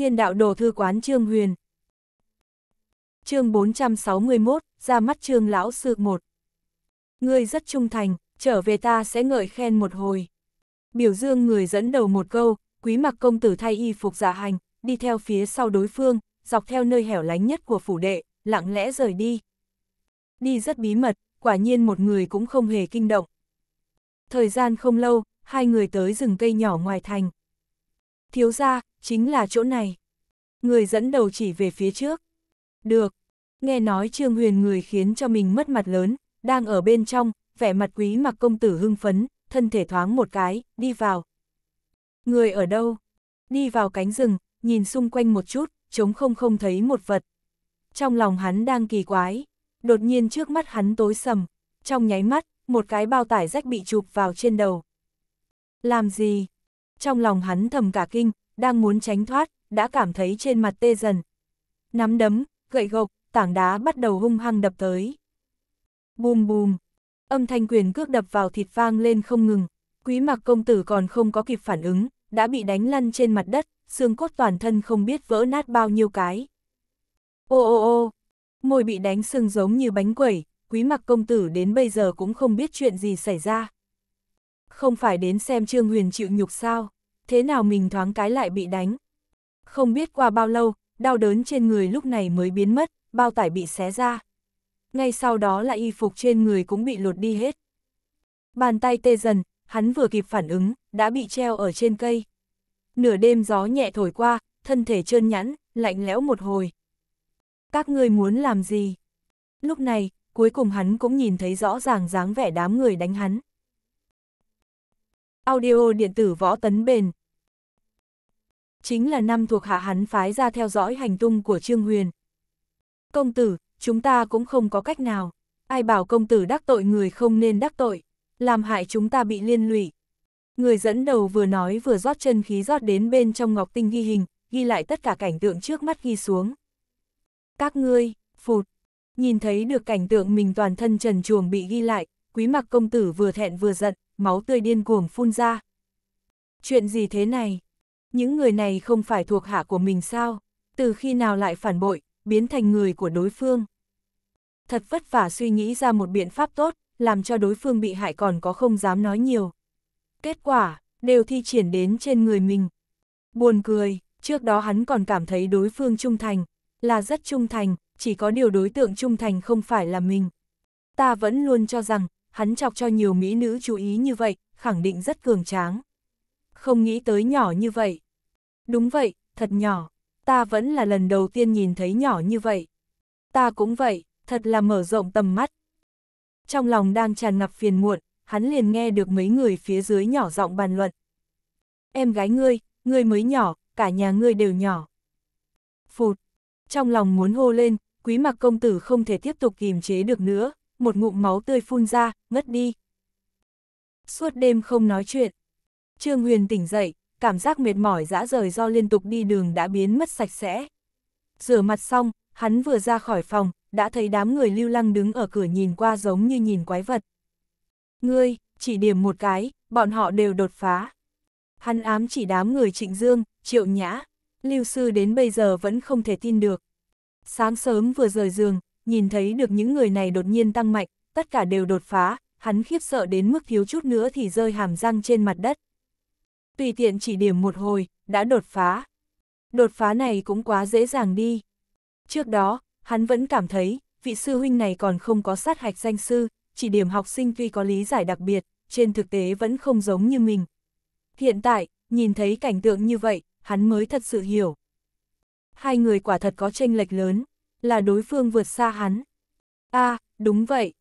Thiên đạo đồ thư quán Trương Huyền. Chương 461, ra mắt Trương lão sư 1. Ngươi rất trung thành, trở về ta sẽ ngợi khen một hồi. Biểu dương người dẫn đầu một câu, quý mặc công tử thay y phục giả dạ hành, đi theo phía sau đối phương, dọc theo nơi hẻo lánh nhất của phủ đệ, lặng lẽ rời đi. Đi rất bí mật, quả nhiên một người cũng không hề kinh động. Thời gian không lâu, hai người tới rừng cây nhỏ ngoài thành. Thiếu ra, chính là chỗ này. Người dẫn đầu chỉ về phía trước. Được. Nghe nói Trương Huyền người khiến cho mình mất mặt lớn, đang ở bên trong, vẻ mặt quý mặc công tử hưng phấn, thân thể thoáng một cái, đi vào. Người ở đâu? Đi vào cánh rừng, nhìn xung quanh một chút, trống không không thấy một vật. Trong lòng hắn đang kỳ quái, đột nhiên trước mắt hắn tối sầm, trong nháy mắt, một cái bao tải rách bị chụp vào trên đầu. Làm gì? trong lòng hắn thầm cả kinh, đang muốn tránh thoát, đã cảm thấy trên mặt tê dần. Nắm đấm, gậy gộc, tảng đá bắt đầu hung hăng đập tới. Bùm bùm, âm thanh quyền cước đập vào thịt vang lên không ngừng, quý mặc công tử còn không có kịp phản ứng, đã bị đánh lăn trên mặt đất, xương cốt toàn thân không biết vỡ nát bao nhiêu cái. Ô ô ô, môi bị đánh sưng giống như bánh quẩy, quý mặc công tử đến bây giờ cũng không biết chuyện gì xảy ra. Không phải đến xem Trương Huyền chịu nhục sao? thế nào mình thoáng cái lại bị đánh. Không biết qua bao lâu, đau đớn trên người lúc này mới biến mất, bao tải bị xé ra. Ngay sau đó là y phục trên người cũng bị lột đi hết. Bàn tay tê dần, hắn vừa kịp phản ứng, đã bị treo ở trên cây. Nửa đêm gió nhẹ thổi qua, thân thể trơn nhẵn, lạnh lẽo một hồi. Các ngươi muốn làm gì? Lúc này, cuối cùng hắn cũng nhìn thấy rõ ràng dáng vẻ đám người đánh hắn. Audio điện tử võ tấn bền chính là năm thuộc hạ hắn phái ra theo dõi hành tung của Trương Huyền. Công tử, chúng ta cũng không có cách nào. Ai bảo công tử đắc tội người không nên đắc tội, làm hại chúng ta bị liên lụy. Người dẫn đầu vừa nói vừa rót chân khí rót đến bên trong ngọc tinh ghi hình, ghi lại tất cả cảnh tượng trước mắt ghi xuống. Các ngươi, phụt, nhìn thấy được cảnh tượng mình toàn thân trần chuồng bị ghi lại, quý mặc công tử vừa thẹn vừa giận, máu tươi điên cuồng phun ra. Chuyện gì thế này? Những người này không phải thuộc hạ của mình sao? Từ khi nào lại phản bội, biến thành người của đối phương? Thật vất vả suy nghĩ ra một biện pháp tốt, làm cho đối phương bị hại còn có không dám nói nhiều. Kết quả, đều thi triển đến trên người mình. Buồn cười, trước đó hắn còn cảm thấy đối phương trung thành, là rất trung thành, chỉ có điều đối tượng trung thành không phải là mình. Ta vẫn luôn cho rằng, hắn chọc cho nhiều mỹ nữ chú ý như vậy, khẳng định rất cường tráng không nghĩ tới nhỏ như vậy. Đúng vậy, thật nhỏ, ta vẫn là lần đầu tiên nhìn thấy nhỏ như vậy. Ta cũng vậy, thật là mở rộng tầm mắt. Trong lòng đang tràn ngập phiền muộn, hắn liền nghe được mấy người phía dưới nhỏ giọng bàn luận. Em gái ngươi, ngươi mới nhỏ, cả nhà ngươi đều nhỏ. Phụt, trong lòng muốn hô lên, quý mặc công tử không thể tiếp tục kìm chế được nữa, một ngụm máu tươi phun ra, ngất đi. Suốt đêm không nói chuyện, Trương Huyền tỉnh dậy, cảm giác mệt mỏi dã rời do liên tục đi đường đã biến mất sạch sẽ. Rửa mặt xong, hắn vừa ra khỏi phòng, đã thấy đám người lưu lăng đứng ở cửa nhìn qua giống như nhìn quái vật. Ngươi, chỉ điểm một cái, bọn họ đều đột phá. Hắn ám chỉ đám người trịnh dương, triệu nhã, lưu sư đến bây giờ vẫn không thể tin được. Sáng sớm vừa rời giường, nhìn thấy được những người này đột nhiên tăng mạnh, tất cả đều đột phá, hắn khiếp sợ đến mức thiếu chút nữa thì rơi hàm răng trên mặt đất tùy tiện chỉ điểm một hồi, đã đột phá. Đột phá này cũng quá dễ dàng đi. Trước đó, hắn vẫn cảm thấy, vị sư huynh này còn không có sát hạch danh sư, chỉ điểm học sinh tuy có lý giải đặc biệt, trên thực tế vẫn không giống như mình. Hiện tại, nhìn thấy cảnh tượng như vậy, hắn mới thật sự hiểu. Hai người quả thật có tranh lệch lớn, là đối phương vượt xa hắn. a à, đúng vậy.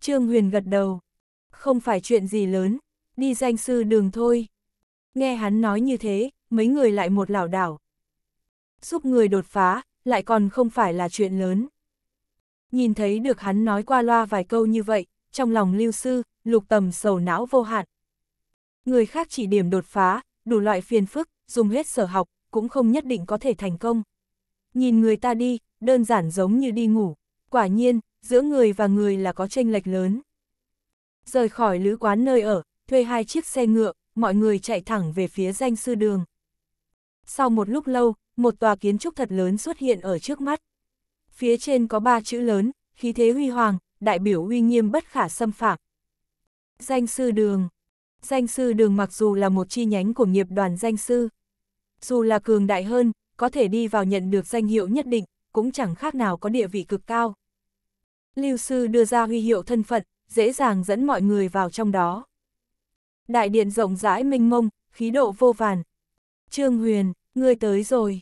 Trương Huyền gật đầu. Không phải chuyện gì lớn, đi danh sư đường thôi. Nghe hắn nói như thế, mấy người lại một lảo đảo. Giúp người đột phá, lại còn không phải là chuyện lớn. Nhìn thấy được hắn nói qua loa vài câu như vậy, trong lòng lưu sư, lục tầm sầu não vô hạn. Người khác chỉ điểm đột phá, đủ loại phiền phức, dùng hết sở học, cũng không nhất định có thể thành công. Nhìn người ta đi, đơn giản giống như đi ngủ. Quả nhiên, giữa người và người là có tranh lệch lớn. Rời khỏi lữ quán nơi ở, thuê hai chiếc xe ngựa, mọi người chạy thẳng về phía danh sư đường. Sau một lúc lâu, một tòa kiến trúc thật lớn xuất hiện ở trước mắt. Phía trên có ba chữ lớn, khí thế huy hoàng, đại biểu uy nghiêm bất khả xâm phạm. Danh sư đường Danh sư đường mặc dù là một chi nhánh của nghiệp đoàn danh sư. Dù là cường đại hơn, có thể đi vào nhận được danh hiệu nhất định, cũng chẳng khác nào có địa vị cực cao. Lưu sư đưa ra huy hiệu thân phận, dễ dàng dẫn mọi người vào trong đó đại điện rộng rãi minh mông, khí độ vô vàn. Trương Huyền, ngươi tới rồi.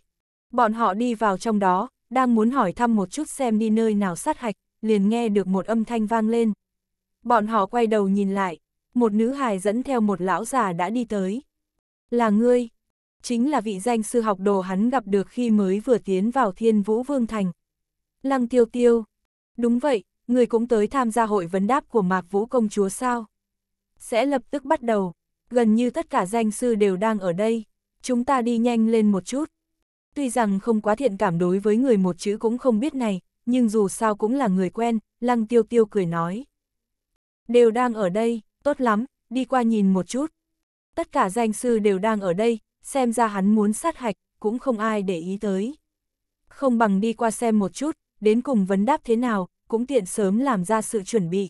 Bọn họ đi vào trong đó, đang muốn hỏi thăm một chút xem đi nơi nào sát hạch, liền nghe được một âm thanh vang lên. Bọn họ quay đầu nhìn lại, một nữ hài dẫn theo một lão già đã đi tới. Là ngươi, chính là vị danh sư học đồ hắn gặp được khi mới vừa tiến vào thiên vũ vương thành. Lăng tiêu tiêu, đúng vậy, người cũng tới tham gia hội vấn đáp của Mạc Vũ Công Chúa sao? sẽ lập tức bắt đầu. Gần như tất cả danh sư đều đang ở đây. Chúng ta đi nhanh lên một chút. Tuy rằng không quá thiện cảm đối với người một chữ cũng không biết này, nhưng dù sao cũng là người quen, Lăng Tiêu Tiêu cười nói. Đều đang ở đây, tốt lắm, đi qua nhìn một chút. Tất cả danh sư đều đang ở đây, xem ra hắn muốn sát hạch, cũng không ai để ý tới. Không bằng đi qua xem một chút, đến cùng vấn đáp thế nào, cũng tiện sớm làm ra sự chuẩn bị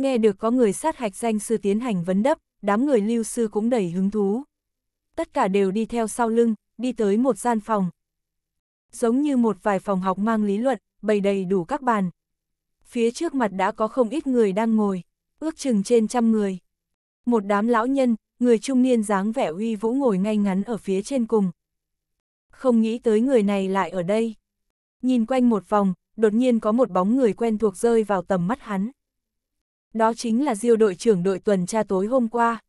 nghe được có người sát hạch danh sư tiến hành vấn đắp, đám người lưu sư cũng đầy hứng thú. Tất cả đều đi theo sau lưng, đi tới một gian phòng. Giống như một vài phòng học mang lý luận, bày đầy đủ các bàn. Phía trước mặt đã có không ít người đang ngồi, ước chừng trên trăm người. Một đám lão nhân, người trung niên dáng vẻ uy vũ ngồi ngay ngắn ở phía trên cùng. Không nghĩ tới người này lại ở đây. Nhìn quanh một vòng, đột nhiên có một bóng người quen thuộc rơi vào tầm mắt hắn. Đó chính là diêu đội trưởng đội tuần tra tối hôm qua.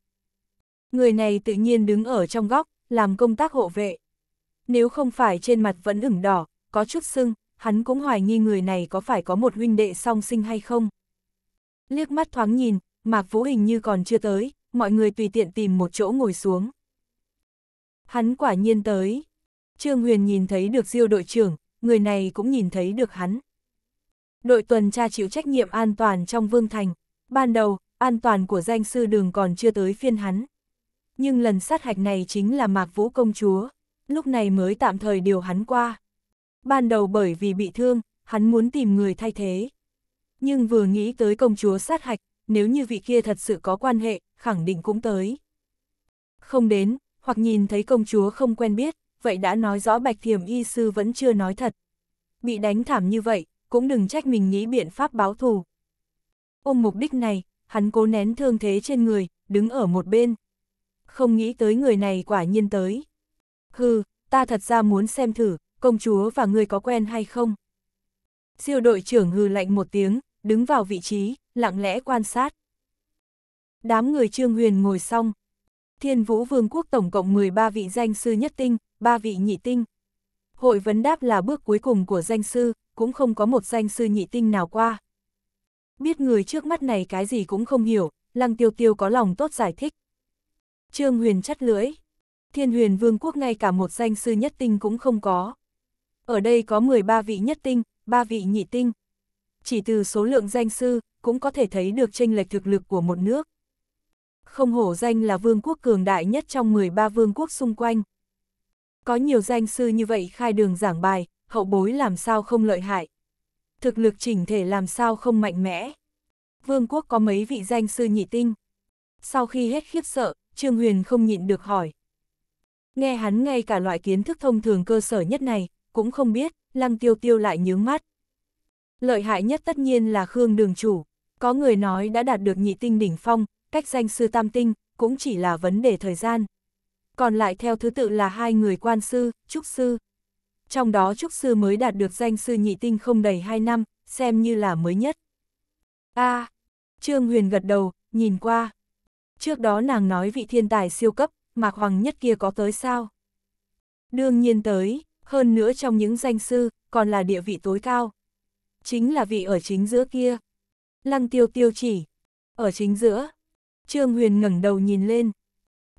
Người này tự nhiên đứng ở trong góc, làm công tác hộ vệ. Nếu không phải trên mặt vẫn ửng đỏ, có chút sưng, hắn cũng hoài nghi người này có phải có một huynh đệ song sinh hay không. Liếc mắt thoáng nhìn, Mạc Vũ hình như còn chưa tới, mọi người tùy tiện tìm một chỗ ngồi xuống. Hắn quả nhiên tới. Trương Huyền nhìn thấy được diêu đội trưởng, người này cũng nhìn thấy được hắn. Đội tuần tra chịu trách nhiệm an toàn trong Vương Thành. Ban đầu, an toàn của danh sư đường còn chưa tới phiên hắn. Nhưng lần sát hạch này chính là Mạc Vũ công chúa, lúc này mới tạm thời điều hắn qua. Ban đầu bởi vì bị thương, hắn muốn tìm người thay thế. Nhưng vừa nghĩ tới công chúa sát hạch, nếu như vị kia thật sự có quan hệ, khẳng định cũng tới. Không đến, hoặc nhìn thấy công chúa không quen biết, vậy đã nói rõ bạch thiểm y sư vẫn chưa nói thật. Bị đánh thảm như vậy, cũng đừng trách mình nghĩ biện pháp báo thù. Ôm mục đích này, hắn cố nén thương thế trên người, đứng ở một bên. Không nghĩ tới người này quả nhiên tới. Hừ, ta thật ra muốn xem thử, công chúa và người có quen hay không. Siêu đội trưởng hừ lạnh một tiếng, đứng vào vị trí, lặng lẽ quan sát. Đám người Trương Huyền ngồi xong. Thiên Vũ Vương quốc tổng cộng 13 vị danh sư nhất tinh, 3 vị nhị tinh. Hội vấn đáp là bước cuối cùng của danh sư, cũng không có một danh sư nhị tinh nào qua biết người trước mắt này cái gì cũng không hiểu, lăng tiêu tiêu có lòng tốt giải thích. Trương Huyền chắt lưỡi. Thiên huyền vương quốc ngay cả một danh sư nhất tinh cũng không có. Ở đây có 13 vị nhất tinh, 3 vị nhị tinh. Chỉ từ số lượng danh sư, cũng có thể thấy được tranh lệch thực lực của một nước. Không hổ danh là vương quốc cường đại nhất trong 13 vương quốc xung quanh. Có nhiều danh sư như vậy khai đường giảng bài, hậu bối làm sao không lợi hại. Thực lực chỉnh thể làm sao không mạnh mẽ vương quốc có mấy vị danh sư nhị tinh. Sau khi hết khiếp sợ, Trương Huyền không nhịn được hỏi. Nghe hắn ngay cả loại kiến thức thông thường cơ sở nhất này, cũng không biết, lăng tiêu tiêu lại nhướng mắt. Lợi hại nhất tất nhiên là Khương Đường Chủ, có người nói đã đạt được nhị tinh đỉnh phong, cách danh sư tam tinh, cũng chỉ là vấn đề thời gian. Còn lại theo thứ tự là hai người quan sư, trúc sư. Trong đó trúc sư mới đạt được danh sư nhị tinh không đầy 2 năm, xem như là mới nhất a à, Trương Huyền gật đầu, nhìn qua. Trước đó nàng nói vị thiên tài siêu cấp, Mạc Hoàng nhất kia có tới sao? Đương nhiên tới, hơn nữa trong những danh sư, còn là địa vị tối cao. Chính là vị ở chính giữa kia. Lăng tiêu tiêu chỉ. Ở chính giữa. Trương Huyền ngẩng đầu nhìn lên.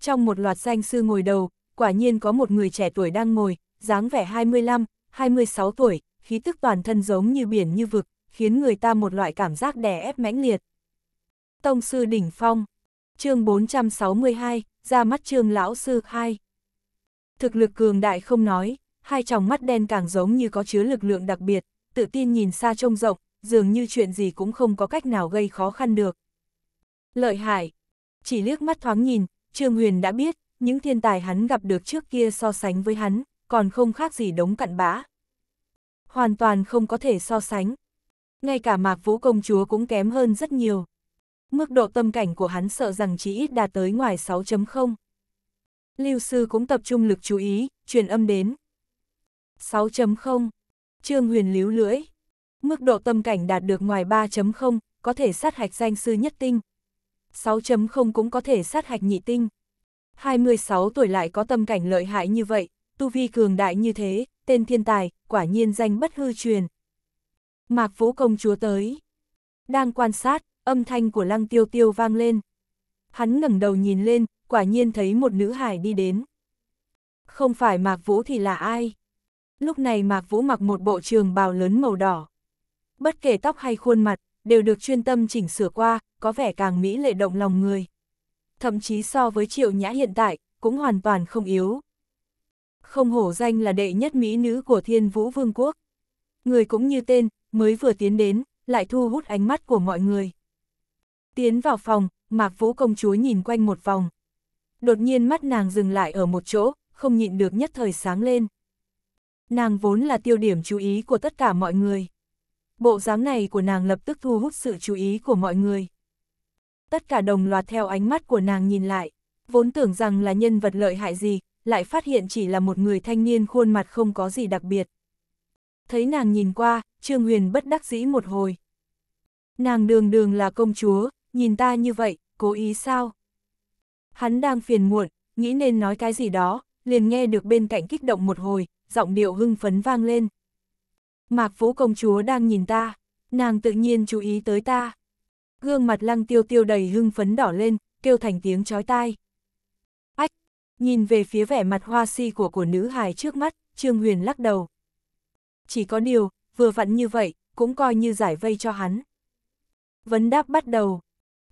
Trong một loạt danh sư ngồi đầu, quả nhiên có một người trẻ tuổi đang ngồi, dáng vẻ 25, 26 tuổi, khí tức toàn thân giống như biển như vực, khiến người ta một loại cảm giác đè ép mãnh liệt. Tông sư đỉnh phong, chương 462, ra mắt trương lão sư 2. Thực lực cường đại không nói, hai tròng mắt đen càng giống như có chứa lực lượng đặc biệt, tự tin nhìn xa trông rộng, dường như chuyện gì cũng không có cách nào gây khó khăn được. Lợi hại, chỉ liếc mắt thoáng nhìn, Trương Huyền đã biết, những thiên tài hắn gặp được trước kia so sánh với hắn, còn không khác gì đống cặn bã. Hoàn toàn không có thể so sánh ngay cả Mạc Vũ Công Chúa cũng kém hơn rất nhiều. Mức độ tâm cảnh của hắn sợ rằng chỉ ít đạt tới ngoài 6.0. Lưu Sư cũng tập trung lực chú ý, truyền âm đến. 6.0 Trương Huyền líu lưỡi. Mức độ tâm cảnh đạt được ngoài 3.0, có thể sát hạch danh sư nhất tinh. 6.0 cũng có thể sát hạch nhị tinh. 26 tuổi lại có tâm cảnh lợi hại như vậy, tu vi cường đại như thế, tên thiên tài, quả nhiên danh bất hư truyền, Mạc Vũ công chúa tới. Đang quan sát, âm thanh của Lăng Tiêu Tiêu vang lên. Hắn ngẩng đầu nhìn lên, quả nhiên thấy một nữ hải đi đến. Không phải Mạc Vũ thì là ai? Lúc này Mạc Vũ mặc một bộ trường bào lớn màu đỏ. Bất kể tóc hay khuôn mặt, đều được chuyên tâm chỉnh sửa qua, có vẻ càng mỹ lệ động lòng người. Thậm chí so với triệu nhã hiện tại, cũng hoàn toàn không yếu. Không hổ danh là đệ nhất mỹ nữ của thiên vũ vương quốc. Người cũng như tên, mới vừa tiến đến, lại thu hút ánh mắt của mọi người. Tiến vào phòng, Mạc Vũ công chúa nhìn quanh một vòng. Đột nhiên mắt nàng dừng lại ở một chỗ, không nhịn được nhất thời sáng lên. Nàng vốn là tiêu điểm chú ý của tất cả mọi người. Bộ dáng này của nàng lập tức thu hút sự chú ý của mọi người. Tất cả đồng loạt theo ánh mắt của nàng nhìn lại, vốn tưởng rằng là nhân vật lợi hại gì, lại phát hiện chỉ là một người thanh niên khuôn mặt không có gì đặc biệt thấy nàng nhìn qua, Trương Huyền bất đắc dĩ một hồi. Nàng đường đường là công chúa, nhìn ta như vậy, cố ý sao? Hắn đang phiền muộn, nghĩ nên nói cái gì đó, liền nghe được bên cạnh kích động một hồi, giọng điệu hưng phấn vang lên. Mạc phú công chúa đang nhìn ta, nàng tự nhiên chú ý tới ta. Gương mặt lăng tiêu tiêu đầy hưng phấn đỏ lên, kêu thành tiếng chói tai. Ách, nhìn về phía vẻ mặt hoa si của của nữ hài trước mắt, Trương Huyền lắc đầu chỉ có điều, vừa vặn như vậy, cũng coi như giải vây cho hắn. Vấn đáp bắt đầu.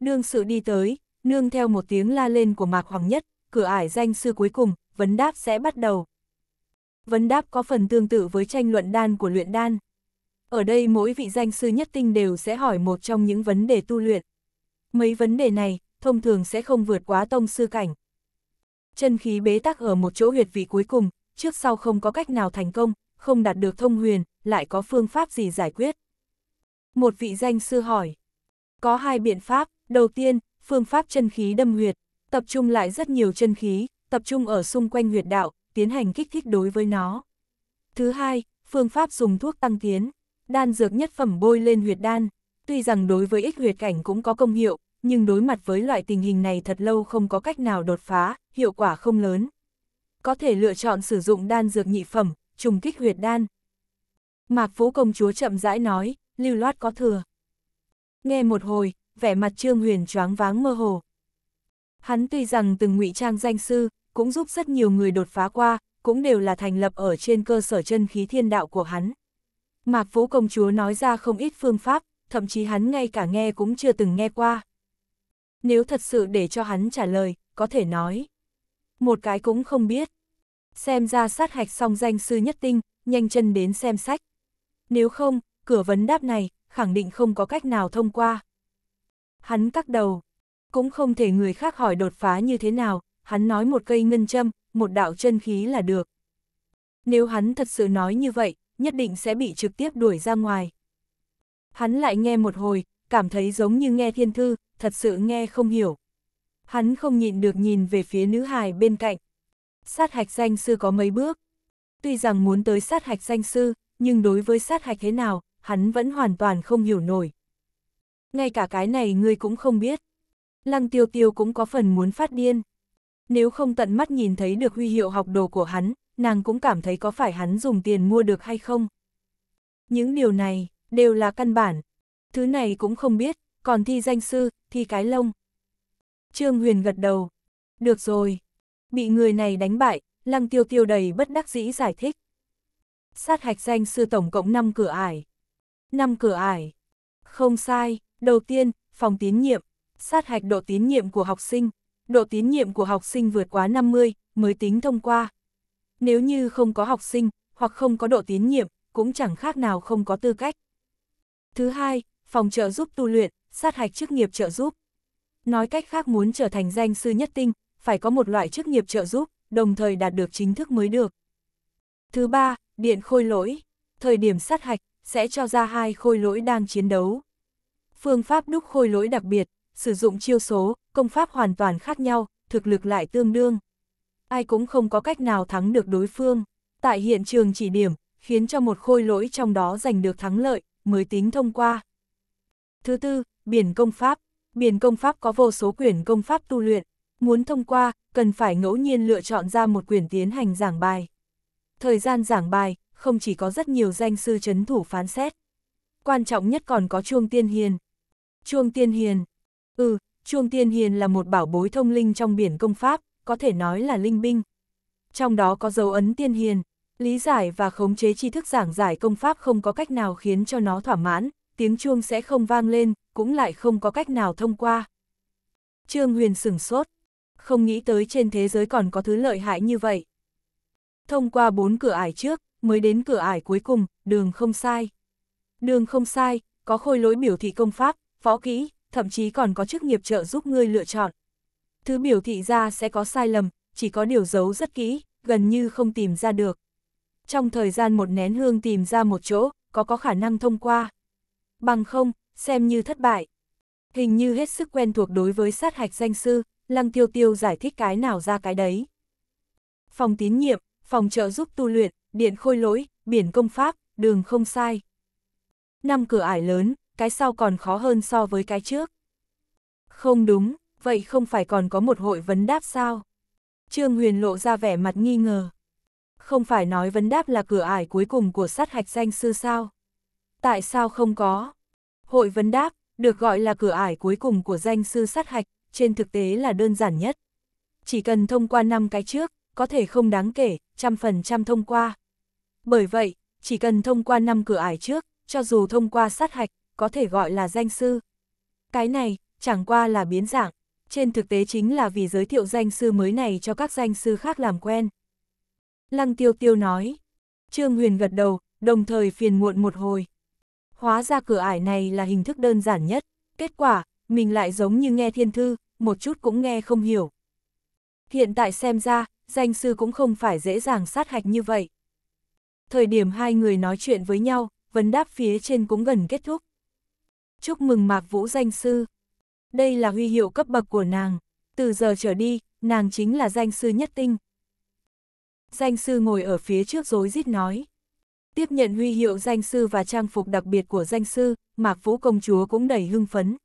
nương sự đi tới, nương theo một tiếng la lên của Mạc Hoàng Nhất, cửa ải danh sư cuối cùng, vấn đáp sẽ bắt đầu. Vấn đáp có phần tương tự với tranh luận đan của luyện đan. Ở đây mỗi vị danh sư nhất tinh đều sẽ hỏi một trong những vấn đề tu luyện. Mấy vấn đề này, thông thường sẽ không vượt quá tông sư cảnh. Chân khí bế tắc ở một chỗ huyệt vị cuối cùng, trước sau không có cách nào thành công, không đạt được thông huyền, lại có phương pháp gì giải quyết? Một vị danh sư hỏi. Có hai biện pháp, đầu tiên, phương pháp chân khí đâm huyệt, tập trung lại rất nhiều chân khí, tập trung ở xung quanh huyệt đạo, tiến hành kích thích đối với nó. Thứ hai, phương pháp dùng thuốc tăng tiến, đan dược nhất phẩm bôi lên huyệt đan, tuy rằng đối với ích huyệt cảnh cũng có công hiệu, nhưng đối mặt với loại tình hình này thật lâu không có cách nào đột phá, hiệu quả không lớn. Có thể lựa chọn sử dụng đan dược nhị phẩm, trùng kích huyệt đan. Mạc Vũ công chúa chậm rãi nói, lưu loát có thừa. Nghe một hồi, vẻ mặt Trương Huyền choáng váng mơ hồ. Hắn tuy rằng từng ngụy trang danh sư, cũng giúp rất nhiều người đột phá qua, cũng đều là thành lập ở trên cơ sở chân khí thiên đạo của hắn. Mạc Vũ công chúa nói ra không ít phương pháp, thậm chí hắn ngay cả nghe cũng chưa từng nghe qua. Nếu thật sự để cho hắn trả lời, có thể nói. Một cái cũng không biết. Xem ra sát hạch song danh sư nhất tinh, nhanh chân đến xem sách. Nếu không, cửa vấn đáp này, khẳng định không có cách nào thông qua. Hắn cắt đầu. Cũng không thể người khác hỏi đột phá như thế nào, hắn nói một cây ngân châm, một đạo chân khí là được. Nếu hắn thật sự nói như vậy, nhất định sẽ bị trực tiếp đuổi ra ngoài. Hắn lại nghe một hồi, cảm thấy giống như nghe thiên thư, thật sự nghe không hiểu. Hắn không nhịn được nhìn về phía nữ hài bên cạnh, sát hạch danh sư có mấy bước. Tuy rằng muốn tới sát hạch danh sư, nhưng đối với sát hạch thế nào, hắn vẫn hoàn toàn không hiểu nổi. Ngay cả cái này ngươi cũng không biết. Lăng tiêu tiêu cũng có phần muốn phát điên. Nếu không tận mắt nhìn thấy được huy hiệu học đồ của hắn, nàng cũng cảm thấy có phải hắn dùng tiền mua được hay không. Những điều này, đều là căn bản. Thứ này cũng không biết, còn thi danh sư, thi cái lông. Trương Huyền gật đầu. Được rồi, Bị người này đánh bại, lăng tiêu tiêu đầy bất đắc dĩ giải thích. Sát hạch danh sư tổng cộng 5 cửa ải. 5 cửa ải. Không sai, đầu tiên, phòng tín nhiệm, sát hạch độ tín nhiệm của học sinh. Độ tín nhiệm của học sinh vượt quá 50, mới tính thông qua. Nếu như không có học sinh, hoặc không có độ tín nhiệm, cũng chẳng khác nào không có tư cách. Thứ hai, phòng trợ giúp tu luyện, sát hạch chức nghiệp trợ giúp. Nói cách khác muốn trở thành danh sư nhất tinh, phải có một loại chức nghiệp trợ giúp, đồng thời đạt được chính thức mới được. Thứ ba, điện khôi lỗi. Thời điểm sát hạch, sẽ cho ra hai khôi lỗi đang chiến đấu. Phương pháp đúc khôi lỗi đặc biệt, sử dụng chiêu số, công pháp hoàn toàn khác nhau, thực lực lại tương đương. Ai cũng không có cách nào thắng được đối phương. Tại hiện trường chỉ điểm, khiến cho một khôi lỗi trong đó giành được thắng lợi, mới tính thông qua. Thứ tư, biển công pháp. Biển công pháp có vô số quyển công pháp tu luyện, muốn thông qua, cần phải ngẫu nhiên lựa chọn ra một quyển tiến hành giảng bài. Thời gian giảng bài, không chỉ có rất nhiều danh sư chấn thủ phán xét. Quan trọng nhất còn có chuông tiên hiền. Chuông tiên hiền. Ừ, chuông tiên hiền là một bảo bối thông linh trong biển công pháp, có thể nói là linh binh. Trong đó có dấu ấn tiên hiền, lý giải và khống chế tri thức giảng giải công pháp không có cách nào khiến cho nó thỏa mãn, tiếng chuông sẽ không vang lên, cũng lại không có cách nào thông qua. Trương Huyền sửng sốt, không nghĩ tới trên thế giới còn có thứ lợi hại như vậy. Thông qua bốn cửa ải trước, mới đến cửa ải cuối cùng, đường không sai. Đường không sai, có khôi lối biểu thị công pháp, võ kỹ, thậm chí còn có chức nghiệp trợ giúp ngươi lựa chọn. Thứ biểu thị ra sẽ có sai lầm, chỉ có điều giấu rất kỹ, gần như không tìm ra được. Trong thời gian một nén hương tìm ra một chỗ, có có khả năng thông qua. Bằng không, xem như thất bại. Hình như hết sức quen thuộc đối với sát hạch danh sư, Lăng Tiêu Tiêu giải thích cái nào ra cái đấy. Phòng tín nhiệm, phòng trợ giúp tu luyện, điện khôi lỗi, biển công pháp, đường không sai. Năm cửa ải lớn, cái sau còn khó hơn so với cái trước. Không đúng, vậy không phải còn có một hội vấn đáp sao? Trương Huyền lộ ra vẻ mặt nghi ngờ. Không phải nói vấn đáp là cửa ải cuối cùng của sát hạch danh sư sao? Tại sao không có? Hội vấn đáp, được gọi là cửa ải cuối cùng của danh sư sát hạch, trên thực tế là đơn giản nhất. Chỉ cần thông qua 5 cái trước, có thể không đáng kể, trăm phần trăm thông qua. Bởi vậy, chỉ cần thông qua 5 cửa ải trước, cho dù thông qua sát hạch, có thể gọi là danh sư. Cái này, chẳng qua là biến dạng, trên thực tế chính là vì giới thiệu danh sư mới này cho các danh sư khác làm quen. Lăng tiêu tiêu nói, Trương Huyền gật đầu, đồng thời phiền muộn một hồi. Hóa ra cửa ải này là hình thức đơn giản nhất, kết quả, mình lại giống như nghe thiên thư, một chút cũng nghe không hiểu. Hiện tại xem ra, danh sư cũng không phải dễ dàng sát hạch như vậy. Thời điểm hai người nói chuyện với nhau, vấn đáp phía trên cũng gần kết thúc. Chúc mừng Mạc Vũ danh sư. Đây là huy hiệu cấp bậc của nàng. Từ giờ trở đi, nàng chính là danh sư nhất tinh. Danh sư ngồi ở phía trước rối rít nói. Tiếp nhận huy hiệu danh sư và trang phục đặc biệt của danh sư, Mạc Vũ công chúa cũng đầy hưng phấn.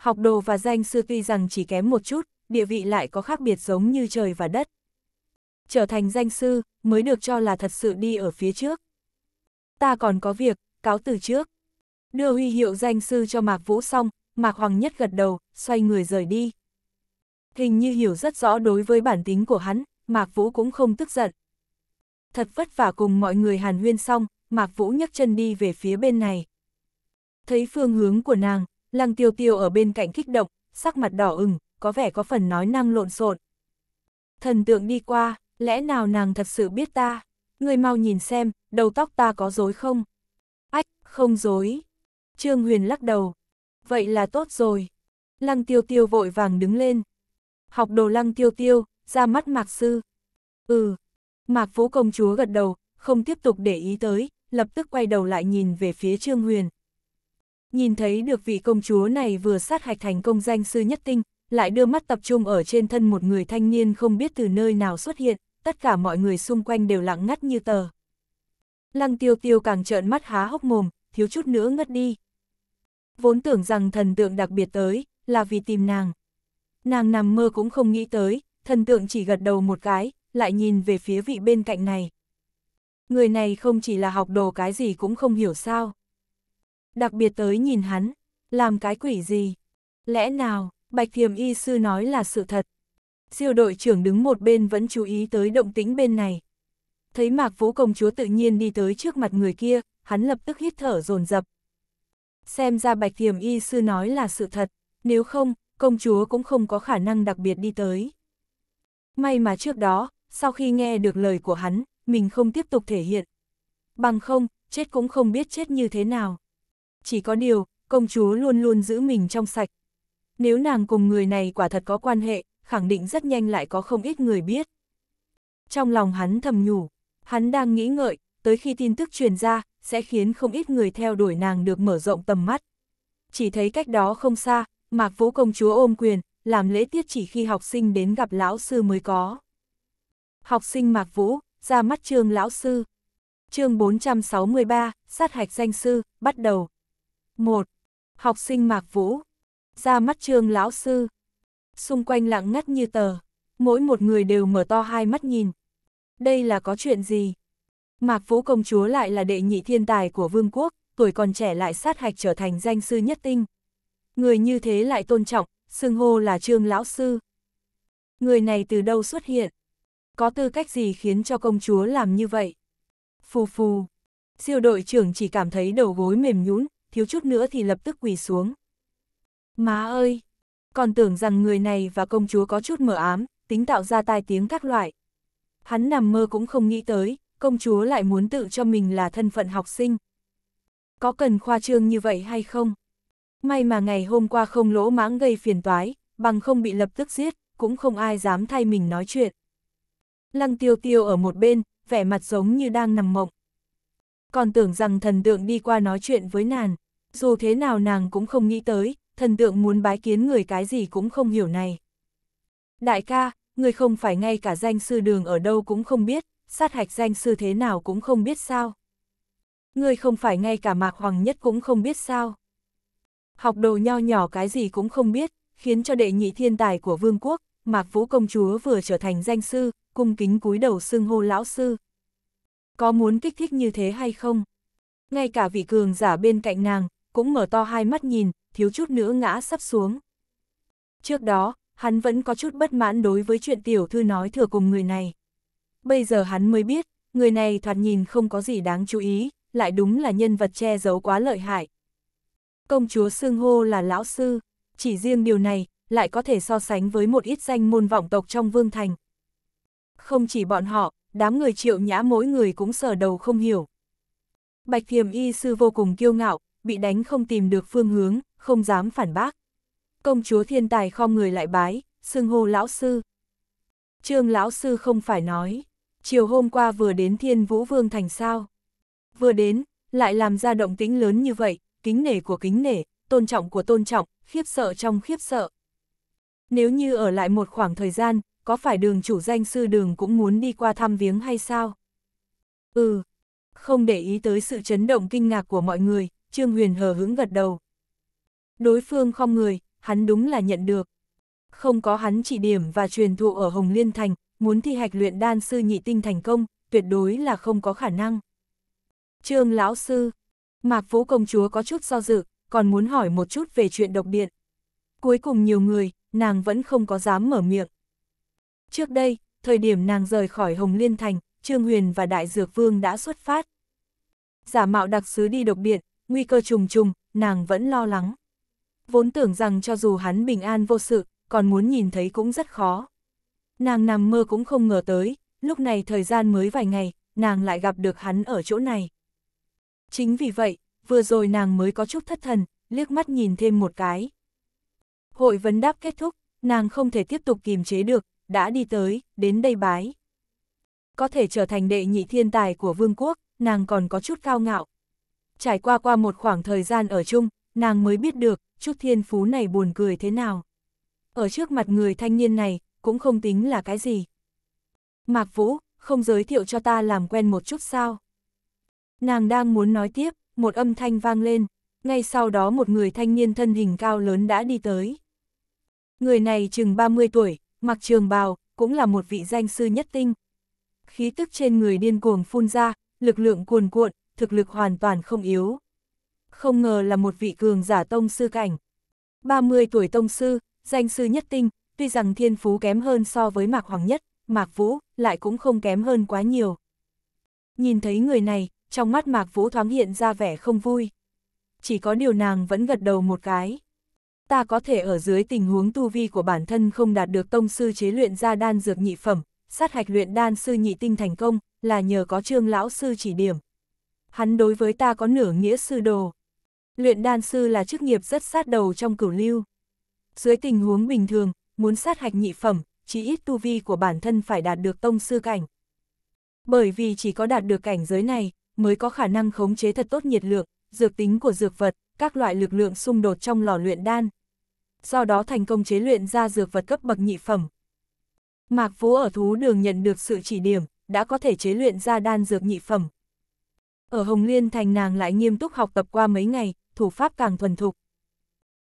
Học đồ và danh sư tuy rằng chỉ kém một chút, địa vị lại có khác biệt giống như trời và đất. Trở thành danh sư, mới được cho là thật sự đi ở phía trước. Ta còn có việc, cáo từ trước. Đưa huy hiệu danh sư cho Mạc Vũ xong, Mạc Hoàng Nhất gật đầu, xoay người rời đi. Hình như hiểu rất rõ đối với bản tính của hắn, Mạc Vũ cũng không tức giận. Thật vất vả cùng mọi người hàn huyên xong, Mạc Vũ nhấc chân đi về phía bên này. Thấy phương hướng của nàng, Lăng tiêu tiêu ở bên cạnh kích động, sắc mặt đỏ ửng, có vẻ có phần nói năng lộn xộn. Thần tượng đi qua, lẽ nào nàng thật sự biết ta? Người mau nhìn xem, đầu tóc ta có dối không? Ách, không dối. Trương Huyền lắc đầu. Vậy là tốt rồi. Lăng tiêu tiêu vội vàng đứng lên. Học đồ lăng tiêu tiêu, ra mắt mạc sư. Ừ. Mạc vũ công chúa gật đầu, không tiếp tục để ý tới, lập tức quay đầu lại nhìn về phía Trương Huyền nhìn thấy được vị công chúa này vừa sát hạch thành công danh sư nhất tinh, lại đưa mắt tập trung ở trên thân một người thanh niên không biết từ nơi nào xuất hiện, tất cả mọi người xung quanh đều lặng ngắt như tờ. Lăng tiêu tiêu càng trợn mắt há hốc mồm, thiếu chút nữa ngất đi. Vốn tưởng rằng thần tượng đặc biệt tới, là vì tìm nàng. Nàng nằm mơ cũng không nghĩ tới, thần tượng chỉ gật đầu một cái, lại nhìn về phía vị bên cạnh này. Người này không chỉ là học đồ cái gì cũng không hiểu sao. Đặc biệt tới nhìn hắn, làm cái quỷ gì? Lẽ nào, Bạch Thiềm Y Sư nói là sự thật? Siêu đội trưởng đứng một bên vẫn chú ý tới động tĩnh bên này. Thấy Mạc Vũ Công Chúa tự nhiên đi tới trước mặt người kia, hắn lập tức hít thở dồn dập Xem ra Bạch Thiềm Y Sư nói là sự thật, nếu không, công chúa cũng không có khả năng đặc biệt đi tới. May mà trước đó, sau khi nghe được lời của hắn, mình không tiếp tục thể hiện. Bằng không, chết cũng không biết chết như thế nào chỉ có điều, công chúa luôn luôn giữ mình trong sạch. Nếu nàng cùng người này quả thật có quan hệ, khẳng định rất nhanh lại có không ít người biết. Trong lòng hắn thầm nhủ, hắn đang nghĩ ngợi, tới khi tin tức truyền ra, sẽ khiến không ít người theo đuổi nàng được mở rộng tầm mắt. Chỉ thấy cách đó không xa, Mạc Vũ công chúa ôm quyền, làm lễ tiết chỉ khi học sinh đến gặp lão sư mới có. Học sinh Mạc Vũ, ra mắt trương lão sư. chương 463, sát hạch danh sư, bắt đầu. 1. Học sinh Mạc Vũ. Ra mắt trương lão sư. Xung quanh lặng ngắt như tờ. Mỗi một người đều mở to hai mắt nhìn. Đây là có chuyện gì? Mạc Vũ công chúa lại là đệ nhị thiên tài của vương quốc, tuổi còn trẻ lại sát hạch trở thành danh sư nhất tinh. Người như thế lại tôn trọng, xưng hô là trương lão sư. Người này từ đâu xuất hiện? Có tư cách gì khiến cho công chúa làm như vậy? Phù phù. Siêu đội trưởng chỉ cảm thấy đầu gối mềm nhũn, thiếu chút nữa thì lập tức quỳ xuống. Má ơi! Còn tưởng rằng người này và công chúa có chút mở ám, tính tạo ra tai tiếng các loại. Hắn nằm mơ cũng không nghĩ tới, công chúa lại muốn tự cho mình là thân phận học sinh. Có cần khoa trương như vậy hay không? May mà ngày hôm qua không lỗ mãng gây phiền toái, bằng không bị lập tức giết, cũng không ai dám thay mình nói chuyện. Lăng tiêu tiêu ở một bên, vẻ mặt giống như đang nằm mộng còn tưởng rằng thần tượng đi qua nói chuyện với nàng. Dù thế nào nàng cũng không nghĩ tới, thần tượng muốn bái kiến người cái gì cũng không hiểu này. Đại ca, người không phải ngay cả danh sư đường ở đâu cũng không biết, sát hạch danh sư thế nào cũng không biết sao. Người không phải ngay cả mạc hoàng nhất cũng không biết sao. Học đồ nho nhỏ cái gì cũng không biết, khiến cho đệ nhị thiên tài của vương quốc, mạc vũ công chúa vừa trở thành danh sư, cung kính cúi đầu xưng hô lão sư có muốn kích thích như thế hay không? Ngay cả vị cường giả bên cạnh nàng, cũng mở to hai mắt nhìn, thiếu chút nữa ngã sắp xuống. Trước đó, hắn vẫn có chút bất mãn đối với chuyện tiểu thư nói thừa cùng người này. Bây giờ hắn mới biết, người này thoạt nhìn không có gì đáng chú ý, lại đúng là nhân vật che giấu quá lợi hại. Công chúa xương hô là lão sư, chỉ riêng điều này, lại có thể so sánh với một ít danh môn vọng tộc trong vương thành. Không chỉ bọn họ, đám người triệu nhã mỗi người cũng sờ đầu không hiểu. Bạch thiềm y sư vô cùng kiêu ngạo, bị đánh không tìm được phương hướng, không dám phản bác. Công chúa thiên tài khom người lại bái, xưng hô lão sư. Trương lão sư không phải nói, chiều hôm qua vừa đến thiên vũ vương thành sao. Vừa đến, lại làm ra động tĩnh lớn như vậy, kính nể của kính nể, tôn trọng của tôn trọng, khiếp sợ trong khiếp sợ. Nếu như ở lại một khoảng thời gian, có phải đường chủ danh sư đường cũng muốn đi qua thăm viếng hay sao? Ừ, không để ý tới sự chấn động kinh ngạc của mọi người, Trương Huyền hờ hững gật đầu. Đối phương không người, hắn đúng là nhận được. Không có hắn chỉ điểm và truyền thụ ở Hồng Liên Thành, muốn thi hạch luyện đan sư nhị tinh thành công, tuyệt đối là không có khả năng. Trương Lão Sư, Mạc Vũ Công Chúa có chút do dự, còn muốn hỏi một chút về chuyện độc điện. Cuối cùng nhiều người, nàng vẫn không có dám mở miệng. Trước đây, thời điểm nàng rời khỏi Hồng Liên Thành, Trương Huyền và Đại Dược Vương đã xuất phát. Giả mạo đặc sứ đi độc biện, nguy cơ trùng trùng, nàng vẫn lo lắng. Vốn tưởng rằng cho dù hắn bình an vô sự, còn muốn nhìn thấy cũng rất khó. Nàng nằm mơ cũng không ngờ tới, lúc này thời gian mới vài ngày, nàng lại gặp được hắn ở chỗ này. Chính vì vậy, vừa rồi nàng mới có chút thất thần, liếc mắt nhìn thêm một cái. Hội vấn đáp kết thúc, nàng không thể tiếp tục kìm chế được, đã đi tới, đến đây bái. Có thể trở thành đệ nhị thiên tài của vương quốc, nàng còn có chút cao ngạo. Trải qua qua một khoảng thời gian ở chung, nàng mới biết được, chút thiên phú này buồn cười thế nào. Ở trước mặt người thanh niên này, cũng không tính là cái gì. Mạc Vũ, không giới thiệu cho ta làm quen một chút sao. Nàng đang muốn nói tiếp, một âm thanh vang lên, ngay sau đó một người thanh niên thân hình cao lớn đã đi tới. Người này chừng 30 tuổi, Mặc trường bào, cũng là một vị danh sư nhất tinh. Khí tức trên người điên cuồng phun ra, lực lượng cuồn cuộn, thực lực hoàn toàn không yếu. Không ngờ là một vị cường giả tông sư cảnh. 30 tuổi tông sư, danh sư nhất tinh, tuy rằng thiên phú kém hơn so với Mạc Hoàng Nhất, Mạc Vũ lại cũng không kém hơn quá nhiều. Nhìn thấy người này, trong mắt Mạc Vũ thoáng hiện ra vẻ không vui. Chỉ có điều nàng vẫn gật đầu một cái ta có thể ở dưới tình huống tu vi của bản thân không đạt được tông sư chế luyện ra đan dược nhị phẩm, sát hạch luyện đan sư nhị tinh thành công, là nhờ có trương lão sư chỉ điểm. Hắn đối với ta có nửa nghĩa sư đồ. Luyện đan sư là chức nghiệp rất sát đầu trong cửu lưu. Dưới tình huống bình thường, muốn sát hạch nhị phẩm, chỉ ít tu vi của bản thân phải đạt được tông sư cảnh. Bởi vì chỉ có đạt được cảnh giới này, mới có khả năng khống chế thật tốt nhiệt lượng, dược tính của dược vật, các loại lực lượng xung đột trong lò luyện đan, do đó thành công chế luyện ra dược vật cấp bậc nhị phẩm. Mạc Phú ở thú đường nhận được sự chỉ điểm, đã có thể chế luyện ra đan dược nhị phẩm. Ở Hồng Liên thành nàng lại nghiêm túc học tập qua mấy ngày, thủ pháp càng thuần thục.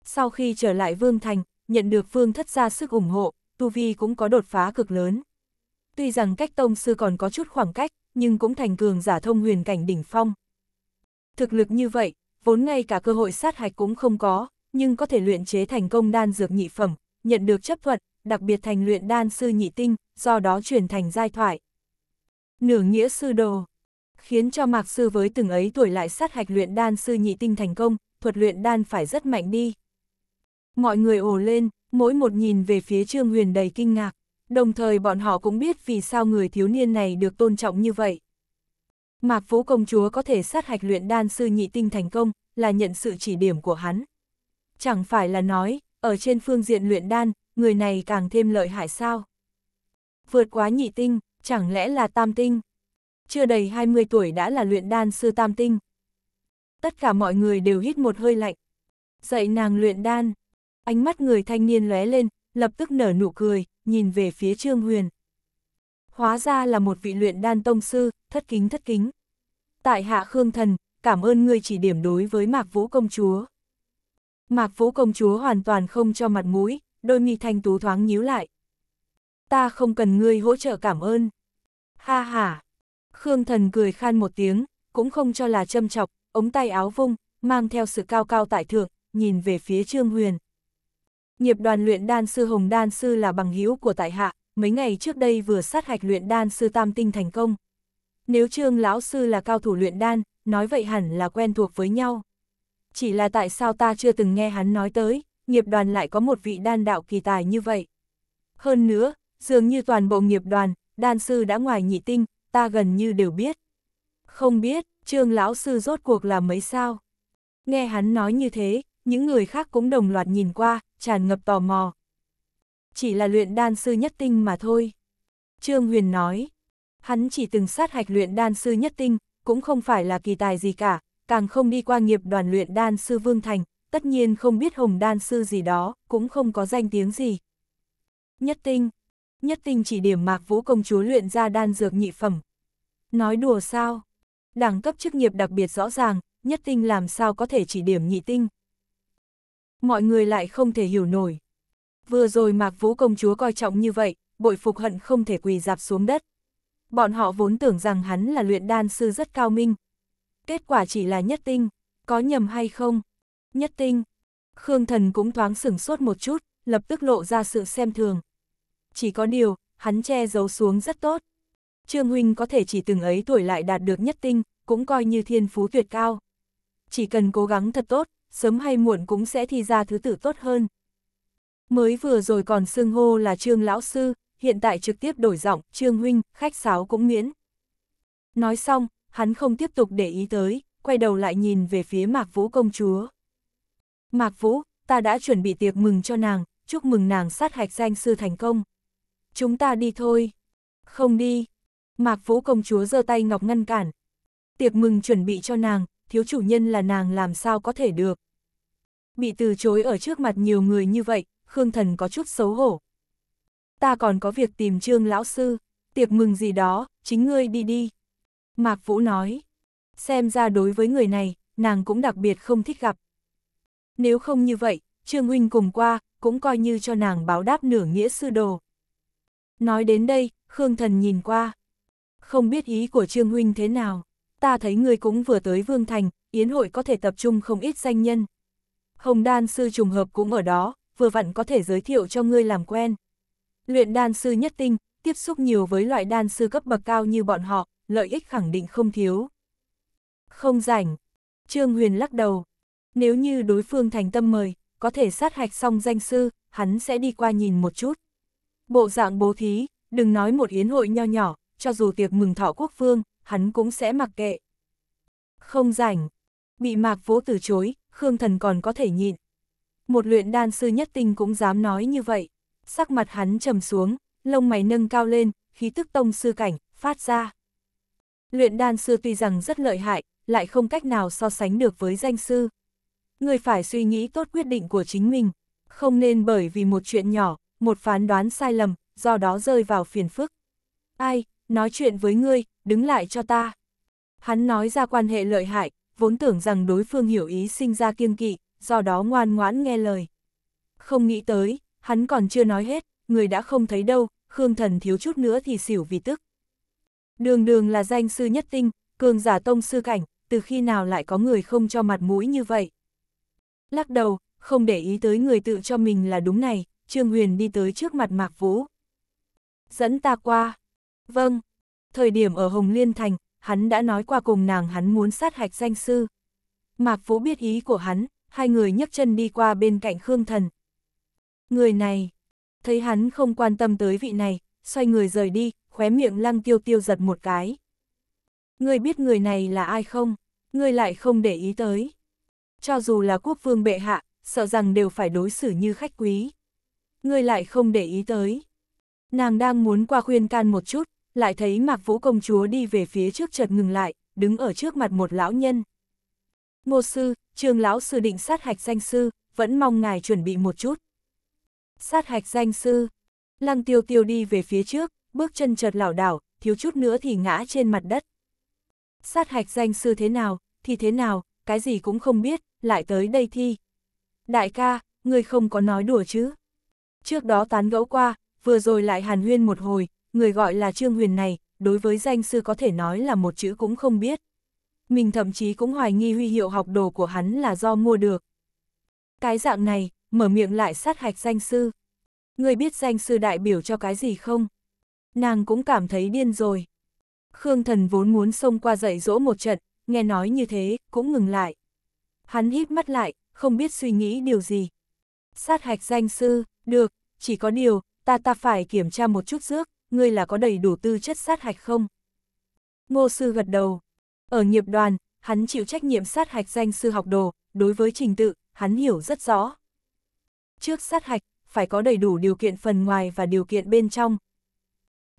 Sau khi trở lại Vương Thành, nhận được Phương Thất gia sức ủng hộ, Tu Vi cũng có đột phá cực lớn. Tuy rằng cách tông sư còn có chút khoảng cách, nhưng cũng thành cường giả thông huyền cảnh đỉnh phong. Thực lực như vậy, vốn ngay cả cơ hội sát hạch cũng không có, nhưng có thể luyện chế thành công đan dược nhị phẩm, nhận được chấp thuận, đặc biệt thành luyện đan sư nhị tinh, do đó chuyển thành giai thoại. Nửa nghĩa sư đồ Khiến cho mạc sư với từng ấy tuổi lại sát hạch luyện đan sư nhị tinh thành công, thuật luyện đan phải rất mạnh đi. Mọi người ồ lên, mỗi một nhìn về phía Trương Huyền đầy kinh ngạc, đồng thời bọn họ cũng biết vì sao người thiếu niên này được tôn trọng như vậy. Mạc Vũ Công Chúa có thể sát hạch luyện đan sư nhị tinh thành công, là nhận sự chỉ điểm của hắn chẳng phải là nói, ở trên phương diện luyện đan, người này càng thêm lợi hại sao. Vượt quá nhị tinh, chẳng lẽ là tam tinh? Chưa đầy 20 tuổi đã là luyện đan sư tam tinh. Tất cả mọi người đều hít một hơi lạnh. Dạy nàng luyện đan. Ánh mắt người thanh niên lóe lên, lập tức nở nụ cười, nhìn về phía Trương Huyền. Hóa ra là một vị luyện đan tông sư, thất kính thất kính. Tại hạ Khương Thần, cảm ơn người chỉ điểm đối với Mạc Vũ Công Chúa. Mạc Vũ công chúa hoàn toàn không cho mặt mũi, đôi mi thanh tú thoáng nhíu lại. Ta không cần ngươi hỗ trợ cảm ơn. Ha ha. Khương thần cười khan một tiếng, cũng không cho là châm chọc, ống tay áo vung, mang theo sự cao cao tại thượng, nhìn về phía Trương Huyền. Nghiệp đoàn luyện đan sư Hồng Đan Sư là bằng hữu của tại hạ, mấy ngày trước đây vừa sát hạch luyện đan sư Tam Tinh thành công. Nếu Trương Lão Sư là cao thủ luyện đan, nói vậy hẳn là quen thuộc với nhau chỉ là tại sao ta chưa từng nghe hắn nói tới, nghiệp đoàn lại có một vị đan đạo kỳ tài như vậy. Hơn nữa, dường như toàn bộ nghiệp đoàn, đan sư đã ngoài nhị tinh, ta gần như đều biết. Không biết, trương lão sư rốt cuộc là mấy sao? Nghe hắn nói như thế, những người khác cũng đồng loạt nhìn qua, tràn ngập tò mò. Chỉ là luyện đan sư nhất tinh mà thôi. Trương Huyền nói, hắn chỉ từng sát hạch luyện đan sư nhất tinh, cũng không phải là kỳ tài gì cả, càng không đi qua nghiệp đoàn luyện đan sư Vương Thành, tất nhiên không biết hồng đan sư gì đó, cũng không có danh tiếng gì. Nhất tinh, nhất tinh chỉ điểm mạc vũ công chúa luyện ra đan dược nhị phẩm. Nói đùa sao? Đẳng cấp chức nghiệp đặc biệt rõ ràng, nhất tinh làm sao có thể chỉ điểm nhị tinh. Mọi người lại không thể hiểu nổi. Vừa rồi Mạc Vũ công chúa coi trọng như vậy, bội phục hận không thể quỳ dạp xuống đất. Bọn họ vốn tưởng rằng hắn là luyện đan sư rất cao minh, kết quả chỉ là nhất tinh, có nhầm hay không? Nhất tinh. Khương Thần cũng thoáng sửng sốt một chút, lập tức lộ ra sự xem thường. Chỉ có điều, hắn che giấu xuống rất tốt. Trương Huynh có thể chỉ từng ấy tuổi lại đạt được nhất tinh, cũng coi như thiên phú tuyệt cao. Chỉ cần cố gắng thật tốt, sớm hay muộn cũng sẽ thi ra thứ tử tốt hơn. Mới vừa rồi còn xưng hô là Trương Lão Sư, hiện tại trực tiếp đổi giọng, Trương Huynh, khách sáo cũng miễn. Nói xong, hắn không tiếp tục để ý tới, quay đầu lại nhìn về phía Mạc Vũ công chúa. Mạc Vũ, ta đã chuẩn bị tiệc mừng cho nàng, chúc mừng nàng sát hạch danh sư thành công. Chúng ta đi thôi. Không đi. Mạc Vũ công chúa giơ tay ngọc ngăn cản. Tiệc mừng chuẩn bị cho nàng, thiếu chủ nhân là nàng làm sao có thể được. Bị từ chối ở trước mặt nhiều người như vậy, Khương Thần có chút xấu hổ. Ta còn có việc tìm trương lão sư, tiệc mừng gì đó, chính ngươi đi đi. Mạc Vũ nói. Xem ra đối với người này, nàng cũng đặc biệt không thích gặp. Nếu không như vậy, Trương Huynh cùng qua, cũng coi như cho nàng báo đáp nửa nghĩa sư đồ. Nói đến đây, Khương Thần nhìn qua. Không biết ý của Trương Huynh thế nào, ta thấy người cũng vừa tới Vương Thành, Yến hội có thể tập trung không ít danh nhân. Hồng Đan Sư trùng hợp cũng ở đó, vừa vặn có thể giới thiệu cho ngươi làm quen. Luyện đan sư nhất tinh, tiếp xúc nhiều với loại đan sư cấp bậc cao như bọn họ, lợi ích khẳng định không thiếu. Không rảnh. Trương Huyền lắc đầu. Nếu như đối phương thành tâm mời, có thể sát hạch xong danh sư, hắn sẽ đi qua nhìn một chút. Bộ dạng bố thí, đừng nói một yến hội nho nhỏ, cho dù tiệc mừng thọ quốc vương, hắn cũng sẽ mặc kệ. Không rảnh. Bị mạc vỗ từ chối, Khương Thần còn có thể nhịn. Một luyện đan sư nhất tinh cũng dám nói như vậy. Sắc mặt hắn trầm xuống, lông mày nâng cao lên, khí tức tông sư cảnh, phát ra. Luyện đan sư tuy rằng rất lợi hại, lại không cách nào so sánh được với danh sư. Người phải suy nghĩ tốt quyết định của chính mình, không nên bởi vì một chuyện nhỏ, một phán đoán sai lầm, do đó rơi vào phiền phức. Ai, nói chuyện với ngươi, đứng lại cho ta. Hắn nói ra quan hệ lợi hại, vốn tưởng rằng đối phương hiểu ý sinh ra kiêng kỵ, do đó ngoan ngoãn nghe lời. Không nghĩ tới, hắn còn chưa nói hết, người đã không thấy đâu, Khương Thần thiếu chút nữa thì xỉu vì tức. Đường đường là danh sư nhất tinh, cường giả tông sư cảnh, từ khi nào lại có người không cho mặt mũi như vậy? Lắc đầu, không để ý tới người tự cho mình là đúng này, Trương Huyền đi tới trước mặt Mạc Vũ. Dẫn ta qua. Vâng. Thời điểm ở Hồng Liên Thành, hắn đã nói qua cùng nàng hắn muốn sát hạch danh sư. Mạc Vũ biết ý của hắn, hai người nhấc chân đi qua bên cạnh Khương Thần. Người này, thấy hắn không quan tâm tới vị này, xoay người rời đi, khóe miệng lăng tiêu tiêu giật một cái. người biết người này là ai không? người lại không để ý tới. Cho dù là quốc vương bệ hạ, sợ rằng đều phải đối xử như khách quý. người lại không để ý tới. Nàng đang muốn qua khuyên can một chút, lại thấy Mạc Vũ công chúa đi về phía trước chợt ngừng lại, đứng ở trước mặt một lão nhân. Ngô sư, trường lão sư định sát hạch danh sư, vẫn mong ngài chuẩn bị một chút. Sát hạch danh sư, lăng tiêu tiêu đi về phía trước, bước chân chợt lảo đảo, thiếu chút nữa thì ngã trên mặt đất. Sát hạch danh sư thế nào, thì thế nào, cái gì cũng không biết, lại tới đây thi. Đại ca, người không có nói đùa chứ. Trước đó tán gẫu qua, vừa rồi lại hàn huyên một hồi, người gọi là Trương Huyền này, đối với danh sư có thể nói là một chữ cũng không biết. Mình thậm chí cũng hoài nghi huy hiệu học đồ của hắn là do mua được. Cái dạng này, mở miệng lại sát hạch danh sư. Người biết danh sư đại biểu cho cái gì không? nàng cũng cảm thấy điên rồi. Khương thần vốn muốn xông qua dạy dỗ một trận, nghe nói như thế, cũng ngừng lại. Hắn híp mắt lại, không biết suy nghĩ điều gì. Sát hạch danh sư, được, chỉ có điều, ta ta phải kiểm tra một chút trước, ngươi là có đầy đủ tư chất sát hạch không? Ngô sư gật đầu. Ở nghiệp đoàn, hắn chịu trách nhiệm sát hạch danh sư học đồ, đối với trình tự, hắn hiểu rất rõ. Trước sát hạch, phải có đầy đủ điều kiện phần ngoài và điều kiện bên trong,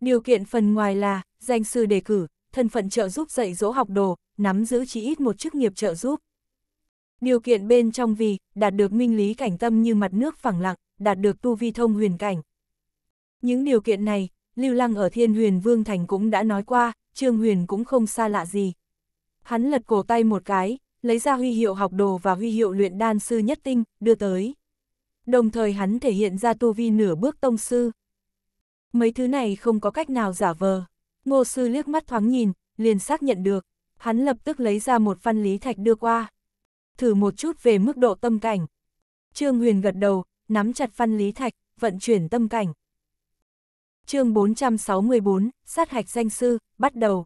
Điều kiện phần ngoài là, danh sư đề cử, thân phận trợ giúp dạy dỗ học đồ, nắm giữ chỉ ít một chức nghiệp trợ giúp. Điều kiện bên trong vì, đạt được minh lý cảnh tâm như mặt nước phẳng lặng, đạt được tu vi thông huyền cảnh. Những điều kiện này, Lưu Lăng ở Thiên Huyền Vương Thành cũng đã nói qua, Trương Huyền cũng không xa lạ gì. Hắn lật cổ tay một cái, lấy ra huy hiệu học đồ và huy hiệu luyện đan sư nhất tinh, đưa tới. Đồng thời hắn thể hiện ra tu vi nửa bước tông sư. Mấy thứ này không có cách nào giả vờ. Ngô sư liếc mắt thoáng nhìn, liền xác nhận được. Hắn lập tức lấy ra một văn lý thạch đưa qua. Thử một chút về mức độ tâm cảnh. Trương Huyền gật đầu, nắm chặt văn lý thạch, vận chuyển tâm cảnh. chương 464, sát hạch danh sư, bắt đầu.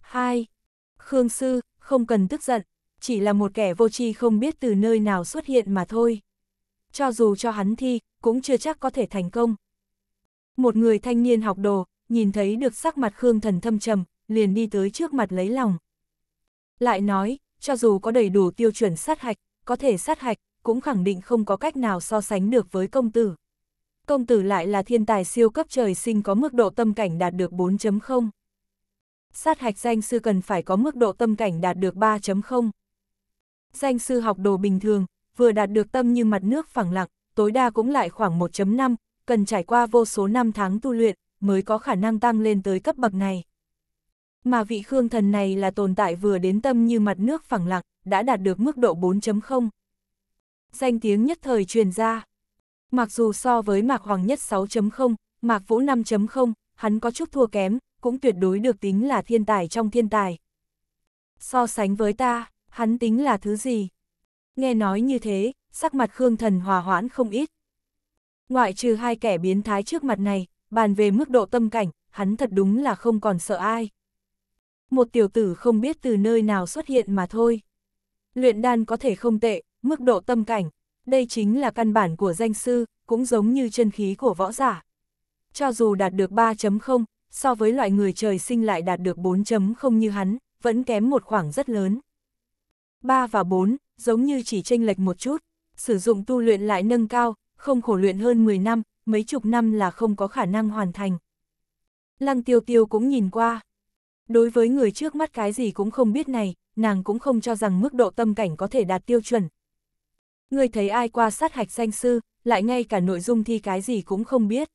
2. Khương sư, không cần tức giận, chỉ là một kẻ vô tri không biết từ nơi nào xuất hiện mà thôi. Cho dù cho hắn thi, cũng chưa chắc có thể thành công. Một người thanh niên học đồ, nhìn thấy được sắc mặt Khương Thần thâm trầm, liền đi tới trước mặt lấy lòng. Lại nói, cho dù có đầy đủ tiêu chuẩn sát hạch, có thể sát hạch, cũng khẳng định không có cách nào so sánh được với công tử. Công tử lại là thiên tài siêu cấp trời sinh có mức độ tâm cảnh đạt được 4.0. Sát hạch danh sư cần phải có mức độ tâm cảnh đạt được 3.0. Danh sư học đồ bình thường, vừa đạt được tâm như mặt nước phẳng lặng, tối đa cũng lại khoảng 1.5, cần trải qua vô số năm tháng tu luyện, mới có khả năng tăng lên tới cấp bậc này. Mà vị Khương thần này là tồn tại vừa đến tâm như mặt nước phẳng lặng, đã đạt được mức độ 4.0. Danh tiếng nhất thời truyền ra. Mặc dù so với Mạc Hoàng Nhất 6.0, Mạc Vũ 5.0, hắn có chút thua kém, cũng tuyệt đối được tính là thiên tài trong thiên tài. So sánh với ta, hắn tính là thứ gì? Nghe nói như thế, sắc mặt Khương Thần hòa hoãn không ít. Ngoại trừ hai kẻ biến thái trước mặt này, bàn về mức độ tâm cảnh, hắn thật đúng là không còn sợ ai. Một tiểu tử không biết từ nơi nào xuất hiện mà thôi. Luyện đan có thể không tệ, mức độ tâm cảnh, đây chính là căn bản của danh sư, cũng giống như chân khí của võ giả. Cho dù đạt được 3.0, so với loại người trời sinh lại đạt được 4.0 như hắn, vẫn kém một khoảng rất lớn. 3 và 4, giống như chỉ chênh lệch một chút, sử dụng tu luyện lại nâng cao, không khổ luyện hơn 10 năm, mấy chục năm là không có khả năng hoàn thành. Lăng tiêu tiêu cũng nhìn qua. Đối với người trước mắt cái gì cũng không biết này, nàng cũng không cho rằng mức độ tâm cảnh có thể đạt tiêu chuẩn. Người thấy ai qua sát hạch danh sư, lại ngay cả nội dung thi cái gì cũng không biết.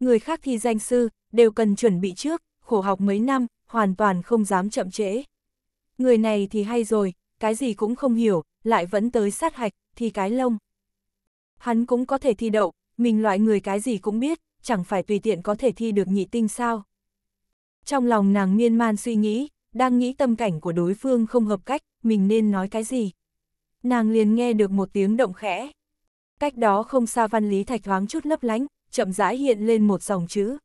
Người khác thi danh sư, đều cần chuẩn bị trước, khổ học mấy năm, hoàn toàn không dám chậm trễ. Người này thì hay rồi, cái gì cũng không hiểu, lại vẫn tới sát hạch, thi cái lông hắn cũng có thể thi đậu, mình loại người cái gì cũng biết, chẳng phải tùy tiện có thể thi được nhị tinh sao. Trong lòng nàng miên man suy nghĩ, đang nghĩ tâm cảnh của đối phương không hợp cách, mình nên nói cái gì. Nàng liền nghe được một tiếng động khẽ. Cách đó không xa văn lý thạch thoáng chút lấp lánh, chậm rãi hiện lên một dòng chữ.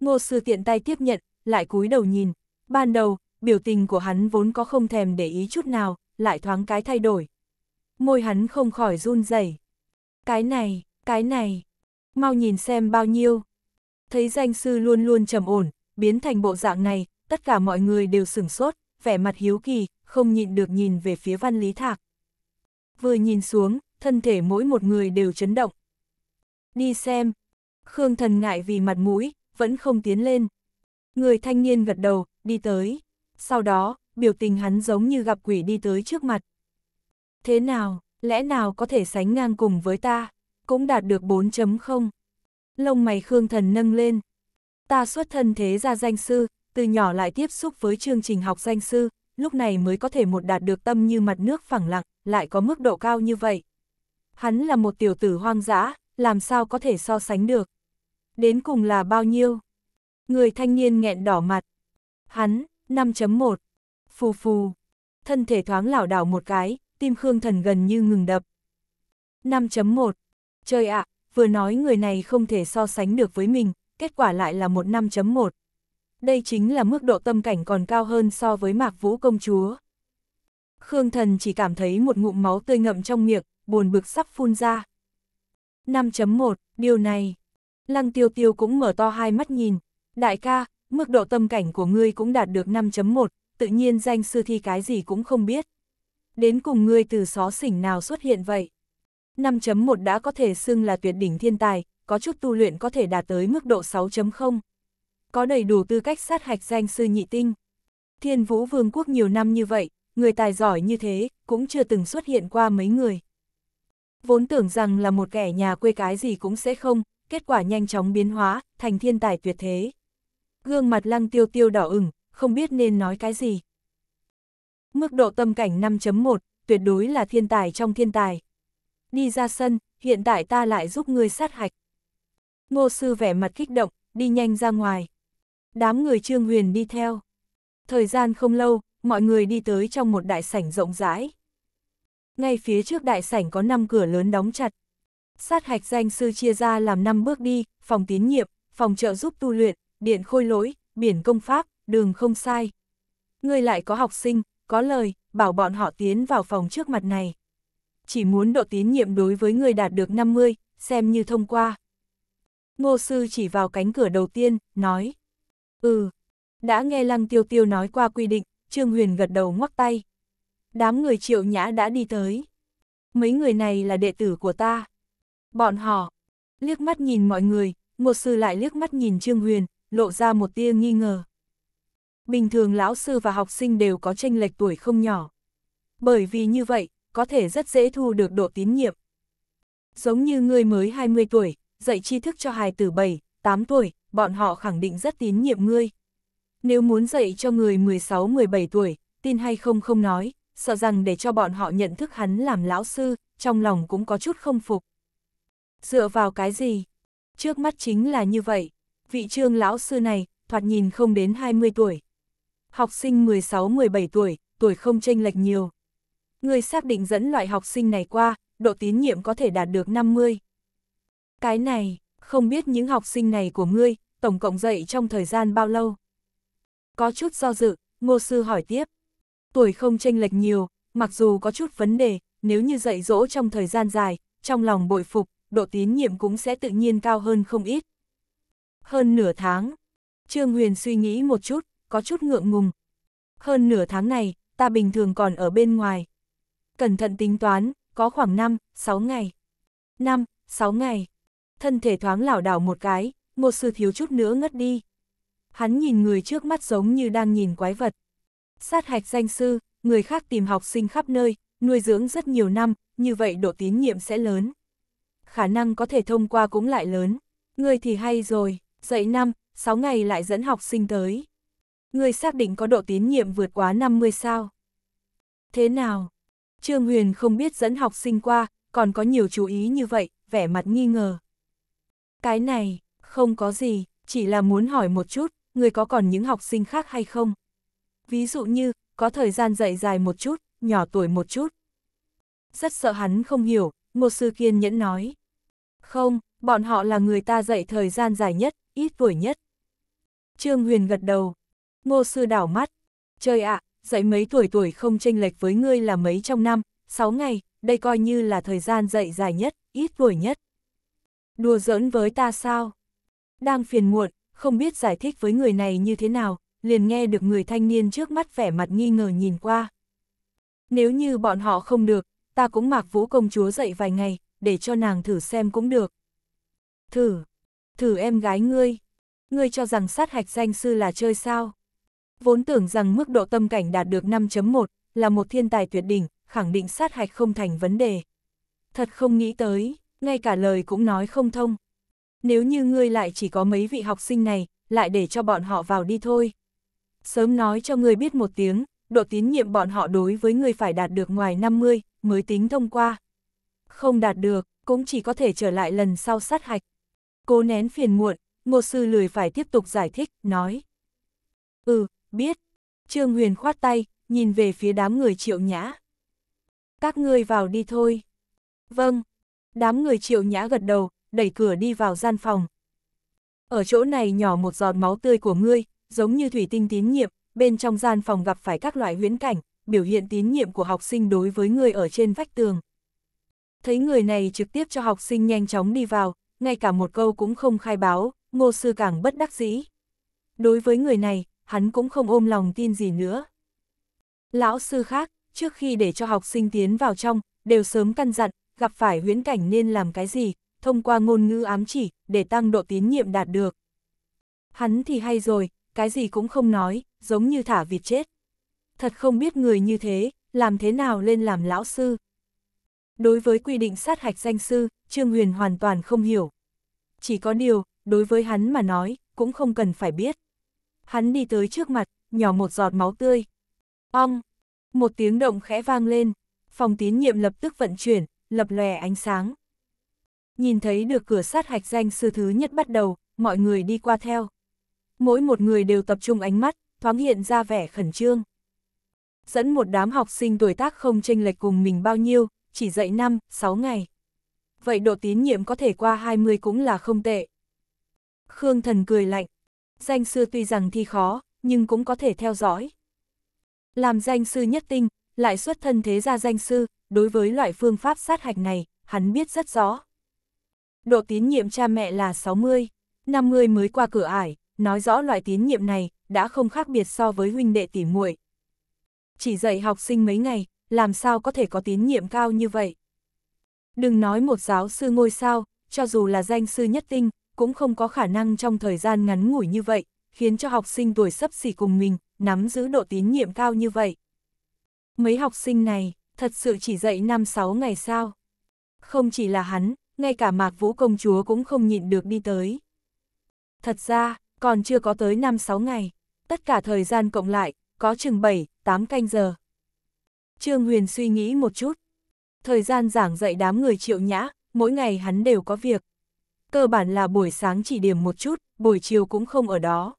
Ngô sư tiện tay tiếp nhận, lại cúi đầu nhìn. Ban đầu, biểu tình của hắn vốn có không thèm để ý chút nào, lại thoáng cái thay đổi. Môi hắn không khỏi run rẩy cái này, cái này, mau nhìn xem bao nhiêu. Thấy danh sư luôn luôn trầm ổn, biến thành bộ dạng này, tất cả mọi người đều sửng sốt, vẻ mặt hiếu kỳ, không nhịn được nhìn về phía văn lý thạc. Vừa nhìn xuống, thân thể mỗi một người đều chấn động. Đi xem. Khương thần ngại vì mặt mũi, vẫn không tiến lên. Người thanh niên gật đầu, đi tới. Sau đó, biểu tình hắn giống như gặp quỷ đi tới trước mặt. Thế nào, lẽ nào có thể sánh ngang cùng với ta, cũng đạt được 4.0. Lông mày Khương Thần nâng lên. Ta xuất thân thế ra danh sư, từ nhỏ lại tiếp xúc với chương trình học danh sư, lúc này mới có thể một đạt được tâm như mặt nước phẳng lặng, lại có mức độ cao như vậy. Hắn là một tiểu tử hoang dã, làm sao có thể so sánh được. Đến cùng là bao nhiêu? Người thanh niên nghẹn đỏ mặt. Hắn, 5.1. Phù phù. Thân thể thoáng lảo đảo một cái, tim Khương Thần gần như ngừng đập. 5.1 Trời ạ, vừa nói người này không thể so sánh được với mình, kết quả lại là một 5.1. Đây chính là mức độ tâm cảnh còn cao hơn so với Mạc Vũ công chúa. Khương Thần chỉ cảm thấy một ngụm máu tươi ngậm trong miệng, buồn bực sắp phun ra. 5.1, điều này. Lăng tiêu tiêu cũng mở to hai mắt nhìn. Đại ca, mức độ tâm cảnh của ngươi cũng đạt được 5.1, tự nhiên danh sư thi cái gì cũng không biết đến cùng ngươi từ xó xỉnh nào xuất hiện vậy? 5.1 đã có thể xưng là tuyệt đỉnh thiên tài, có chút tu luyện có thể đạt tới mức độ 6.0. Có đầy đủ tư cách sát hạch danh sư nhị tinh. Thiên vũ vương quốc nhiều năm như vậy, người tài giỏi như thế, cũng chưa từng xuất hiện qua mấy người. Vốn tưởng rằng là một kẻ nhà quê cái gì cũng sẽ không, kết quả nhanh chóng biến hóa, thành thiên tài tuyệt thế. Gương mặt lăng tiêu tiêu đỏ ửng, không biết nên nói cái gì. Mức độ tâm cảnh 5.1, tuyệt đối là thiên tài trong thiên tài. Đi ra sân, hiện tại ta lại giúp ngươi sát hạch. Ngô sư vẻ mặt kích động, đi nhanh ra ngoài. Đám người Trương Huyền đi theo. Thời gian không lâu, mọi người đi tới trong một đại sảnh rộng rãi. Ngay phía trước đại sảnh có 5 cửa lớn đóng chặt. Sát hạch danh sư chia ra làm 5 bước đi, phòng tiến nhiệm, phòng trợ giúp tu luyện, điện khôi lỗi, biển công pháp, đường không sai. Ngươi lại có học sinh, có lời, bảo bọn họ tiến vào phòng trước mặt này. Chỉ muốn độ tín nhiệm đối với người đạt được 50, xem như thông qua. Ngô sư chỉ vào cánh cửa đầu tiên, nói. Ừ, đã nghe Lăng Tiêu Tiêu nói qua quy định, Trương Huyền gật đầu ngoắc tay. Đám người triệu nhã đã đi tới. Mấy người này là đệ tử của ta. Bọn họ, liếc mắt nhìn mọi người, một sư lại liếc mắt nhìn Trương Huyền, lộ ra một tia nghi ngờ bình thường lão sư và học sinh đều có tranh lệch tuổi không nhỏ. Bởi vì như vậy, có thể rất dễ thu được độ tín nhiệm. Giống như người mới 20 tuổi, dạy tri thức cho hài tử 7, 8 tuổi, bọn họ khẳng định rất tín nhiệm ngươi. Nếu muốn dạy cho người 16-17 tuổi, tin hay không không nói, sợ rằng để cho bọn họ nhận thức hắn làm lão sư, trong lòng cũng có chút không phục. Dựa vào cái gì? Trước mắt chính là như vậy, vị trương lão sư này, thoạt nhìn không đến 20 tuổi, Học sinh 16-17 tuổi, tuổi không tranh lệch nhiều. Người xác định dẫn loại học sinh này qua, độ tín nhiệm có thể đạt được 50. Cái này, không biết những học sinh này của ngươi, tổng cộng dạy trong thời gian bao lâu? Có chút do dự, ngô sư hỏi tiếp. Tuổi không tranh lệch nhiều, mặc dù có chút vấn đề, nếu như dạy dỗ trong thời gian dài, trong lòng bội phục, độ tín nhiệm cũng sẽ tự nhiên cao hơn không ít. Hơn nửa tháng, Trương Huyền suy nghĩ một chút, có chút ngượng ngùng. Hơn nửa tháng này, ta bình thường còn ở bên ngoài. Cẩn thận tính toán, có khoảng 5, 6 ngày. 5, 6 ngày. Thân thể thoáng lảo đảo một cái, một sư thiếu chút nữa ngất đi. Hắn nhìn người trước mắt giống như đang nhìn quái vật. Sát hạch danh sư, người khác tìm học sinh khắp nơi, nuôi dưỡng rất nhiều năm, như vậy độ tín nhiệm sẽ lớn. Khả năng có thể thông qua cũng lại lớn. Người thì hay rồi, dậy năm, 6 ngày lại dẫn học sinh tới. Người xác định có độ tín nhiệm vượt quá 50 sao? Thế nào? Trương Huyền không biết dẫn học sinh qua, còn có nhiều chú ý như vậy, vẻ mặt nghi ngờ. Cái này, không có gì, chỉ là muốn hỏi một chút, người có còn những học sinh khác hay không? Ví dụ như, có thời gian dạy dài một chút, nhỏ tuổi một chút. Rất sợ hắn không hiểu, một sư kiên nhẫn nói. Không, bọn họ là người ta dạy thời gian dài nhất, ít tuổi nhất. Trương Huyền gật đầu, Ngô sư đảo mắt. Trời ạ, dạy mấy tuổi tuổi không chênh lệch với ngươi là mấy trong năm, 6 ngày, đây coi như là thời gian dạy dài nhất, ít tuổi nhất. Đùa giỡn với ta sao? Đang phiền muộn, không biết giải thích với người này như thế nào, liền nghe được người thanh niên trước mắt vẻ mặt nghi ngờ nhìn qua. Nếu như bọn họ không được, ta cũng mặc vũ công chúa dậy vài ngày, để cho nàng thử xem cũng được. Thử, thử em gái ngươi, ngươi cho rằng sát hạch danh sư là chơi sao? vốn tưởng rằng mức độ tâm cảnh đạt được 5.1 là một thiên tài tuyệt đỉnh, khẳng định sát hạch không thành vấn đề. Thật không nghĩ tới, ngay cả lời cũng nói không thông. Nếu như ngươi lại chỉ có mấy vị học sinh này, lại để cho bọn họ vào đi thôi. Sớm nói cho ngươi biết một tiếng, độ tín nhiệm bọn họ đối với ngươi phải đạt được ngoài 50, mới tính thông qua. Không đạt được, cũng chỉ có thể trở lại lần sau sát hạch. Cố nén phiền muộn, ngô sư lười phải tiếp tục giải thích, nói. Ừ, biết. Trương Huyền khoát tay, nhìn về phía đám người triệu nhã. Các ngươi vào đi thôi. Vâng. Đám người triệu nhã gật đầu, đẩy cửa đi vào gian phòng. Ở chỗ này nhỏ một giọt máu tươi của ngươi, giống như thủy tinh tín nhiệm, bên trong gian phòng gặp phải các loại huyễn cảnh, biểu hiện tín nhiệm của học sinh đối với người ở trên vách tường. Thấy người này trực tiếp cho học sinh nhanh chóng đi vào, ngay cả một câu cũng không khai báo, ngô sư càng bất đắc dĩ. Đối với người này, hắn cũng không ôm lòng tin gì nữa. Lão sư khác, trước khi để cho học sinh tiến vào trong, đều sớm căn dặn, gặp phải huyễn cảnh nên làm cái gì, thông qua ngôn ngữ ám chỉ, để tăng độ tín nhiệm đạt được. Hắn thì hay rồi, cái gì cũng không nói, giống như thả vịt chết. Thật không biết người như thế, làm thế nào lên làm lão sư. Đối với quy định sát hạch danh sư, Trương Huyền hoàn toàn không hiểu. Chỉ có điều, đối với hắn mà nói, cũng không cần phải biết hắn đi tới trước mặt, nhỏ một giọt máu tươi. Ong! Một tiếng động khẽ vang lên, phòng tín nhiệm lập tức vận chuyển, lập lòe ánh sáng. Nhìn thấy được cửa sát hạch danh sư thứ nhất bắt đầu, mọi người đi qua theo. Mỗi một người đều tập trung ánh mắt, thoáng hiện ra vẻ khẩn trương. Dẫn một đám học sinh tuổi tác không chênh lệch cùng mình bao nhiêu, chỉ dạy 5, 6 ngày. Vậy độ tín nhiệm có thể qua 20 cũng là không tệ. Khương Thần cười lạnh, danh sư tuy rằng thi khó, nhưng cũng có thể theo dõi. Làm danh sư nhất tinh, lại xuất thân thế gia danh sư, đối với loại phương pháp sát hạch này, hắn biết rất rõ. Độ tín nhiệm cha mẹ là 60, 50 mới qua cửa ải, nói rõ loại tín nhiệm này đã không khác biệt so với huynh đệ tỉ muội. Chỉ dạy học sinh mấy ngày, làm sao có thể có tín nhiệm cao như vậy? Đừng nói một giáo sư ngôi sao, cho dù là danh sư nhất tinh, cũng không có khả năng trong thời gian ngắn ngủi như vậy, khiến cho học sinh tuổi sấp xỉ cùng mình, nắm giữ độ tín nhiệm cao như vậy. Mấy học sinh này, thật sự chỉ dạy 5-6 ngày sao? Không chỉ là hắn, ngay cả Mạc Vũ Công Chúa cũng không nhịn được đi tới. Thật ra, còn chưa có tới 5-6 ngày, tất cả thời gian cộng lại, có chừng 7-8 canh giờ. Trương Huyền suy nghĩ một chút. Thời gian giảng dạy đám người triệu nhã, mỗi ngày hắn đều có việc, cơ bản là buổi sáng chỉ điểm một chút, buổi chiều cũng không ở đó.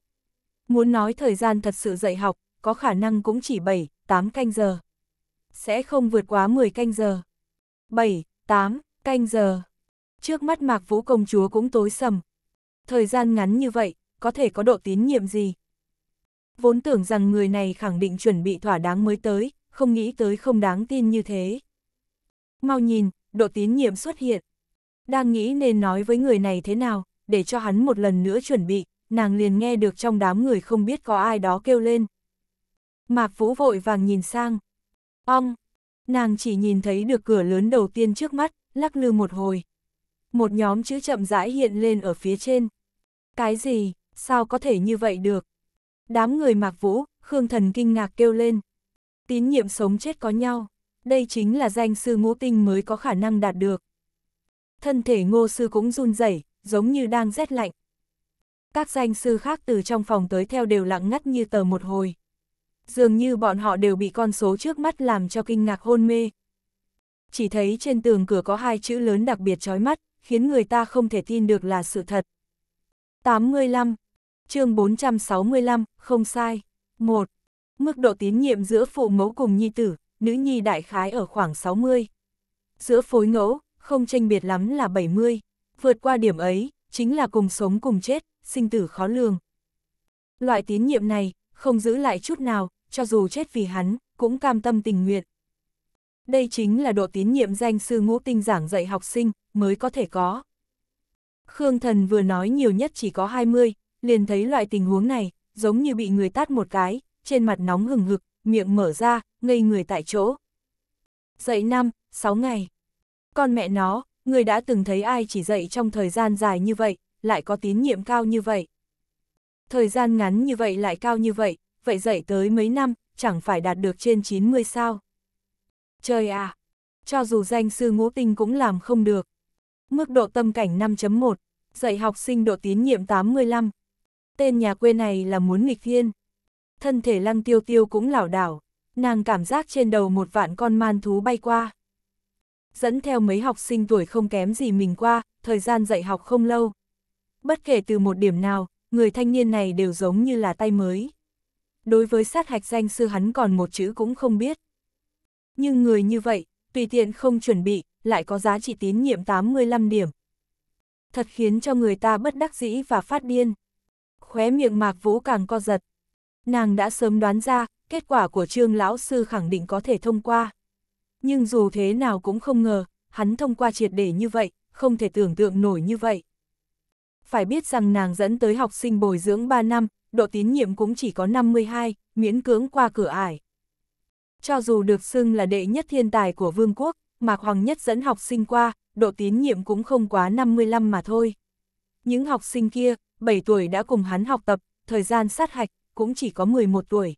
Muốn nói thời gian thật sự dạy học, có khả năng cũng chỉ 7, 8 canh giờ. Sẽ không vượt quá 10 canh giờ. 7, 8 canh giờ. Trước mắt Mạc Vũ công chúa cũng tối sầm. Thời gian ngắn như vậy, có thể có độ tín nhiệm gì? Vốn tưởng rằng người này khẳng định chuẩn bị thỏa đáng mới tới, không nghĩ tới không đáng tin như thế. Mau nhìn, độ tín nhiệm xuất hiện đang nghĩ nên nói với người này thế nào, để cho hắn một lần nữa chuẩn bị, nàng liền nghe được trong đám người không biết có ai đó kêu lên. Mạc Vũ vội vàng nhìn sang. Ong! Nàng chỉ nhìn thấy được cửa lớn đầu tiên trước mắt, lắc lư một hồi. Một nhóm chữ chậm rãi hiện lên ở phía trên. Cái gì? Sao có thể như vậy được? Đám người Mạc Vũ, Khương Thần kinh ngạc kêu lên. Tín nhiệm sống chết có nhau. Đây chính là danh sư ngũ tinh mới có khả năng đạt được thân thể ngô sư cũng run rẩy giống như đang rét lạnh. Các danh sư khác từ trong phòng tới theo đều lặng ngắt như tờ một hồi. Dường như bọn họ đều bị con số trước mắt làm cho kinh ngạc hôn mê. Chỉ thấy trên tường cửa có hai chữ lớn đặc biệt chói mắt, khiến người ta không thể tin được là sự thật. 85. chương 465, không sai. 1. Mức độ tín nhiệm giữa phụ mẫu cùng nhi tử, nữ nhi đại khái ở khoảng 60. Giữa phối ngẫu, không tranh biệt lắm là 70. Vượt qua điểm ấy, chính là cùng sống cùng chết, sinh tử khó lường. Loại tín nhiệm này, không giữ lại chút nào, cho dù chết vì hắn, cũng cam tâm tình nguyện. Đây chính là độ tín nhiệm danh sư ngũ tinh giảng dạy học sinh, mới có thể có. Khương Thần vừa nói nhiều nhất chỉ có 20, liền thấy loại tình huống này, giống như bị người tát một cái, trên mặt nóng hừng hực, miệng mở ra, ngây người tại chỗ. dạy năm, 6 ngày. Con mẹ nó, người đã từng thấy ai chỉ dạy trong thời gian dài như vậy, lại có tín nhiệm cao như vậy. Thời gian ngắn như vậy lại cao như vậy, vậy dạy tới mấy năm, chẳng phải đạt được trên 90 sao. Trời à, cho dù danh sư ngũ tinh cũng làm không được. Mức độ tâm cảnh 5.1, dạy học sinh độ tín nhiệm 85. Tên nhà quê này là muốn nghịch thiên. Thân thể lăng tiêu tiêu cũng lảo đảo, nàng cảm giác trên đầu một vạn con man thú bay qua dẫn theo mấy học sinh tuổi không kém gì mình qua, thời gian dạy học không lâu. Bất kể từ một điểm nào, người thanh niên này đều giống như là tay mới. Đối với sát hạch danh sư hắn còn một chữ cũng không biết. Nhưng người như vậy, tùy tiện không chuẩn bị, lại có giá trị tín nhiệm 85 điểm. Thật khiến cho người ta bất đắc dĩ và phát điên. Khóe miệng Mạc Vũ càng co giật. Nàng đã sớm đoán ra, kết quả của trương lão sư khẳng định có thể thông qua nhưng dù thế nào cũng không ngờ, hắn thông qua triệt để như vậy, không thể tưởng tượng nổi như vậy. Phải biết rằng nàng dẫn tới học sinh bồi dưỡng 3 năm, độ tín nhiệm cũng chỉ có 52, miễn cưỡng qua cửa ải. Cho dù được xưng là đệ nhất thiên tài của vương quốc, Mạc Hoàng Nhất dẫn học sinh qua, độ tín nhiệm cũng không quá 55 mà thôi. Những học sinh kia, 7 tuổi đã cùng hắn học tập, thời gian sát hạch cũng chỉ có 11 tuổi.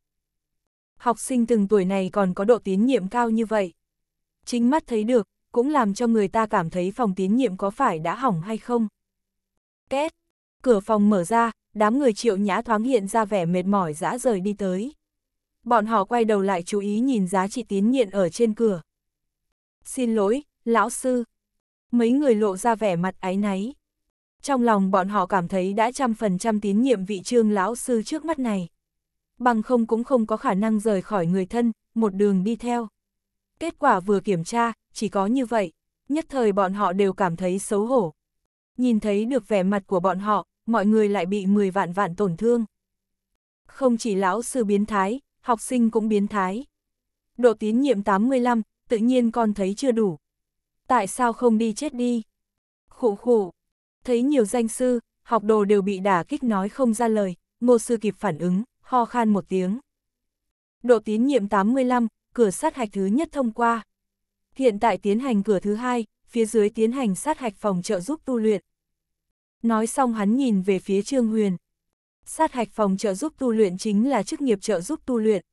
Học sinh từng tuổi này còn có độ tín nhiệm cao như vậy chính mắt thấy được, cũng làm cho người ta cảm thấy phòng tín nhiệm có phải đã hỏng hay không. Két, cửa phòng mở ra, đám người triệu nhã thoáng hiện ra vẻ mệt mỏi dã rời đi tới. Bọn họ quay đầu lại chú ý nhìn giá trị tín nhiệm ở trên cửa. Xin lỗi, lão sư. Mấy người lộ ra vẻ mặt áy náy. Trong lòng bọn họ cảm thấy đã trăm phần trăm tín nhiệm vị trương lão sư trước mắt này. Bằng không cũng không có khả năng rời khỏi người thân, một đường đi theo. Kết quả vừa kiểm tra, chỉ có như vậy, nhất thời bọn họ đều cảm thấy xấu hổ. Nhìn thấy được vẻ mặt của bọn họ, mọi người lại bị 10 vạn vạn tổn thương. Không chỉ lão sư biến thái, học sinh cũng biến thái. Độ tín nhiệm 85, tự nhiên con thấy chưa đủ. Tại sao không đi chết đi? Khụ khụ, thấy nhiều danh sư, học đồ đều bị đả kích nói không ra lời, ngô sư kịp phản ứng, ho khan một tiếng. Độ tín nhiệm 85, cửa sát hạch thứ nhất thông qua. Hiện tại tiến hành cửa thứ hai, phía dưới tiến hành sát hạch phòng trợ giúp tu luyện. Nói xong hắn nhìn về phía Trương Huyền. Sát hạch phòng trợ giúp tu luyện chính là chức nghiệp trợ giúp tu luyện.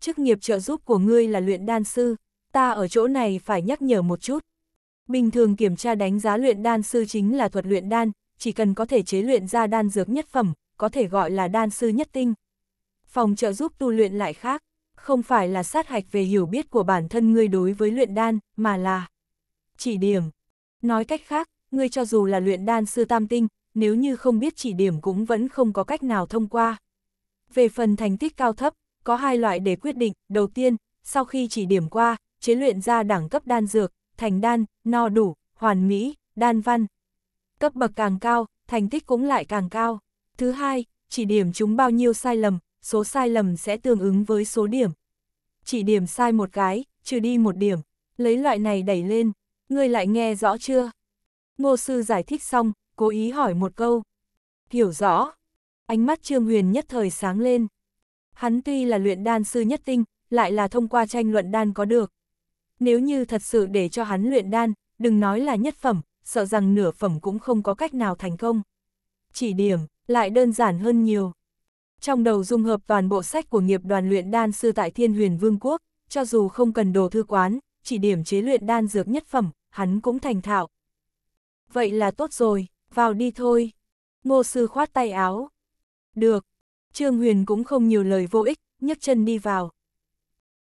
Chức nghiệp trợ giúp của ngươi là luyện đan sư, ta ở chỗ này phải nhắc nhở một chút. Bình thường kiểm tra đánh giá luyện đan sư chính là thuật luyện đan, chỉ cần có thể chế luyện ra đan dược nhất phẩm, có thể gọi là đan sư nhất tinh. Phòng trợ giúp tu luyện lại khác, không phải là sát hạch về hiểu biết của bản thân ngươi đối với luyện đan, mà là chỉ điểm. Nói cách khác, ngươi cho dù là luyện đan sư tam tinh, nếu như không biết chỉ điểm cũng vẫn không có cách nào thông qua. Về phần thành tích cao thấp, có hai loại để quyết định, đầu tiên, sau khi chỉ điểm qua, chế luyện ra đẳng cấp đan dược, thành đan, no đủ, hoàn mỹ, đan văn. Cấp bậc càng cao, thành tích cũng lại càng cao. Thứ hai, chỉ điểm chúng bao nhiêu sai lầm, số sai lầm sẽ tương ứng với số điểm. Chỉ điểm sai một cái, trừ đi một điểm, lấy loại này đẩy lên, ngươi lại nghe rõ chưa? Ngô sư giải thích xong, cố ý hỏi một câu. Hiểu rõ. Ánh mắt Trương Huyền nhất thời sáng lên. Hắn tuy là luyện đan sư nhất tinh, lại là thông qua tranh luận đan có được. Nếu như thật sự để cho hắn luyện đan, đừng nói là nhất phẩm, sợ rằng nửa phẩm cũng không có cách nào thành công. Chỉ điểm, lại đơn giản hơn nhiều. Trong đầu dung hợp toàn bộ sách của nghiệp đoàn luyện đan sư tại Thiên Huyền Vương quốc, cho dù không cần đồ thư quán, chỉ điểm chế luyện đan dược nhất phẩm, hắn cũng thành thạo. Vậy là tốt rồi, vào đi thôi. Ngô sư khoát tay áo. Được. Trương Huyền cũng không nhiều lời vô ích, nhấc chân đi vào.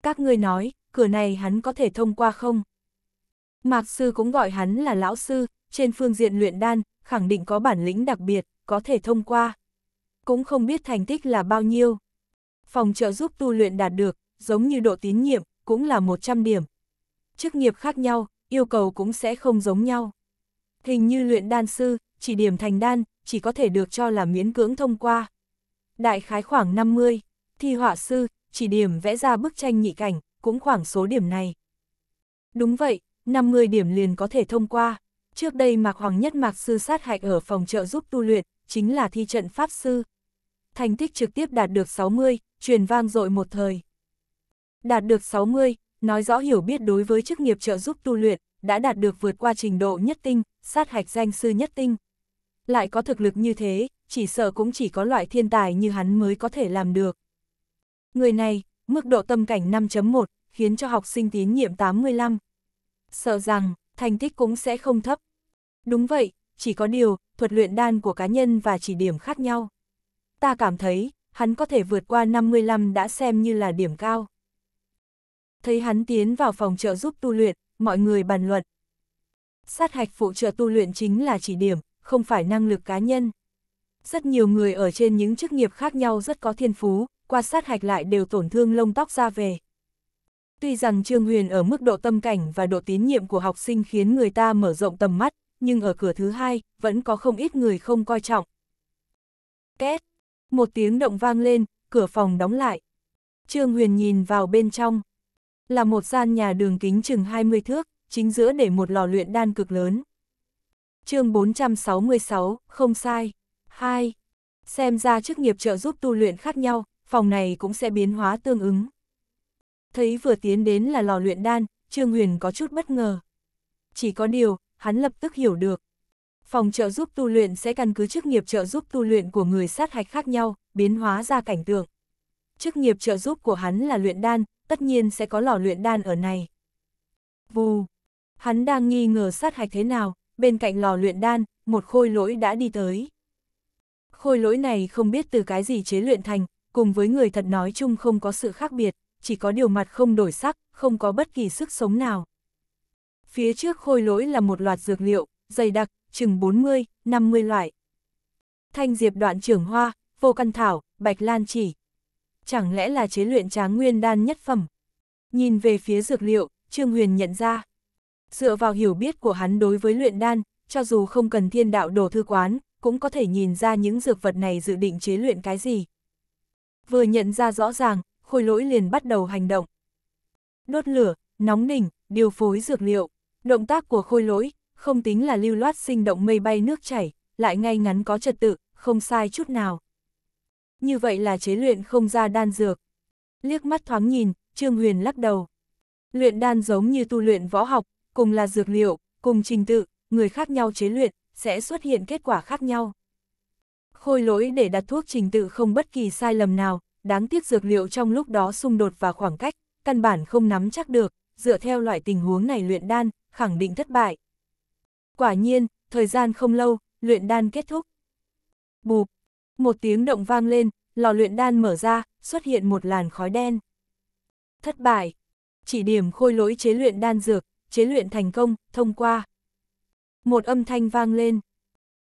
Các ngươi nói, cửa này hắn có thể thông qua không? Mạc sư cũng gọi hắn là lão sư, trên phương diện luyện đan, khẳng định có bản lĩnh đặc biệt, có thể thông qua cũng không biết thành tích là bao nhiêu. Phòng trợ giúp tu luyện đạt được, giống như độ tín nhiệm, cũng là 100 điểm. Chức nghiệp khác nhau, yêu cầu cũng sẽ không giống nhau. Hình như luyện đan sư, chỉ điểm thành đan, chỉ có thể được cho là miễn cưỡng thông qua. Đại khái khoảng 50, thi họa sư, chỉ điểm vẽ ra bức tranh nhị cảnh, cũng khoảng số điểm này. Đúng vậy, 50 điểm liền có thể thông qua. Trước đây Mạc Hoàng Nhất Mạc Sư sát hại ở phòng trợ giúp tu luyện, chính là thi trận Pháp Sư, thành tích trực tiếp đạt được 60, truyền vang dội một thời. Đạt được 60, nói rõ hiểu biết đối với chức nghiệp trợ giúp tu luyện, đã đạt được vượt qua trình độ nhất tinh, sát hạch danh sư nhất tinh. Lại có thực lực như thế, chỉ sợ cũng chỉ có loại thiên tài như hắn mới có thể làm được. Người này, mức độ tâm cảnh 5.1, khiến cho học sinh tín nhiệm 85. Sợ rằng, thành tích cũng sẽ không thấp. Đúng vậy, chỉ có điều, thuật luyện đan của cá nhân và chỉ điểm khác nhau ta cảm thấy, hắn có thể vượt qua 55 đã xem như là điểm cao. Thấy hắn tiến vào phòng trợ giúp tu luyện, mọi người bàn luận. Sát hạch phụ trợ tu luyện chính là chỉ điểm, không phải năng lực cá nhân. Rất nhiều người ở trên những chức nghiệp khác nhau rất có thiên phú, qua sát hạch lại đều tổn thương lông tóc ra về. Tuy rằng Trương Huyền ở mức độ tâm cảnh và độ tín nhiệm của học sinh khiến người ta mở rộng tầm mắt, nhưng ở cửa thứ hai, vẫn có không ít người không coi trọng. kết một tiếng động vang lên, cửa phòng đóng lại. Trương Huyền nhìn vào bên trong. Là một gian nhà đường kính chừng 20 thước, chính giữa để một lò luyện đan cực lớn. chương 466, không sai. 2. Xem ra chức nghiệp trợ giúp tu luyện khác nhau, phòng này cũng sẽ biến hóa tương ứng. Thấy vừa tiến đến là lò luyện đan, Trương Huyền có chút bất ngờ. Chỉ có điều, hắn lập tức hiểu được, phòng trợ giúp tu luyện sẽ căn cứ chức nghiệp trợ giúp tu luyện của người sát hạch khác nhau, biến hóa ra cảnh tượng. Chức nghiệp trợ giúp của hắn là luyện đan, tất nhiên sẽ có lò luyện đan ở này. Vù! Hắn đang nghi ngờ sát hạch thế nào, bên cạnh lò luyện đan, một khôi lỗi đã đi tới. Khôi lỗi này không biết từ cái gì chế luyện thành, cùng với người thật nói chung không có sự khác biệt, chỉ có điều mặt không đổi sắc, không có bất kỳ sức sống nào. Phía trước khôi lỗi là một loạt dược liệu, dày đặc, chừng 40, 50 loại. Thanh diệp đoạn trưởng hoa, vô căn thảo, bạch lan chỉ. Chẳng lẽ là chế luyện tráng nguyên đan nhất phẩm? Nhìn về phía dược liệu, Trương Huyền nhận ra. Dựa vào hiểu biết của hắn đối với luyện đan, cho dù không cần thiên đạo đổ thư quán, cũng có thể nhìn ra những dược vật này dự định chế luyện cái gì. Vừa nhận ra rõ ràng, khôi lỗi liền bắt đầu hành động. Đốt lửa, nóng đỉnh, điều phối dược liệu. Động tác của khôi lỗi, không tính là lưu loát sinh động mây bay nước chảy, lại ngay ngắn có trật tự, không sai chút nào. Như vậy là chế luyện không ra đan dược. Liếc mắt thoáng nhìn, Trương Huyền lắc đầu. Luyện đan giống như tu luyện võ học, cùng là dược liệu, cùng trình tự, người khác nhau chế luyện, sẽ xuất hiện kết quả khác nhau. Khôi lỗi để đặt thuốc trình tự không bất kỳ sai lầm nào, đáng tiếc dược liệu trong lúc đó xung đột và khoảng cách, căn bản không nắm chắc được, dựa theo loại tình huống này luyện đan, khẳng định thất bại. Quả nhiên, thời gian không lâu, luyện đan kết thúc. Bụp, một tiếng động vang lên, lò luyện đan mở ra, xuất hiện một làn khói đen. Thất bại, chỉ điểm khôi lỗi chế luyện đan dược, chế luyện thành công, thông qua. Một âm thanh vang lên.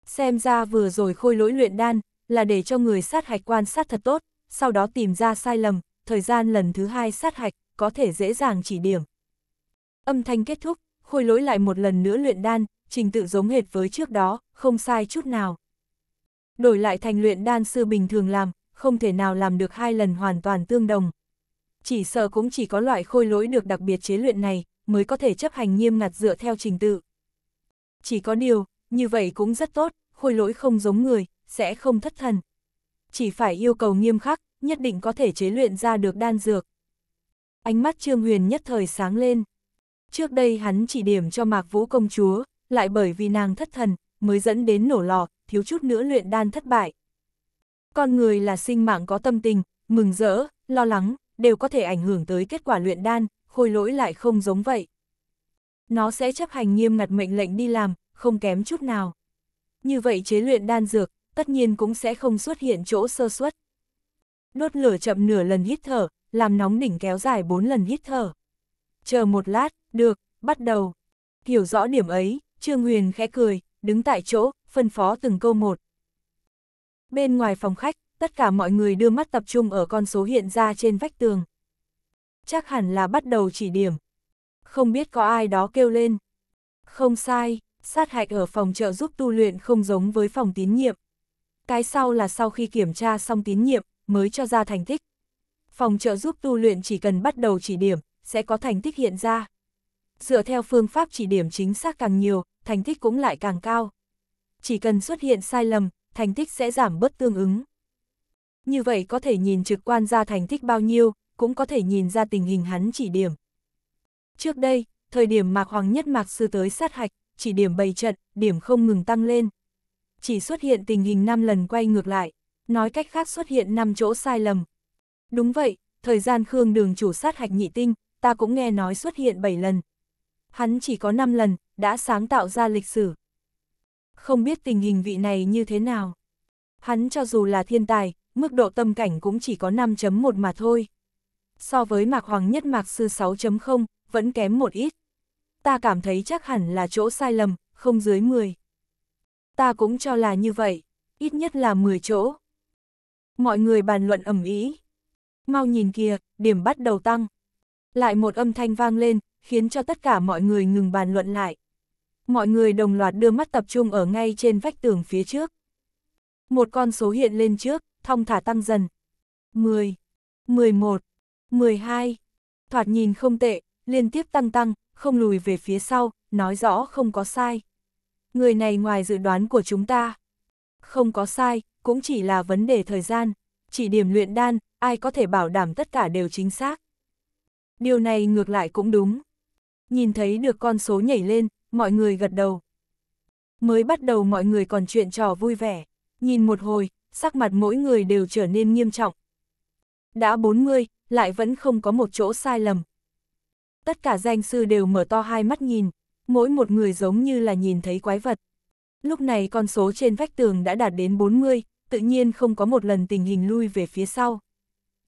Xem ra vừa rồi khôi lỗi luyện đan, là để cho người sát hạch quan sát thật tốt, sau đó tìm ra sai lầm, thời gian lần thứ hai sát hạch, có thể dễ dàng chỉ điểm. Âm thanh kết thúc, khôi lỗi lại một lần nữa luyện đan, trình tự giống hệt với trước đó, không sai chút nào. Đổi lại thành luyện đan sư bình thường làm, không thể nào làm được hai lần hoàn toàn tương đồng. Chỉ sợ cũng chỉ có loại khôi lỗi được đặc biệt chế luyện này, mới có thể chấp hành nghiêm ngặt dựa theo trình tự. Chỉ có điều, như vậy cũng rất tốt, khôi lỗi không giống người, sẽ không thất thần. Chỉ phải yêu cầu nghiêm khắc, nhất định có thể chế luyện ra được đan dược. Ánh mắt Trương Huyền nhất thời sáng lên. Trước đây hắn chỉ điểm cho Mạc Vũ công chúa, lại bởi vì nàng thất thần, mới dẫn đến nổ lò, thiếu chút nữa luyện đan thất bại. Con người là sinh mạng có tâm tình, mừng rỡ, lo lắng, đều có thể ảnh hưởng tới kết quả luyện đan, khôi lỗi lại không giống vậy. Nó sẽ chấp hành nghiêm ngặt mệnh lệnh đi làm, không kém chút nào. Như vậy chế luyện đan dược, tất nhiên cũng sẽ không xuất hiện chỗ sơ suất. Đốt lửa chậm nửa lần hít thở, làm nóng đỉnh kéo dài bốn lần hít thở. Chờ một lát, được, bắt đầu. Hiểu rõ điểm ấy, Trương Huyền khẽ cười, đứng tại chỗ, phân phó từng câu một. Bên ngoài phòng khách, tất cả mọi người đưa mắt tập trung ở con số hiện ra trên vách tường. Chắc hẳn là bắt đầu chỉ điểm. Không biết có ai đó kêu lên. Không sai, sát hạch ở phòng trợ giúp tu luyện không giống với phòng tín nhiệm. Cái sau là sau khi kiểm tra xong tín nhiệm, mới cho ra thành tích. Phòng trợ giúp tu luyện chỉ cần bắt đầu chỉ điểm, sẽ có thành tích hiện ra dựa theo phương pháp chỉ điểm chính xác càng nhiều, thành tích cũng lại càng cao. Chỉ cần xuất hiện sai lầm, thành tích sẽ giảm bớt tương ứng. Như vậy có thể nhìn trực quan ra thành tích bao nhiêu, cũng có thể nhìn ra tình hình hắn chỉ điểm. Trước đây, thời điểm Mạc Hoàng Nhất Mạc Sư tới sát hạch, chỉ điểm bày trận, điểm không ngừng tăng lên. Chỉ xuất hiện tình hình 5 lần quay ngược lại, nói cách khác xuất hiện 5 chỗ sai lầm. Đúng vậy, thời gian Khương đường chủ sát hạch nhị tinh, ta cũng nghe nói xuất hiện 7 lần, hắn chỉ có 5 lần, đã sáng tạo ra lịch sử. Không biết tình hình vị này như thế nào. Hắn cho dù là thiên tài, mức độ tâm cảnh cũng chỉ có 5.1 mà thôi. So với mạc hoàng nhất mạc sư 6.0, vẫn kém một ít. Ta cảm thấy chắc hẳn là chỗ sai lầm, không dưới 10. Ta cũng cho là như vậy, ít nhất là 10 chỗ. Mọi người bàn luận ẩm ý. Mau nhìn kìa, điểm bắt đầu tăng. Lại một âm thanh vang lên, khiến cho tất cả mọi người ngừng bàn luận lại. Mọi người đồng loạt đưa mắt tập trung ở ngay trên vách tường phía trước. Một con số hiện lên trước, thong thả tăng dần. 10, 11, 12, thoạt nhìn không tệ, liên tiếp tăng tăng, không lùi về phía sau, nói rõ không có sai. Người này ngoài dự đoán của chúng ta. Không có sai, cũng chỉ là vấn đề thời gian, chỉ điểm luyện đan, ai có thể bảo đảm tất cả đều chính xác. Điều này ngược lại cũng đúng. Nhìn thấy được con số nhảy lên, mọi người gật đầu. Mới bắt đầu mọi người còn chuyện trò vui vẻ, nhìn một hồi, sắc mặt mỗi người đều trở nên nghiêm trọng. Đã 40, lại vẫn không có một chỗ sai lầm. Tất cả danh sư đều mở to hai mắt nhìn, mỗi một người giống như là nhìn thấy quái vật. Lúc này con số trên vách tường đã đạt đến 40, tự nhiên không có một lần tình hình lui về phía sau.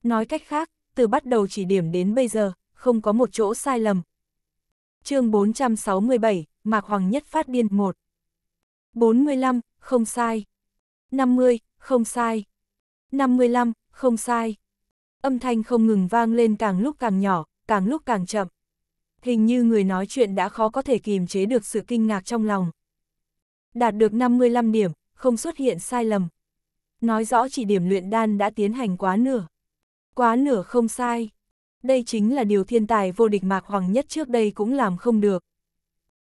Nói cách khác, từ bắt đầu chỉ điểm đến bây giờ, không có một chỗ sai lầm, chương 467, Mạc Hoàng Nhất Phát Điên 1. 45, không sai. 50, không sai. 55, không sai. Âm thanh không ngừng vang lên càng lúc càng nhỏ, càng lúc càng chậm. Hình như người nói chuyện đã khó có thể kìm chế được sự kinh ngạc trong lòng. Đạt được 55 điểm, không xuất hiện sai lầm. Nói rõ chỉ điểm luyện đan đã tiến hành quá nửa. Quá nửa không sai. Đây chính là điều thiên tài vô địch Mạc Hoàng nhất trước đây cũng làm không được.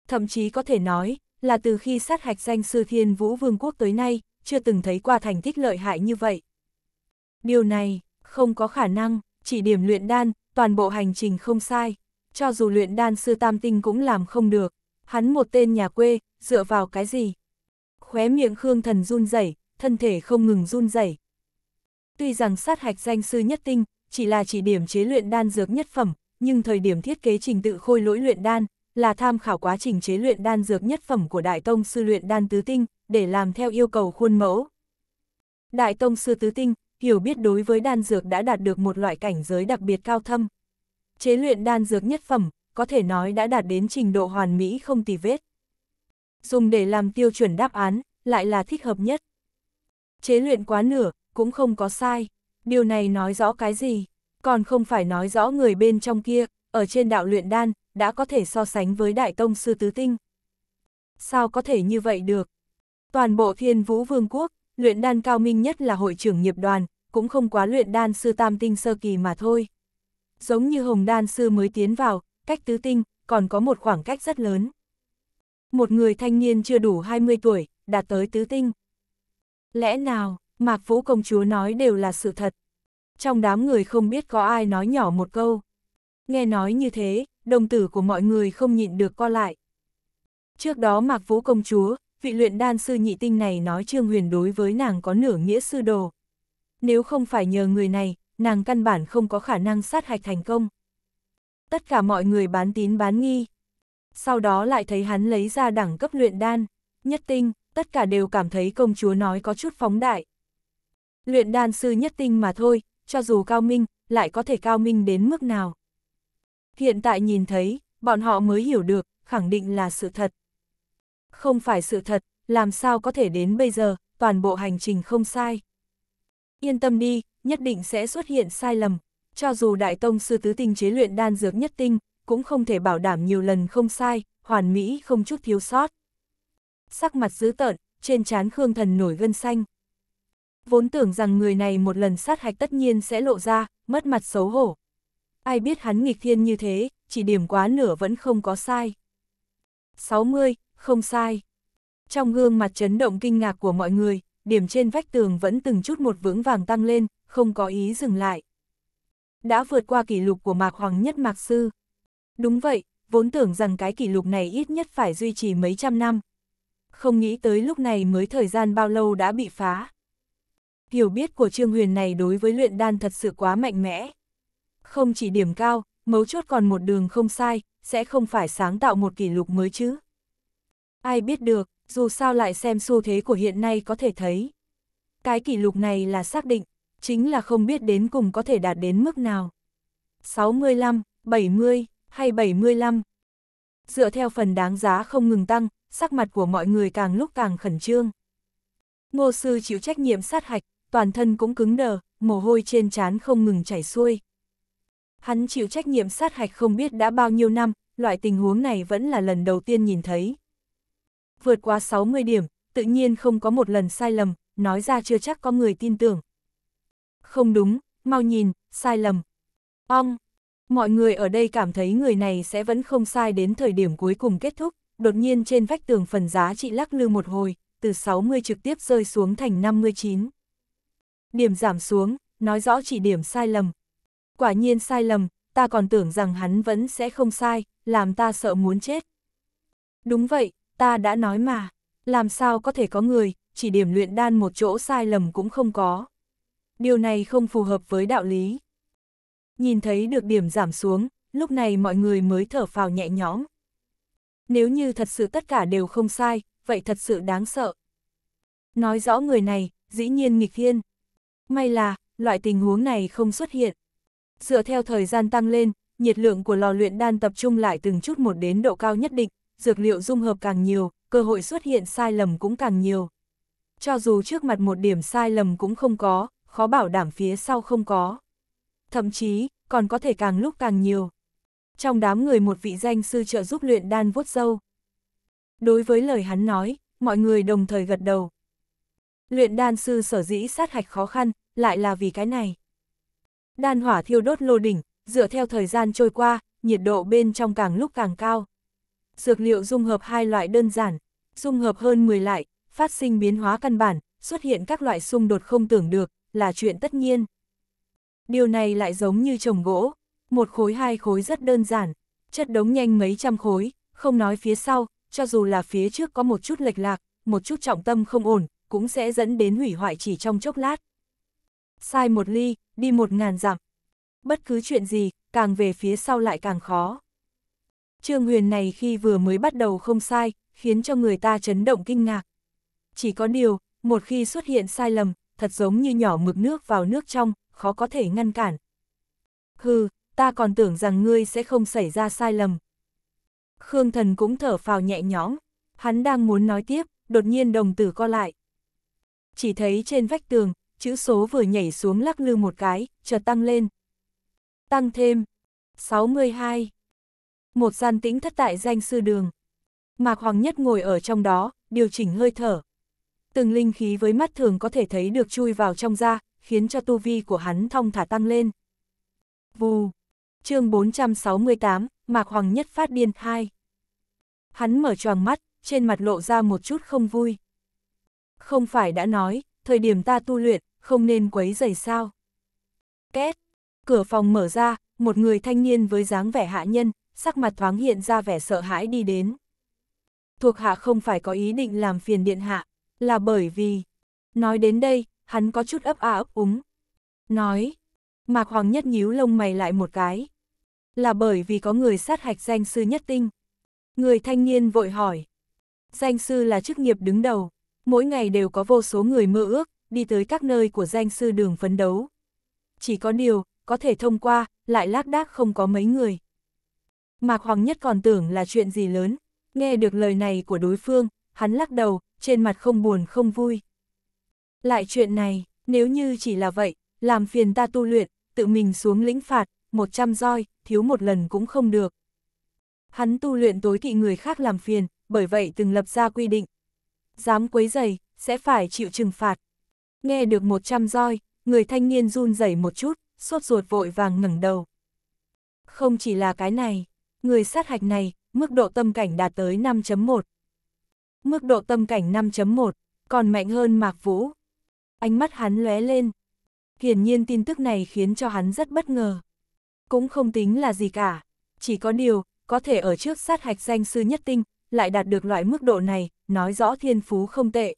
Thậm chí có thể nói, là từ khi sát hạch danh sư thiên vũ vương quốc tới nay, chưa từng thấy qua thành tích lợi hại như vậy. Điều này, không có khả năng, chỉ điểm luyện đan, toàn bộ hành trình không sai, cho dù luyện đan sư tam tinh cũng làm không được, hắn một tên nhà quê, dựa vào cái gì? Khóe miệng Khương Thần run rẩy, thân thể không ngừng run rẩy. Tuy rằng sát hạch danh sư nhất tinh, chỉ là chỉ điểm chế luyện đan dược nhất phẩm, nhưng thời điểm thiết kế trình tự khôi lỗi luyện đan, là tham khảo quá trình chế luyện đan dược nhất phẩm của Đại Tông Sư luyện đan tứ tinh, để làm theo yêu cầu khuôn mẫu. Đại Tông Sư tứ tinh, hiểu biết đối với đan dược đã đạt được một loại cảnh giới đặc biệt cao thâm. Chế luyện đan dược nhất phẩm, có thể nói đã đạt đến trình độ hoàn mỹ không tì vết. Dùng để làm tiêu chuẩn đáp án, lại là thích hợp nhất. Chế luyện quá nửa, cũng không có sai. Điều này nói rõ cái gì? Còn không phải nói rõ người bên trong kia, ở trên đạo luyện đan, đã có thể so sánh với Đại Tông Sư Tứ Tinh. Sao có thể như vậy được? Toàn bộ thiên vũ vương quốc, luyện đan cao minh nhất là hội trưởng nghiệp đoàn, cũng không quá luyện đan sư tam tinh sơ kỳ mà thôi. Giống như hồng đan sư mới tiến vào, cách tứ tinh, còn có một khoảng cách rất lớn. Một người thanh niên chưa đủ 20 tuổi, đạt tới tứ tinh. Lẽ nào, Mạc Vũ công chúa nói đều là sự thật. Trong đám người không biết có ai nói nhỏ một câu. Nghe nói như thế, đồng tử của mọi người không nhịn được co lại. Trước đó Mạc Vũ công chúa, vị luyện đan sư nhị tinh này nói Trương Huyền đối với nàng có nửa nghĩa sư đồ. Nếu không phải nhờ người này, nàng căn bản không có khả năng sát hạch thành công. Tất cả mọi người bán tín bán nghi. Sau đó lại thấy hắn lấy ra đẳng cấp luyện đan, nhất tinh, tất cả đều cảm thấy công chúa nói có chút phóng đại. Luyện đan sư nhất tinh mà thôi, cho dù cao minh, lại có thể cao minh đến mức nào. Hiện tại nhìn thấy, bọn họ mới hiểu được, khẳng định là sự thật. Không phải sự thật, làm sao có thể đến bây giờ, toàn bộ hành trình không sai. Yên tâm đi, nhất định sẽ xuất hiện sai lầm. Cho dù Đại Tông Sư Tứ Tinh chế luyện đan dược nhất tinh, cũng không thể bảo đảm nhiều lần không sai, hoàn mỹ không chút thiếu sót. Sắc mặt dữ tợn, trên trán Khương Thần nổi gân xanh vốn tưởng rằng người này một lần sát hạch tất nhiên sẽ lộ ra, mất mặt xấu hổ. Ai biết hắn nghịch thiên như thế, chỉ điểm quá nửa vẫn không có sai. 60, không sai. Trong gương mặt chấn động kinh ngạc của mọi người, điểm trên vách tường vẫn từng chút một vững vàng tăng lên, không có ý dừng lại. Đã vượt qua kỷ lục của Mạc Hoàng Nhất Mạc Sư. Đúng vậy, vốn tưởng rằng cái kỷ lục này ít nhất phải duy trì mấy trăm năm. Không nghĩ tới lúc này mới thời gian bao lâu đã bị phá. Hiểu biết của Trương Huyền này đối với luyện đan thật sự quá mạnh mẽ. Không chỉ điểm cao, mấu chốt còn một đường không sai, sẽ không phải sáng tạo một kỷ lục mới chứ. Ai biết được, dù sao lại xem xu thế của hiện nay có thể thấy. Cái kỷ lục này là xác định, chính là không biết đến cùng có thể đạt đến mức nào. 65, 70 hay 75. Dựa theo phần đáng giá không ngừng tăng, sắc mặt của mọi người càng lúc càng khẩn trương. Ngô sư chịu trách nhiệm sát hạch, toàn thân cũng cứng đờ, mồ hôi trên trán không ngừng chảy xuôi. Hắn chịu trách nhiệm sát hạch không biết đã bao nhiêu năm, loại tình huống này vẫn là lần đầu tiên nhìn thấy. Vượt qua 60 điểm, tự nhiên không có một lần sai lầm, nói ra chưa chắc có người tin tưởng. Không đúng, mau nhìn, sai lầm. Ong, mọi người ở đây cảm thấy người này sẽ vẫn không sai đến thời điểm cuối cùng kết thúc, đột nhiên trên vách tường phần giá trị lắc lư một hồi, từ 60 trực tiếp rơi xuống thành 59 điểm giảm xuống, nói rõ chỉ điểm sai lầm. Quả nhiên sai lầm, ta còn tưởng rằng hắn vẫn sẽ không sai, làm ta sợ muốn chết. Đúng vậy, ta đã nói mà, làm sao có thể có người, chỉ điểm luyện đan một chỗ sai lầm cũng không có. Điều này không phù hợp với đạo lý. Nhìn thấy được điểm giảm xuống, lúc này mọi người mới thở phào nhẹ nhõm. Nếu như thật sự tất cả đều không sai, vậy thật sự đáng sợ. Nói rõ người này, dĩ nhiên nghịch thiên, May là, loại tình huống này không xuất hiện. Dựa theo thời gian tăng lên, nhiệt lượng của lò luyện đan tập trung lại từng chút một đến độ cao nhất định, dược liệu dung hợp càng nhiều, cơ hội xuất hiện sai lầm cũng càng nhiều. Cho dù trước mặt một điểm sai lầm cũng không có, khó bảo đảm phía sau không có. Thậm chí, còn có thể càng lúc càng nhiều. Trong đám người một vị danh sư trợ giúp luyện đan vuốt dâu. Đối với lời hắn nói, mọi người đồng thời gật đầu. Luyện đan sư sở dĩ sát hạch khó khăn, lại là vì cái này. Đan hỏa thiêu đốt lô đỉnh, dựa theo thời gian trôi qua, nhiệt độ bên trong càng lúc càng cao. Dược liệu dung hợp hai loại đơn giản, dung hợp hơn 10 loại, phát sinh biến hóa căn bản, xuất hiện các loại xung đột không tưởng được, là chuyện tất nhiên. Điều này lại giống như trồng gỗ, một khối hai khối rất đơn giản, chất đống nhanh mấy trăm khối, không nói phía sau, cho dù là phía trước có một chút lệch lạc, một chút trọng tâm không ổn, cũng sẽ dẫn đến hủy hoại chỉ trong chốc lát. Sai một ly, đi một ngàn dặm. Bất cứ chuyện gì, càng về phía sau lại càng khó. Trương Huyền này khi vừa mới bắt đầu không sai, khiến cho người ta chấn động kinh ngạc. Chỉ có điều, một khi xuất hiện sai lầm, thật giống như nhỏ mực nước vào nước trong, khó có thể ngăn cản. Hừ, ta còn tưởng rằng ngươi sẽ không xảy ra sai lầm. Khương Thần cũng thở phào nhẹ nhõm, hắn đang muốn nói tiếp, đột nhiên đồng tử co lại, chỉ thấy trên vách tường, chữ số vừa nhảy xuống lắc lư một cái, chợt tăng lên. Tăng thêm. 62. Một gian tĩnh thất tại danh sư đường. Mạc Hoàng Nhất ngồi ở trong đó, điều chỉnh hơi thở. Từng linh khí với mắt thường có thể thấy được chui vào trong da, khiến cho tu vi của hắn thong thả tăng lên. Vù. chương 468, Mạc Hoàng Nhất phát điên 2. Hắn mở choàng mắt, trên mặt lộ ra một chút không vui không phải đã nói, thời điểm ta tu luyện, không nên quấy rầy sao. Két, cửa phòng mở ra, một người thanh niên với dáng vẻ hạ nhân, sắc mặt thoáng hiện ra vẻ sợ hãi đi đến. Thuộc hạ không phải có ý định làm phiền điện hạ, là bởi vì... Nói đến đây, hắn có chút ấp a ấp úng. Nói, Mạc Hoàng Nhất nhíu lông mày lại một cái. Là bởi vì có người sát hạch danh sư nhất tinh. Người thanh niên vội hỏi. Danh sư là chức nghiệp đứng đầu mỗi ngày đều có vô số người mơ ước, đi tới các nơi của danh sư đường phấn đấu. Chỉ có điều, có thể thông qua, lại lác đác không có mấy người. Mạc Hoàng Nhất còn tưởng là chuyện gì lớn, nghe được lời này của đối phương, hắn lắc đầu, trên mặt không buồn không vui. Lại chuyện này, nếu như chỉ là vậy, làm phiền ta tu luyện, tự mình xuống lĩnh phạt, 100 roi, thiếu một lần cũng không được. Hắn tu luyện tối kỵ người khác làm phiền, bởi vậy từng lập ra quy định, dám quấy rầy sẽ phải chịu trừng phạt. Nghe được 100 roi, người thanh niên run rẩy một chút, sốt ruột vội vàng ngẩng đầu. Không chỉ là cái này, người sát hạch này, mức độ tâm cảnh đạt tới 5.1. Mức độ tâm cảnh 5.1, còn mạnh hơn Mạc Vũ. Ánh mắt hắn lóe lên. Hiển nhiên tin tức này khiến cho hắn rất bất ngờ. Cũng không tính là gì cả, chỉ có điều, có thể ở trước sát hạch danh sư nhất tinh, lại đạt được loại mức độ này, nói rõ thiên phú không tệ.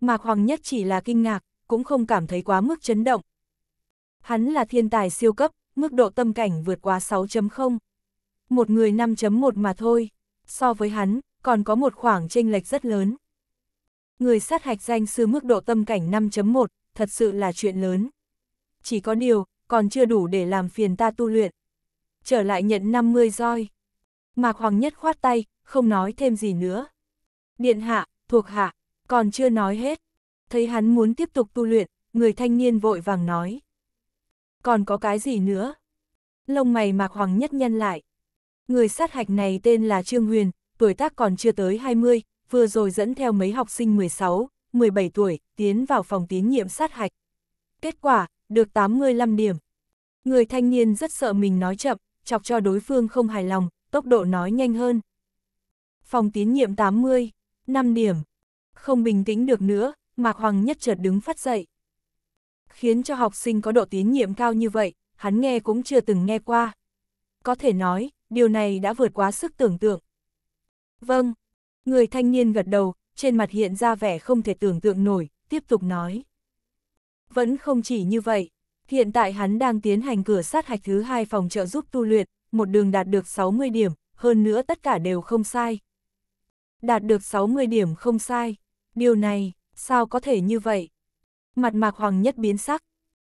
Mạc Hoàng Nhất chỉ là kinh ngạc, cũng không cảm thấy quá mức chấn động. Hắn là thiên tài siêu cấp, mức độ tâm cảnh vượt quá 6.0. Một người 5.1 mà thôi, so với hắn, còn có một khoảng chênh lệch rất lớn. Người sát hạch danh sư mức độ tâm cảnh 5.1, thật sự là chuyện lớn. Chỉ có điều, còn chưa đủ để làm phiền ta tu luyện. Trở lại nhận 50 roi. Mạc Hoàng Nhất khoát tay, không nói thêm gì nữa. Điện hạ, thuộc hạ, còn chưa nói hết. Thấy hắn muốn tiếp tục tu luyện, người thanh niên vội vàng nói. Còn có cái gì nữa? Lông mày mạc hoàng nhất nhân lại. Người sát hạch này tên là Trương Huyền, tuổi tác còn chưa tới 20, vừa rồi dẫn theo mấy học sinh 16, 17 tuổi, tiến vào phòng tín nhiệm sát hạch. Kết quả, được 85 điểm. Người thanh niên rất sợ mình nói chậm, chọc cho đối phương không hài lòng, tốc độ nói nhanh hơn. Phòng tiến nhiệm 80, 5 điểm. Không bình tĩnh được nữa, Mạc Hoàng nhất chợt đứng phát dậy. Khiến cho học sinh có độ tiến nhiệm cao như vậy, hắn nghe cũng chưa từng nghe qua. Có thể nói, điều này đã vượt quá sức tưởng tượng. Vâng, người thanh niên gật đầu, trên mặt hiện ra vẻ không thể tưởng tượng nổi, tiếp tục nói. Vẫn không chỉ như vậy, hiện tại hắn đang tiến hành cửa sát hạch thứ hai phòng trợ giúp tu luyện, một đường đạt được 60 điểm, hơn nữa tất cả đều không sai, đạt được 60 điểm không sai. Điều này, sao có thể như vậy? Mặt mạc hoàng nhất biến sắc.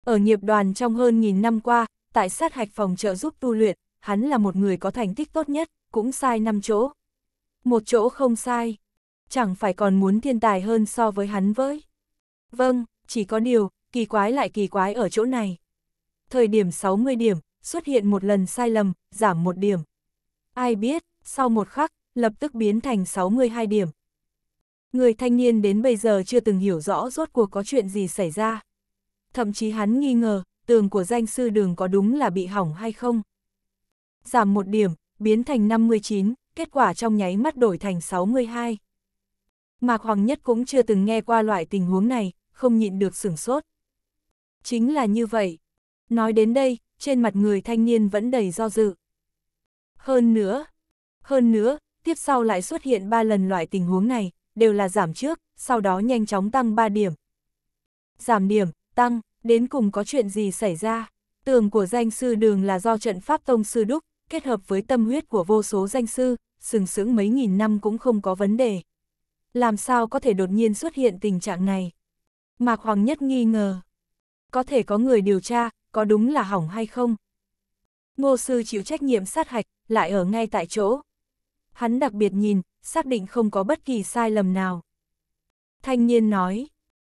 Ở nghiệp đoàn trong hơn nghìn năm qua, tại sát hạch phòng trợ giúp tu luyện, hắn là một người có thành tích tốt nhất, cũng sai năm chỗ. Một chỗ không sai, chẳng phải còn muốn thiên tài hơn so với hắn với. Vâng, chỉ có điều, kỳ quái lại kỳ quái ở chỗ này. Thời điểm 60 điểm, xuất hiện một lần sai lầm, giảm một điểm. Ai biết, sau một khắc, lập tức biến thành 62 điểm. Người thanh niên đến bây giờ chưa từng hiểu rõ rốt cuộc có chuyện gì xảy ra. Thậm chí hắn nghi ngờ, tường của danh sư đường có đúng là bị hỏng hay không. Giảm một điểm, biến thành 59, kết quả trong nháy mắt đổi thành 62. Mạc Hoàng Nhất cũng chưa từng nghe qua loại tình huống này, không nhịn được sửng sốt. Chính là như vậy. Nói đến đây, trên mặt người thanh niên vẫn đầy do dự. Hơn nữa, hơn nữa, tiếp sau lại xuất hiện 3 lần loại tình huống này, đều là giảm trước, sau đó nhanh chóng tăng 3 điểm. Giảm điểm, tăng, đến cùng có chuyện gì xảy ra? Tường của danh sư đường là do trận pháp tông sư đúc, kết hợp với tâm huyết của vô số danh sư, sừng sững mấy nghìn năm cũng không có vấn đề. Làm sao có thể đột nhiên xuất hiện tình trạng này? Mạc Hoàng Nhất nghi ngờ. Có thể có người điều tra, có đúng là hỏng hay không? Ngô sư chịu trách nhiệm sát hạch, lại ở ngay tại chỗ hắn đặc biệt nhìn, xác định không có bất kỳ sai lầm nào. Thanh niên nói,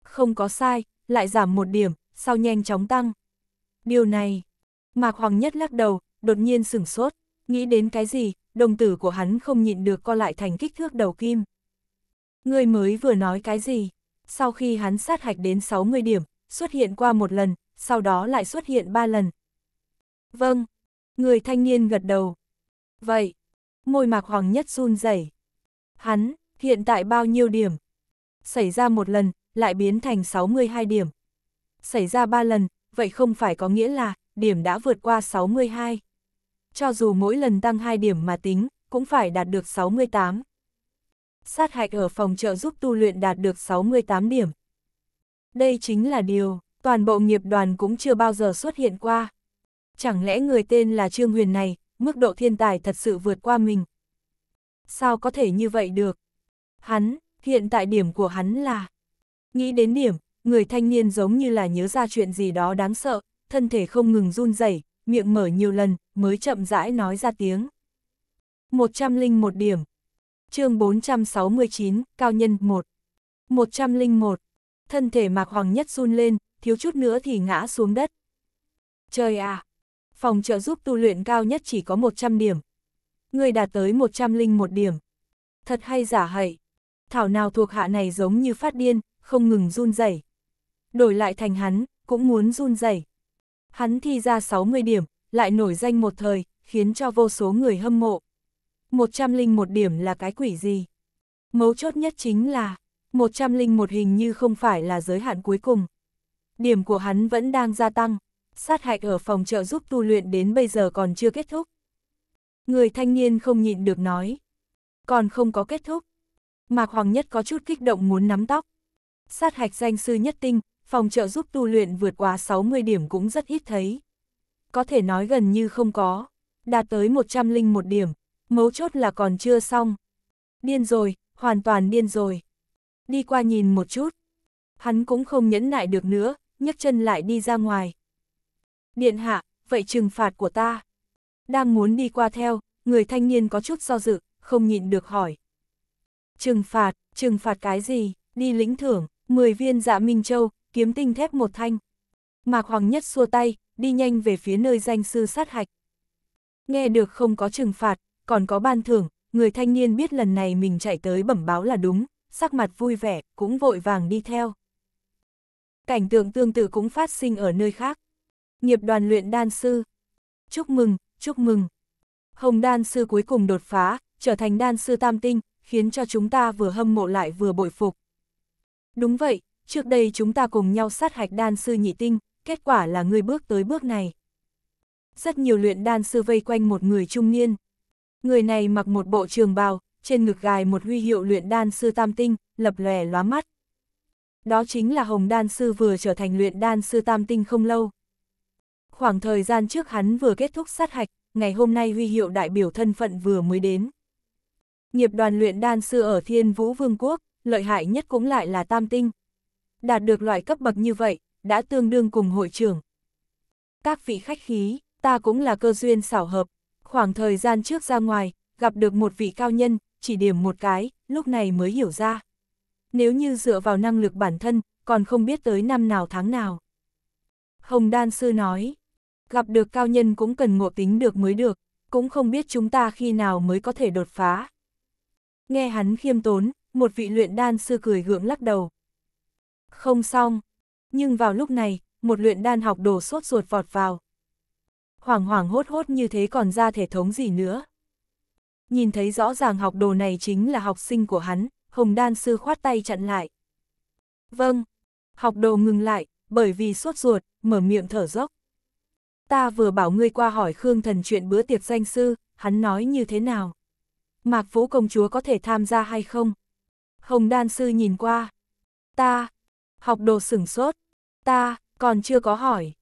không có sai, lại giảm một điểm, sau nhanh chóng tăng. Điều này, Mạc Hoàng Nhất lắc đầu, đột nhiên sửng sốt, nghĩ đến cái gì, đồng tử của hắn không nhịn được co lại thành kích thước đầu kim. Người mới vừa nói cái gì? Sau khi hắn sát hạch đến 60 điểm, xuất hiện qua một lần, sau đó lại xuất hiện ba lần. Vâng, người thanh niên gật đầu. Vậy, môi mạc hoàng nhất run rẩy. Hắn, hiện tại bao nhiêu điểm? Xảy ra một lần, lại biến thành 62 điểm. Xảy ra ba lần, vậy không phải có nghĩa là điểm đã vượt qua 62. Cho dù mỗi lần tăng 2 điểm mà tính, cũng phải đạt được 68. Sát hạch ở phòng trợ giúp tu luyện đạt được 68 điểm. Đây chính là điều toàn bộ nghiệp đoàn cũng chưa bao giờ xuất hiện qua. Chẳng lẽ người tên là Trương Huyền này mức độ thiên tài thật sự vượt qua mình. Sao có thể như vậy được? Hắn, hiện tại điểm của hắn là... Nghĩ đến điểm, người thanh niên giống như là nhớ ra chuyện gì đó đáng sợ, thân thể không ngừng run rẩy, miệng mở nhiều lần, mới chậm rãi nói ra tiếng. 101 điểm. chương 469, cao nhân 1. 101. Thân thể mạc hoàng nhất run lên, thiếu chút nữa thì ngã xuống đất. Trời à, phòng trợ giúp tu luyện cao nhất chỉ có 100 điểm. Người đạt tới 101 điểm. Thật hay giả hậy. Thảo nào thuộc hạ này giống như phát điên, không ngừng run rẩy. Đổi lại thành hắn, cũng muốn run rẩy. Hắn thi ra 60 điểm, lại nổi danh một thời, khiến cho vô số người hâm mộ. 101 điểm là cái quỷ gì? Mấu chốt nhất chính là, 101 hình như không phải là giới hạn cuối cùng. Điểm của hắn vẫn đang gia tăng sát hạch ở phòng trợ giúp tu luyện đến bây giờ còn chưa kết thúc. Người thanh niên không nhịn được nói. Còn không có kết thúc. Mạc Hoàng Nhất có chút kích động muốn nắm tóc. Sát hạch danh sư nhất tinh, phòng trợ giúp tu luyện vượt quá 60 điểm cũng rất ít thấy. Có thể nói gần như không có, đạt tới 101 điểm, mấu chốt là còn chưa xong. Điên rồi, hoàn toàn điên rồi. Đi qua nhìn một chút. Hắn cũng không nhẫn nại được nữa, nhấc chân lại đi ra ngoài. Điện hạ, vậy trừng phạt của ta. Đang muốn đi qua theo, người thanh niên có chút do dự, không nhịn được hỏi. Trừng phạt, trừng phạt cái gì, đi lĩnh thưởng, 10 viên dạ Minh Châu, kiếm tinh thép một thanh. Mạc Hoàng Nhất xua tay, đi nhanh về phía nơi danh sư sát hạch. Nghe được không có trừng phạt, còn có ban thưởng, người thanh niên biết lần này mình chạy tới bẩm báo là đúng, sắc mặt vui vẻ, cũng vội vàng đi theo. Cảnh tượng tương tự cũng phát sinh ở nơi khác nghiệp đoàn luyện đan sư. Chúc mừng, chúc mừng. Hồng đan sư cuối cùng đột phá, trở thành đan sư tam tinh, khiến cho chúng ta vừa hâm mộ lại vừa bội phục. Đúng vậy, trước đây chúng ta cùng nhau sát hạch đan sư nhị tinh, kết quả là người bước tới bước này. Rất nhiều luyện đan sư vây quanh một người trung niên. Người này mặc một bộ trường bào, trên ngực gài một huy hiệu luyện đan sư tam tinh, lập lòe lóa mắt. Đó chính là hồng đan sư vừa trở thành luyện đan sư tam tinh không lâu, Khoảng thời gian trước hắn vừa kết thúc sát hạch, ngày hôm nay huy hiệu đại biểu thân phận vừa mới đến. Nghiệp đoàn luyện đan sư ở Thiên Vũ Vương quốc, lợi hại nhất cũng lại là tam tinh. Đạt được loại cấp bậc như vậy, đã tương đương cùng hội trưởng. Các vị khách khí, ta cũng là cơ duyên xảo hợp. Khoảng thời gian trước ra ngoài, gặp được một vị cao nhân, chỉ điểm một cái, lúc này mới hiểu ra. Nếu như dựa vào năng lực bản thân, còn không biết tới năm nào tháng nào. Hồng Đan Sư nói, gặp được cao nhân cũng cần ngộ tính được mới được, cũng không biết chúng ta khi nào mới có thể đột phá. Nghe hắn khiêm tốn, một vị luyện đan sư cười gượng lắc đầu. Không xong, nhưng vào lúc này, một luyện đan học đồ sốt ruột vọt vào. Hoảng hoảng hốt hốt như thế còn ra thể thống gì nữa. Nhìn thấy rõ ràng học đồ này chính là học sinh của hắn, hồng đan sư khoát tay chặn lại. Vâng, học đồ ngừng lại, bởi vì sốt ruột, mở miệng thở dốc. Ta vừa bảo ngươi qua hỏi Khương Thần chuyện bữa tiệc danh sư, hắn nói như thế nào? Mạc Vũ công chúa có thể tham gia hay không? Hồng Đan sư nhìn qua. Ta, học đồ sửng sốt. Ta, còn chưa có hỏi.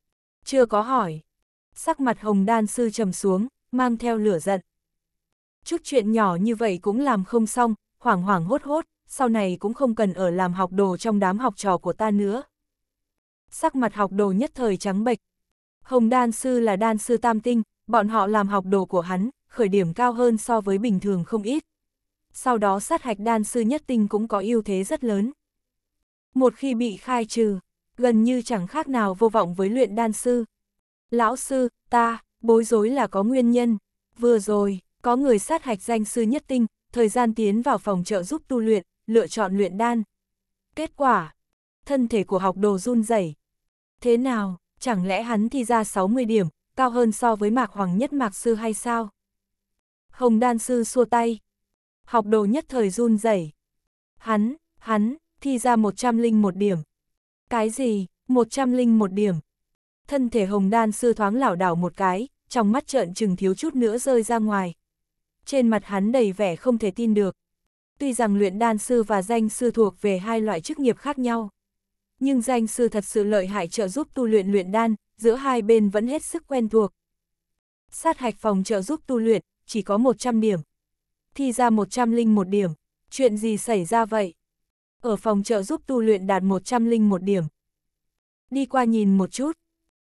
Chưa có hỏi. Sắc mặt Hồng Đan sư trầm xuống, mang theo lửa giận. Chút chuyện nhỏ như vậy cũng làm không xong, hoảng hoảng hốt hốt, sau này cũng không cần ở làm học đồ trong đám học trò của ta nữa. Sắc mặt học đồ nhất thời trắng bệch, Hồng đan sư là đan sư tam tinh, bọn họ làm học đồ của hắn, khởi điểm cao hơn so với bình thường không ít. Sau đó sát hạch đan sư nhất tinh cũng có ưu thế rất lớn. Một khi bị khai trừ, gần như chẳng khác nào vô vọng với luyện đan sư. Lão sư, ta, bối rối là có nguyên nhân. Vừa rồi, có người sát hạch danh sư nhất tinh, thời gian tiến vào phòng trợ giúp tu luyện, lựa chọn luyện đan. Kết quả, thân thể của học đồ run rẩy. Thế nào, chẳng lẽ hắn thi ra 60 điểm, cao hơn so với mạc hoàng nhất mạc sư hay sao? Hồng đan sư xua tay. Học đồ nhất thời run rẩy. Hắn, hắn, thi ra 101 điểm. Cái gì, 101 điểm? Thân thể hồng đan sư thoáng lảo đảo một cái, trong mắt trợn chừng thiếu chút nữa rơi ra ngoài. Trên mặt hắn đầy vẻ không thể tin được. Tuy rằng luyện đan sư và danh sư thuộc về hai loại chức nghiệp khác nhau, nhưng danh sư thật sự lợi hại trợ giúp tu luyện luyện đan, giữa hai bên vẫn hết sức quen thuộc. Sát hạch phòng trợ giúp tu luyện, chỉ có 100 điểm. Thi ra 101 điểm, chuyện gì xảy ra vậy? Ở phòng trợ giúp tu luyện đạt 101 điểm. Đi qua nhìn một chút.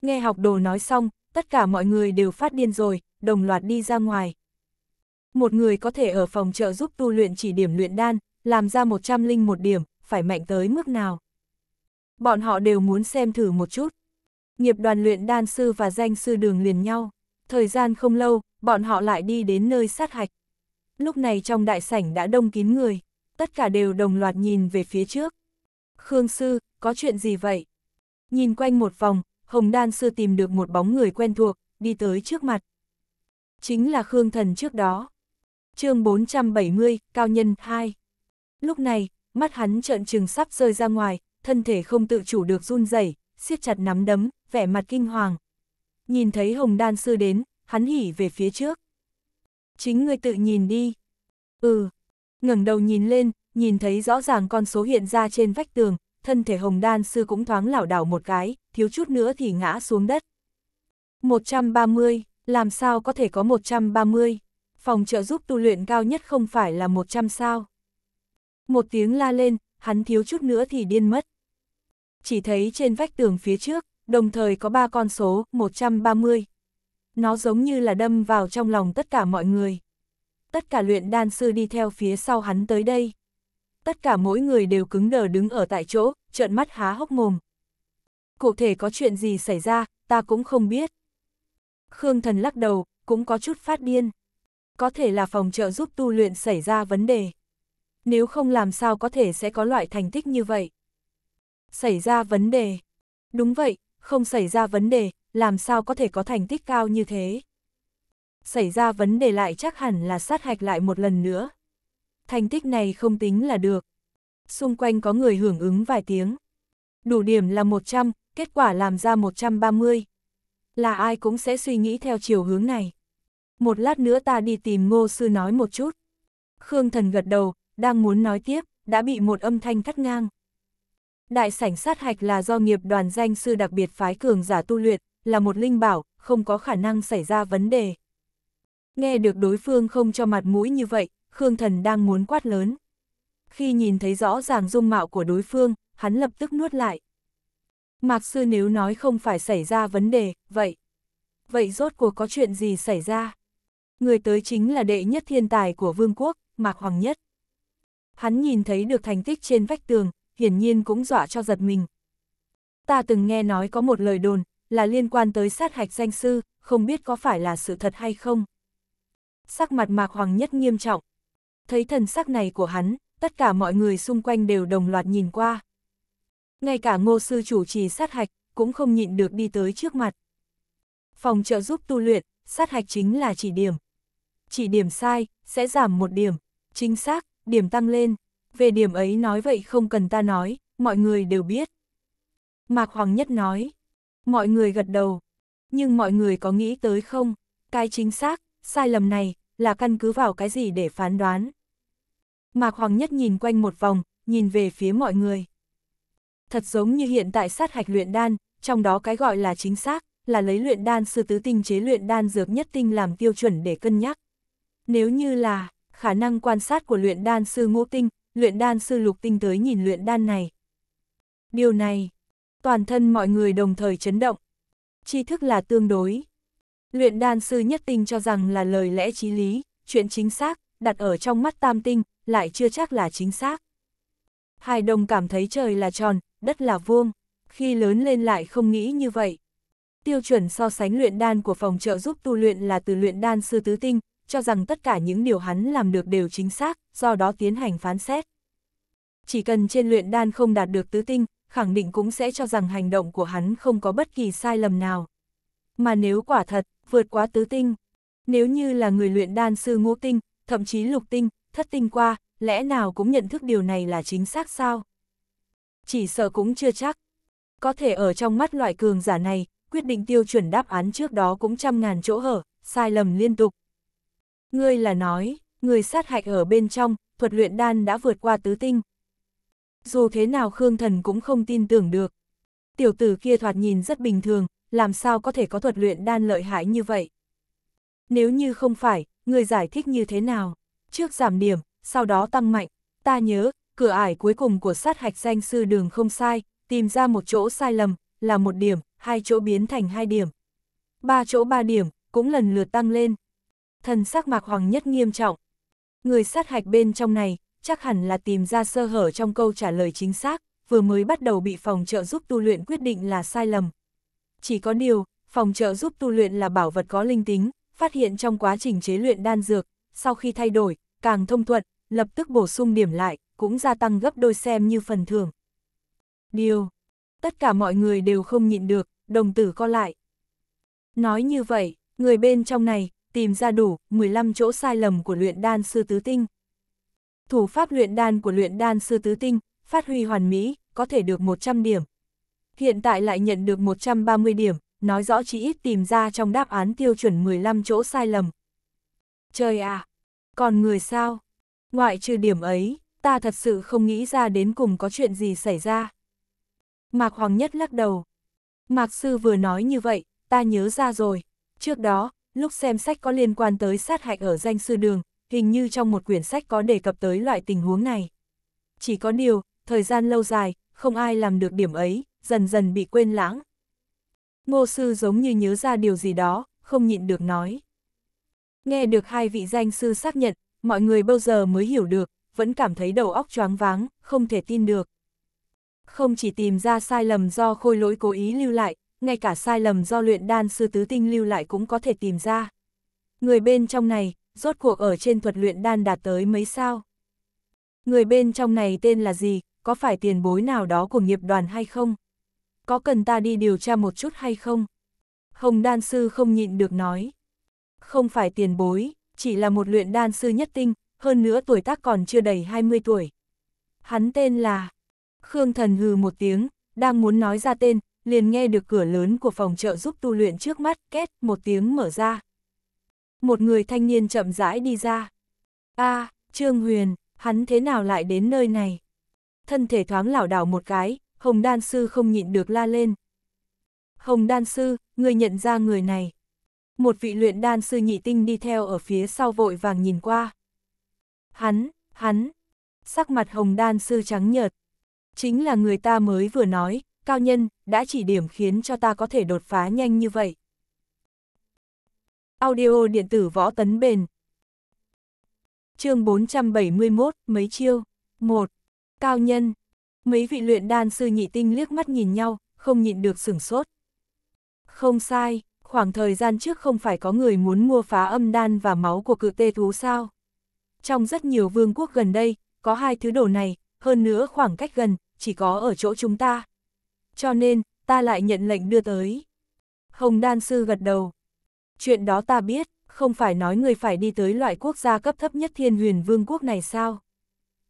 Nghe học đồ nói xong, tất cả mọi người đều phát điên rồi, đồng loạt đi ra ngoài. Một người có thể ở phòng trợ giúp tu luyện chỉ điểm luyện đan, làm ra 101 điểm, phải mạnh tới mức nào? bọn họ đều muốn xem thử một chút. Nghiệp đoàn luyện đan sư và danh sư đường liền nhau, thời gian không lâu, bọn họ lại đi đến nơi sát hạch. Lúc này trong đại sảnh đã đông kín người, tất cả đều đồng loạt nhìn về phía trước. Khương sư, có chuyện gì vậy? Nhìn quanh một vòng, Hồng Đan sư tìm được một bóng người quen thuộc, đi tới trước mặt. Chính là Khương thần trước đó. chương 470, Cao Nhân 2. Lúc này, mắt hắn trợn trừng sắp rơi ra ngoài, thân thể không tự chủ được run rẩy, siết chặt nắm đấm, vẻ mặt kinh hoàng. Nhìn thấy Hồng Đan Sư đến, hắn hỉ về phía trước. Chính người tự nhìn đi. Ừ, ngẩng đầu nhìn lên, nhìn thấy rõ ràng con số hiện ra trên vách tường, thân thể Hồng Đan Sư cũng thoáng lảo đảo một cái, thiếu chút nữa thì ngã xuống đất. 130, làm sao có thể có 130? Phòng trợ giúp tu luyện cao nhất không phải là 100 sao? Một tiếng la lên, hắn thiếu chút nữa thì điên mất chỉ thấy trên vách tường phía trước, đồng thời có ba con số 130. Nó giống như là đâm vào trong lòng tất cả mọi người. Tất cả luyện đan sư đi theo phía sau hắn tới đây. Tất cả mỗi người đều cứng đờ đứng ở tại chỗ, trợn mắt há hốc mồm. Cụ thể có chuyện gì xảy ra, ta cũng không biết. Khương thần lắc đầu, cũng có chút phát điên. Có thể là phòng trợ giúp tu luyện xảy ra vấn đề. Nếu không làm sao có thể sẽ có loại thành tích như vậy xảy ra vấn đề. Đúng vậy, không xảy ra vấn đề, làm sao có thể có thành tích cao như thế. Xảy ra vấn đề lại chắc hẳn là sát hạch lại một lần nữa. Thành tích này không tính là được. Xung quanh có người hưởng ứng vài tiếng. Đủ điểm là 100, kết quả làm ra 130. Là ai cũng sẽ suy nghĩ theo chiều hướng này. Một lát nữa ta đi tìm ngô sư nói một chút. Khương thần gật đầu, đang muốn nói tiếp, đã bị một âm thanh cắt ngang. Đại sảnh sát hạch là do nghiệp đoàn danh sư đặc biệt phái cường giả tu luyện, là một linh bảo, không có khả năng xảy ra vấn đề. Nghe được đối phương không cho mặt mũi như vậy, Khương Thần đang muốn quát lớn. Khi nhìn thấy rõ ràng dung mạo của đối phương, hắn lập tức nuốt lại. Mạc sư nếu nói không phải xảy ra vấn đề, vậy. Vậy rốt cuộc có chuyện gì xảy ra? Người tới chính là đệ nhất thiên tài của vương quốc, Mạc Hoàng Nhất. Hắn nhìn thấy được thành tích trên vách tường, hiển nhiên cũng dọa cho giật mình. Ta từng nghe nói có một lời đồn, là liên quan tới sát hạch danh sư, không biết có phải là sự thật hay không. Sắc mặt Mạc Hoàng Nhất nghiêm trọng. Thấy thần sắc này của hắn, tất cả mọi người xung quanh đều đồng loạt nhìn qua. Ngay cả ngô sư chủ trì sát hạch, cũng không nhịn được đi tới trước mặt. Phòng trợ giúp tu luyện, sát hạch chính là chỉ điểm. Chỉ điểm sai, sẽ giảm một điểm. Chính xác, điểm tăng lên về điểm ấy nói vậy không cần ta nói, mọi người đều biết. Mạc Hoàng Nhất nói, mọi người gật đầu, nhưng mọi người có nghĩ tới không, cái chính xác, sai lầm này, là căn cứ vào cái gì để phán đoán. Mạc Hoàng Nhất nhìn quanh một vòng, nhìn về phía mọi người. Thật giống như hiện tại sát hạch luyện đan, trong đó cái gọi là chính xác, là lấy luyện đan sư tứ tinh chế luyện đan dược nhất tinh làm tiêu chuẩn để cân nhắc. Nếu như là, khả năng quan sát của luyện đan sư ngũ tinh, luyện đan sư lục tinh tới nhìn luyện đan này. Điều này, toàn thân mọi người đồng thời chấn động. Tri thức là tương đối. Luyện đan sư nhất tinh cho rằng là lời lẽ trí lý, chuyện chính xác, đặt ở trong mắt tam tinh, lại chưa chắc là chính xác. Hai đồng cảm thấy trời là tròn, đất là vuông, khi lớn lên lại không nghĩ như vậy. Tiêu chuẩn so sánh luyện đan của phòng trợ giúp tu luyện là từ luyện đan sư tứ tinh, cho rằng tất cả những điều hắn làm được đều chính xác, do đó tiến hành phán xét. Chỉ cần trên luyện đan không đạt được tứ tinh, khẳng định cũng sẽ cho rằng hành động của hắn không có bất kỳ sai lầm nào. Mà nếu quả thật, vượt quá tứ tinh, nếu như là người luyện đan sư ngũ tinh, thậm chí lục tinh, thất tinh qua, lẽ nào cũng nhận thức điều này là chính xác sao? Chỉ sợ cũng chưa chắc. Có thể ở trong mắt loại cường giả này, quyết định tiêu chuẩn đáp án trước đó cũng trăm ngàn chỗ hở, sai lầm liên tục, Ngươi là nói, người sát hạch ở bên trong, thuật luyện đan đã vượt qua tứ tinh. Dù thế nào Khương Thần cũng không tin tưởng được. Tiểu tử kia thoạt nhìn rất bình thường, làm sao có thể có thuật luyện đan lợi hại như vậy? Nếu như không phải, người giải thích như thế nào? Trước giảm điểm, sau đó tăng mạnh. Ta nhớ, cửa ải cuối cùng của sát hạch danh sư đường không sai, tìm ra một chỗ sai lầm, là một điểm, hai chỗ biến thành hai điểm. Ba chỗ ba điểm, cũng lần lượt tăng lên thân sắc mạc hoàng nhất nghiêm trọng. Người sát hạch bên trong này, chắc hẳn là tìm ra sơ hở trong câu trả lời chính xác, vừa mới bắt đầu bị phòng trợ giúp tu luyện quyết định là sai lầm. Chỉ có điều, phòng trợ giúp tu luyện là bảo vật có linh tính, phát hiện trong quá trình chế luyện đan dược, sau khi thay đổi, càng thông thuận, lập tức bổ sung điểm lại, cũng gia tăng gấp đôi xem như phần thưởng. Điều, tất cả mọi người đều không nhịn được, đồng tử co lại. Nói như vậy, người bên trong này, tìm ra đủ 15 chỗ sai lầm của luyện đan sư tứ tinh. Thủ pháp luyện đan của luyện đan sư tứ tinh, phát huy hoàn mỹ, có thể được 100 điểm. Hiện tại lại nhận được 130 điểm, nói rõ chỉ ít tìm ra trong đáp án tiêu chuẩn 15 chỗ sai lầm. Trời à! Còn người sao? Ngoại trừ điểm ấy, ta thật sự không nghĩ ra đến cùng có chuyện gì xảy ra. Mạc Hoàng Nhất lắc đầu. Mạc Sư vừa nói như vậy, ta nhớ ra rồi. Trước đó, lúc xem sách có liên quan tới sát hạch ở danh sư đường, hình như trong một quyển sách có đề cập tới loại tình huống này. Chỉ có điều, thời gian lâu dài, không ai làm được điểm ấy, dần dần bị quên lãng. Ngô sư giống như nhớ ra điều gì đó, không nhịn được nói. Nghe được hai vị danh sư xác nhận, mọi người bao giờ mới hiểu được, vẫn cảm thấy đầu óc choáng váng, không thể tin được. Không chỉ tìm ra sai lầm do khôi lỗi cố ý lưu lại, ngay cả sai lầm do luyện đan sư tứ tinh lưu lại cũng có thể tìm ra. Người bên trong này, rốt cuộc ở trên thuật luyện đan đạt tới mấy sao? Người bên trong này tên là gì, có phải tiền bối nào đó của nghiệp đoàn hay không? Có cần ta đi điều tra một chút hay không? Hồng đan sư không nhịn được nói. Không phải tiền bối, chỉ là một luyện đan sư nhất tinh, hơn nữa tuổi tác còn chưa đầy 20 tuổi. Hắn tên là... Khương thần hừ một tiếng, đang muốn nói ra tên, liền nghe được cửa lớn của phòng trợ giúp tu luyện trước mắt, két, một tiếng mở ra. Một người thanh niên chậm rãi đi ra. a à, Trương Huyền, hắn thế nào lại đến nơi này? Thân thể thoáng lảo đảo một cái, Hồng Đan Sư không nhịn được la lên. Hồng Đan Sư, người nhận ra người này. Một vị luyện đan sư nhị tinh đi theo ở phía sau vội vàng nhìn qua. Hắn, hắn, sắc mặt Hồng Đan Sư trắng nhợt. Chính là người ta mới vừa nói, cao nhân, đã chỉ điểm khiến cho ta có thể đột phá nhanh như vậy. Audio điện tử võ tấn bền Chương 471, mấy chiêu 1. Cao nhân Mấy vị luyện đan sư nhị tinh liếc mắt nhìn nhau, không nhịn được sửng sốt. Không sai, khoảng thời gian trước không phải có người muốn mua phá âm đan và máu của cự tê thú sao. Trong rất nhiều vương quốc gần đây, có hai thứ đồ này, hơn nữa khoảng cách gần, chỉ có ở chỗ chúng ta cho nên, ta lại nhận lệnh đưa tới. Hồng Đan Sư gật đầu. Chuyện đó ta biết, không phải nói người phải đi tới loại quốc gia cấp thấp nhất thiên huyền vương quốc này sao?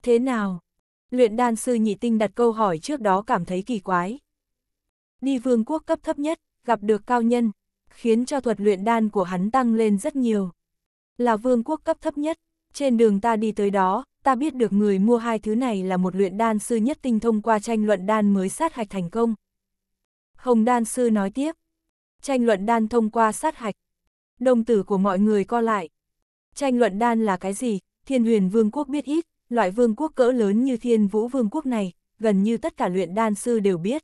Thế nào? Luyện đan sư nhị tinh đặt câu hỏi trước đó cảm thấy kỳ quái. Đi vương quốc cấp thấp nhất, gặp được cao nhân, khiến cho thuật luyện đan của hắn tăng lên rất nhiều. Là vương quốc cấp thấp nhất, trên đường ta đi tới đó, ta biết được người mua hai thứ này là một luyện đan sư nhất tinh thông qua tranh luận đan mới sát hạch thành công. Hồng đan sư nói tiếp, tranh luận đan thông qua sát hạch. Đồng tử của mọi người co lại. Tranh luận đan là cái gì? Thiên huyền vương quốc biết ít, loại vương quốc cỡ lớn như thiên vũ vương quốc này, gần như tất cả luyện đan sư đều biết.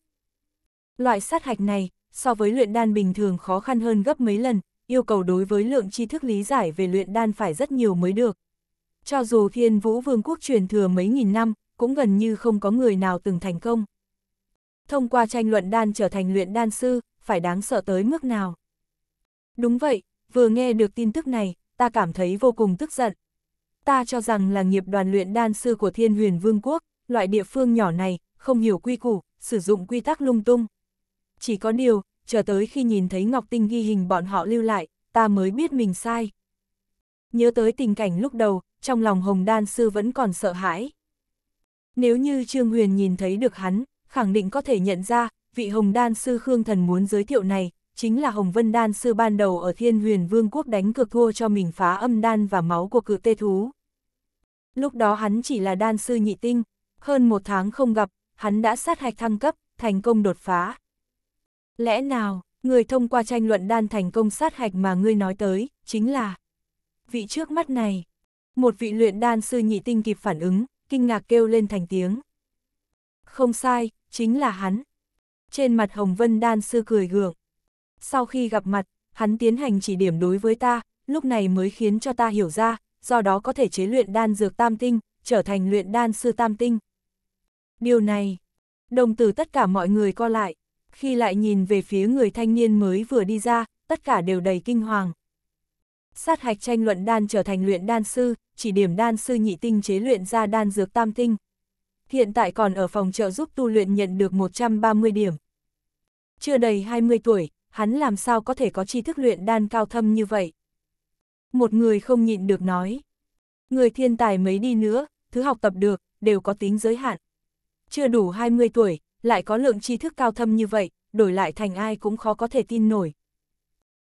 Loại sát hạch này, so với luyện đan bình thường khó khăn hơn gấp mấy lần, yêu cầu đối với lượng tri thức lý giải về luyện đan phải rất nhiều mới được, cho dù thiên vũ vương quốc truyền thừa mấy nghìn năm, cũng gần như không có người nào từng thành công. Thông qua tranh luận đan trở thành luyện đan sư, phải đáng sợ tới mức nào. Đúng vậy, vừa nghe được tin tức này, ta cảm thấy vô cùng tức giận. Ta cho rằng là nghiệp đoàn luyện đan sư của thiên huyền vương quốc, loại địa phương nhỏ này, không hiểu quy củ, sử dụng quy tắc lung tung. Chỉ có điều, chờ tới khi nhìn thấy Ngọc Tinh ghi hình bọn họ lưu lại, ta mới biết mình sai. Nhớ tới tình cảnh lúc đầu, trong lòng Hồng Đan Sư vẫn còn sợ hãi. Nếu như Trương Huyền nhìn thấy được hắn, khẳng định có thể nhận ra, vị Hồng Đan Sư Khương Thần muốn giới thiệu này, chính là Hồng Vân Đan Sư ban đầu ở Thiên Huyền Vương quốc đánh cược thua cho mình phá âm đan và máu của cự tê thú. Lúc đó hắn chỉ là đan sư nhị tinh, hơn một tháng không gặp, hắn đã sát hạch thăng cấp, thành công đột phá. Lẽ nào, người thông qua tranh luận đan thành công sát hạch mà ngươi nói tới, chính là vị trước mắt này, một vị luyện đan sư nhị tinh kịp phản ứng, kinh ngạc kêu lên thành tiếng. Không sai, chính là hắn. Trên mặt Hồng Vân đan sư cười gượng. Sau khi gặp mặt, hắn tiến hành chỉ điểm đối với ta, lúc này mới khiến cho ta hiểu ra, do đó có thể chế luyện đan dược tam tinh, trở thành luyện đan sư tam tinh. Điều này, đồng từ tất cả mọi người co lại, khi lại nhìn về phía người thanh niên mới vừa đi ra, tất cả đều đầy kinh hoàng sát hạch tranh luận đan trở thành luyện đan sư, chỉ điểm đan sư nhị tinh chế luyện ra đan dược tam tinh. Hiện tại còn ở phòng trợ giúp tu luyện nhận được 130 điểm. Chưa đầy 20 tuổi, hắn làm sao có thể có tri thức luyện đan cao thâm như vậy? Một người không nhịn được nói. Người thiên tài mấy đi nữa, thứ học tập được, đều có tính giới hạn. Chưa đủ 20 tuổi, lại có lượng tri thức cao thâm như vậy, đổi lại thành ai cũng khó có thể tin nổi.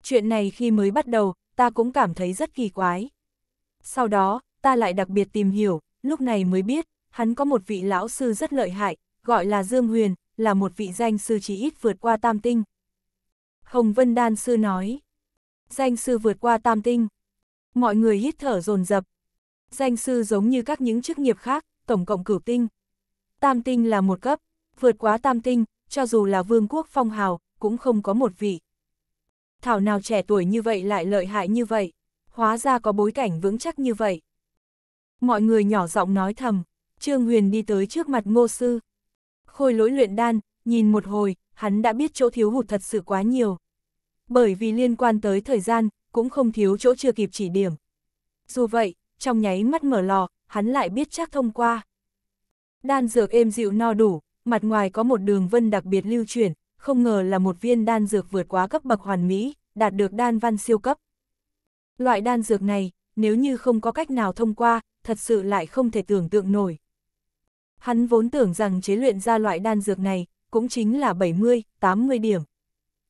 Chuyện này khi mới bắt đầu, ta cũng cảm thấy rất kỳ quái. Sau đó, ta lại đặc biệt tìm hiểu, lúc này mới biết, hắn có một vị lão sư rất lợi hại, gọi là Dương Huyền, là một vị danh sư chỉ ít vượt qua tam tinh. Hồng Vân Đan Sư nói, danh sư vượt qua tam tinh. Mọi người hít thở dồn dập Danh sư giống như các những chức nghiệp khác, tổng cộng cửu tinh. Tam tinh là một cấp, vượt quá tam tinh, cho dù là vương quốc phong hào, cũng không có một vị thảo nào trẻ tuổi như vậy lại lợi hại như vậy, hóa ra có bối cảnh vững chắc như vậy. Mọi người nhỏ giọng nói thầm, Trương Huyền đi tới trước mặt ngô sư. Khôi lỗi luyện đan, nhìn một hồi, hắn đã biết chỗ thiếu hụt thật sự quá nhiều. Bởi vì liên quan tới thời gian, cũng không thiếu chỗ chưa kịp chỉ điểm. Dù vậy, trong nháy mắt mở lò, hắn lại biết chắc thông qua. Đan dược êm dịu no đủ, mặt ngoài có một đường vân đặc biệt lưu chuyển, không ngờ là một viên đan dược vượt quá cấp bậc hoàn mỹ, đạt được đan văn siêu cấp. Loại đan dược này, nếu như không có cách nào thông qua, thật sự lại không thể tưởng tượng nổi. Hắn vốn tưởng rằng chế luyện ra loại đan dược này, cũng chính là 70, 80 điểm.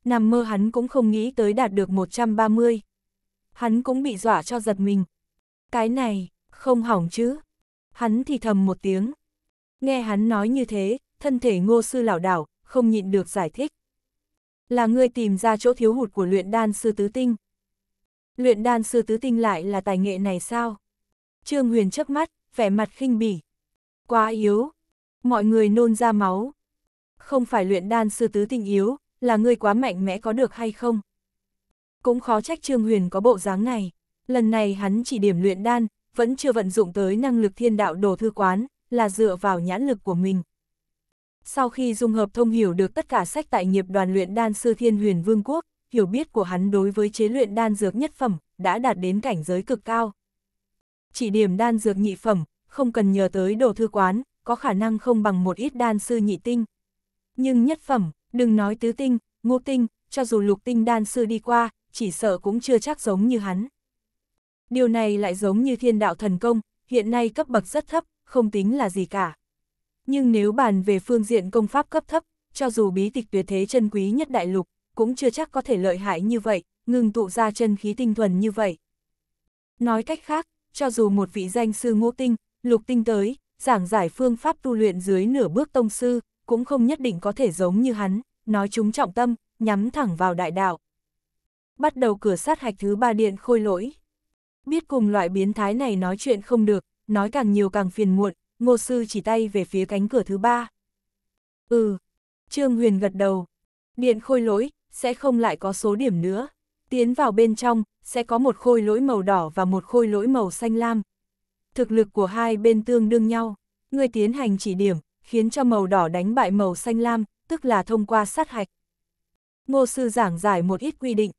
Nằm mơ hắn cũng không nghĩ tới đạt được 130. Hắn cũng bị dọa cho giật mình. Cái này, không hỏng chứ. Hắn thì thầm một tiếng. Nghe hắn nói như thế, thân thể ngô sư lảo đảo, không nhịn được giải thích. Là ngươi tìm ra chỗ thiếu hụt của luyện đan sư tứ tinh. Luyện đan sư tứ tinh lại là tài nghệ này sao? Trương Huyền chớp mắt, vẻ mặt khinh bỉ. Quá yếu, mọi người nôn ra máu. Không phải luyện đan sư tứ tinh yếu, là ngươi quá mạnh mẽ có được hay không? Cũng khó trách Trương Huyền có bộ dáng này. Lần này hắn chỉ điểm luyện đan, vẫn chưa vận dụng tới năng lực thiên đạo đồ thư quán, là dựa vào nhãn lực của mình, sau khi dung hợp thông hiểu được tất cả sách tại nghiệp đoàn luyện đan sư thiên huyền vương quốc, hiểu biết của hắn đối với chế luyện đan dược nhất phẩm đã đạt đến cảnh giới cực cao. Chỉ điểm đan dược nhị phẩm, không cần nhờ tới đồ thư quán, có khả năng không bằng một ít đan sư nhị tinh. Nhưng nhất phẩm, đừng nói tứ tinh, ngũ tinh, cho dù lục tinh đan sư đi qua, chỉ sợ cũng chưa chắc giống như hắn. Điều này lại giống như thiên đạo thần công, hiện nay cấp bậc rất thấp, không tính là gì cả nhưng nếu bàn về phương diện công pháp cấp thấp, cho dù bí tịch tuyệt thế chân quý nhất đại lục, cũng chưa chắc có thể lợi hại như vậy, ngừng tụ ra chân khí tinh thuần như vậy. Nói cách khác, cho dù một vị danh sư ngô tinh, lục tinh tới, giảng giải phương pháp tu luyện dưới nửa bước tông sư, cũng không nhất định có thể giống như hắn, nói chúng trọng tâm, nhắm thẳng vào đại đạo. Bắt đầu cửa sát hạch thứ ba điện khôi lỗi. Biết cùng loại biến thái này nói chuyện không được, nói càng nhiều càng phiền muộn, ngô sư chỉ tay về phía cánh cửa thứ ba. Ừ, Trương Huyền gật đầu. Điện khôi lỗi, sẽ không lại có số điểm nữa. Tiến vào bên trong, sẽ có một khôi lỗi màu đỏ và một khôi lỗi màu xanh lam. Thực lực của hai bên tương đương nhau. Người tiến hành chỉ điểm, khiến cho màu đỏ đánh bại màu xanh lam, tức là thông qua sát hạch. Ngô sư giảng giải một ít quy định.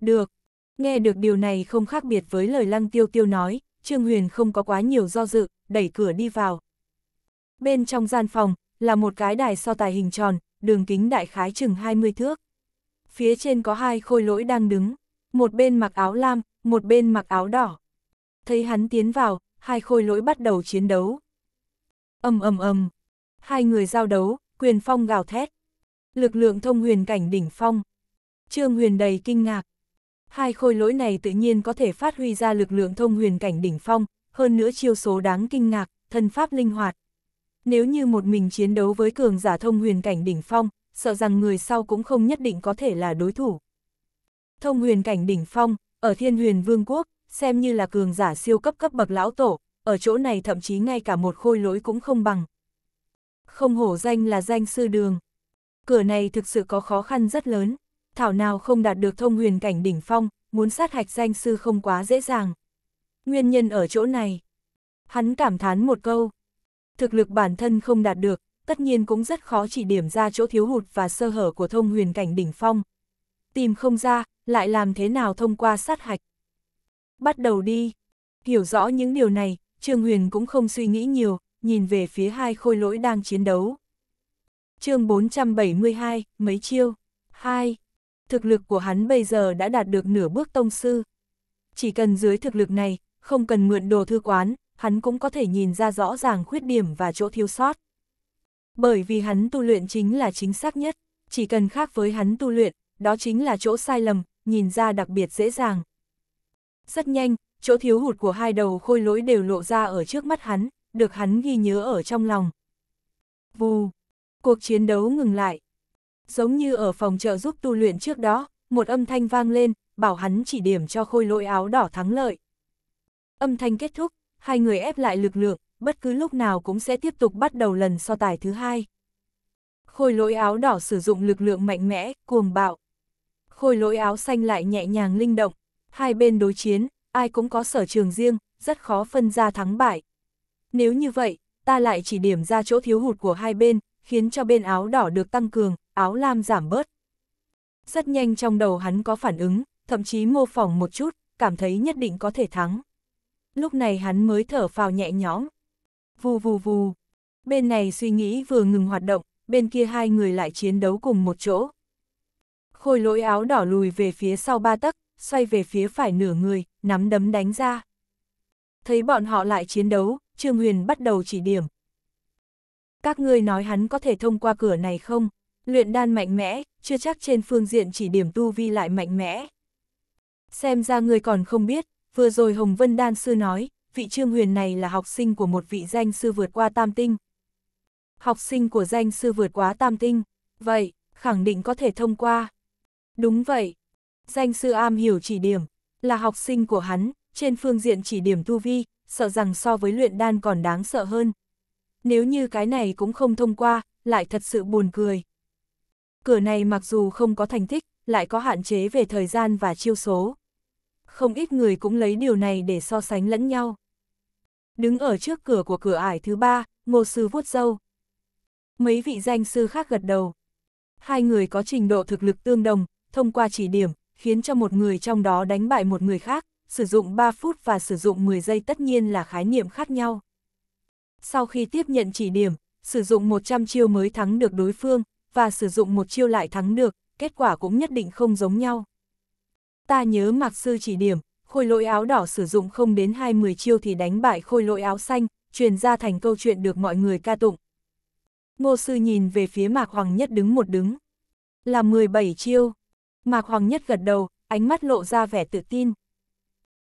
Được. Nghe được điều này không khác biệt với lời Lăng Tiêu Tiêu nói, Trương Huyền không có quá nhiều do dự, đẩy cửa đi vào. Bên trong gian phòng, là một cái đài so tài hình tròn, đường kính đại khái chừng 20 thước. Phía trên có hai khôi lỗi đang đứng, một bên mặc áo lam, một bên mặc áo đỏ. Thấy hắn tiến vào, hai khôi lỗi bắt đầu chiến đấu. ầm ầm ầm, hai người giao đấu, quyền phong gào thét. Lực lượng thông huyền cảnh đỉnh phong. Trương Huyền đầy kinh ngạc. Hai khôi lỗi này tự nhiên có thể phát huy ra lực lượng thông huyền cảnh đỉnh phong, hơn nữa chiêu số đáng kinh ngạc, thân pháp linh hoạt. Nếu như một mình chiến đấu với cường giả thông huyền cảnh đỉnh phong, sợ rằng người sau cũng không nhất định có thể là đối thủ. Thông huyền cảnh đỉnh phong, ở thiên huyền vương quốc, xem như là cường giả siêu cấp cấp bậc lão tổ, ở chỗ này thậm chí ngay cả một khôi lỗi cũng không bằng. Không hổ danh là danh sư đường. Cửa này thực sự có khó khăn rất lớn, thảo nào không đạt được thông huyền cảnh đỉnh phong, muốn sát hạch danh sư không quá dễ dàng. Nguyên nhân ở chỗ này. Hắn cảm thán một câu. Thực lực bản thân không đạt được, tất nhiên cũng rất khó chỉ điểm ra chỗ thiếu hụt và sơ hở của thông huyền cảnh đỉnh phong. Tìm không ra, lại làm thế nào thông qua sát hạch. Bắt đầu đi. Hiểu rõ những điều này, Trương Huyền cũng không suy nghĩ nhiều, nhìn về phía hai khôi lỗi đang chiến đấu. chương 472, mấy chiêu? hai Thực lực của hắn bây giờ đã đạt được nửa bước tông sư. Chỉ cần dưới thực lực này, không cần mượn đồ thư quán, hắn cũng có thể nhìn ra rõ ràng khuyết điểm và chỗ thiếu sót. Bởi vì hắn tu luyện chính là chính xác nhất, chỉ cần khác với hắn tu luyện, đó chính là chỗ sai lầm, nhìn ra đặc biệt dễ dàng. Rất nhanh, chỗ thiếu hụt của hai đầu khôi lỗi đều lộ ra ở trước mắt hắn, được hắn ghi nhớ ở trong lòng. Vù, cuộc chiến đấu ngừng lại. Giống như ở phòng trợ giúp tu luyện trước đó, một âm thanh vang lên, bảo hắn chỉ điểm cho khôi lỗi áo đỏ thắng lợi. Âm thanh kết thúc, hai người ép lại lực lượng, bất cứ lúc nào cũng sẽ tiếp tục bắt đầu lần so tài thứ hai. Khôi lỗi áo đỏ sử dụng lực lượng mạnh mẽ, cuồng bạo. Khôi lỗi áo xanh lại nhẹ nhàng linh động, hai bên đối chiến, ai cũng có sở trường riêng, rất khó phân ra thắng bại. Nếu như vậy, ta lại chỉ điểm ra chỗ thiếu hụt của hai bên, khiến cho bên áo đỏ được tăng cường, áo lam giảm bớt. Rất nhanh trong đầu hắn có phản ứng, thậm chí mô phỏng một chút, cảm thấy nhất định có thể thắng lúc này hắn mới thở phào nhẹ nhõm. Vù vù vù, bên này suy nghĩ vừa ngừng hoạt động, bên kia hai người lại chiến đấu cùng một chỗ. Khôi lỗi áo đỏ lùi về phía sau ba tấc, xoay về phía phải nửa người, nắm đấm đánh ra. Thấy bọn họ lại chiến đấu, Trương Huyền bắt đầu chỉ điểm. Các ngươi nói hắn có thể thông qua cửa này không? Luyện đan mạnh mẽ, chưa chắc trên phương diện chỉ điểm tu vi lại mạnh mẽ. Xem ra ngươi còn không biết, vừa rồi Hồng Vân Đan Sư nói, vị trương huyền này là học sinh của một vị danh sư vượt qua tam tinh. Học sinh của danh sư vượt quá tam tinh, vậy, khẳng định có thể thông qua. Đúng vậy, danh sư am hiểu chỉ điểm, là học sinh của hắn, trên phương diện chỉ điểm tu vi, sợ rằng so với luyện đan còn đáng sợ hơn. Nếu như cái này cũng không thông qua, lại thật sự buồn cười. Cửa này mặc dù không có thành tích, lại có hạn chế về thời gian và chiêu số không ít người cũng lấy điều này để so sánh lẫn nhau. Đứng ở trước cửa của cửa ải thứ ba, ngô sư vuốt dâu. Mấy vị danh sư khác gật đầu. Hai người có trình độ thực lực tương đồng, thông qua chỉ điểm, khiến cho một người trong đó đánh bại một người khác, sử dụng 3 phút và sử dụng 10 giây tất nhiên là khái niệm khác nhau. Sau khi tiếp nhận chỉ điểm, sử dụng 100 chiêu mới thắng được đối phương, và sử dụng một chiêu lại thắng được, kết quả cũng nhất định không giống nhau ta nhớ Mặc sư chỉ điểm, khôi lỗi áo đỏ sử dụng không đến 20 chiêu thì đánh bại khôi lỗi áo xanh, truyền ra thành câu chuyện được mọi người ca tụng. Ngô sư nhìn về phía mạc hoàng nhất đứng một đứng. Là 17 chiêu. Mạc hoàng nhất gật đầu, ánh mắt lộ ra vẻ tự tin.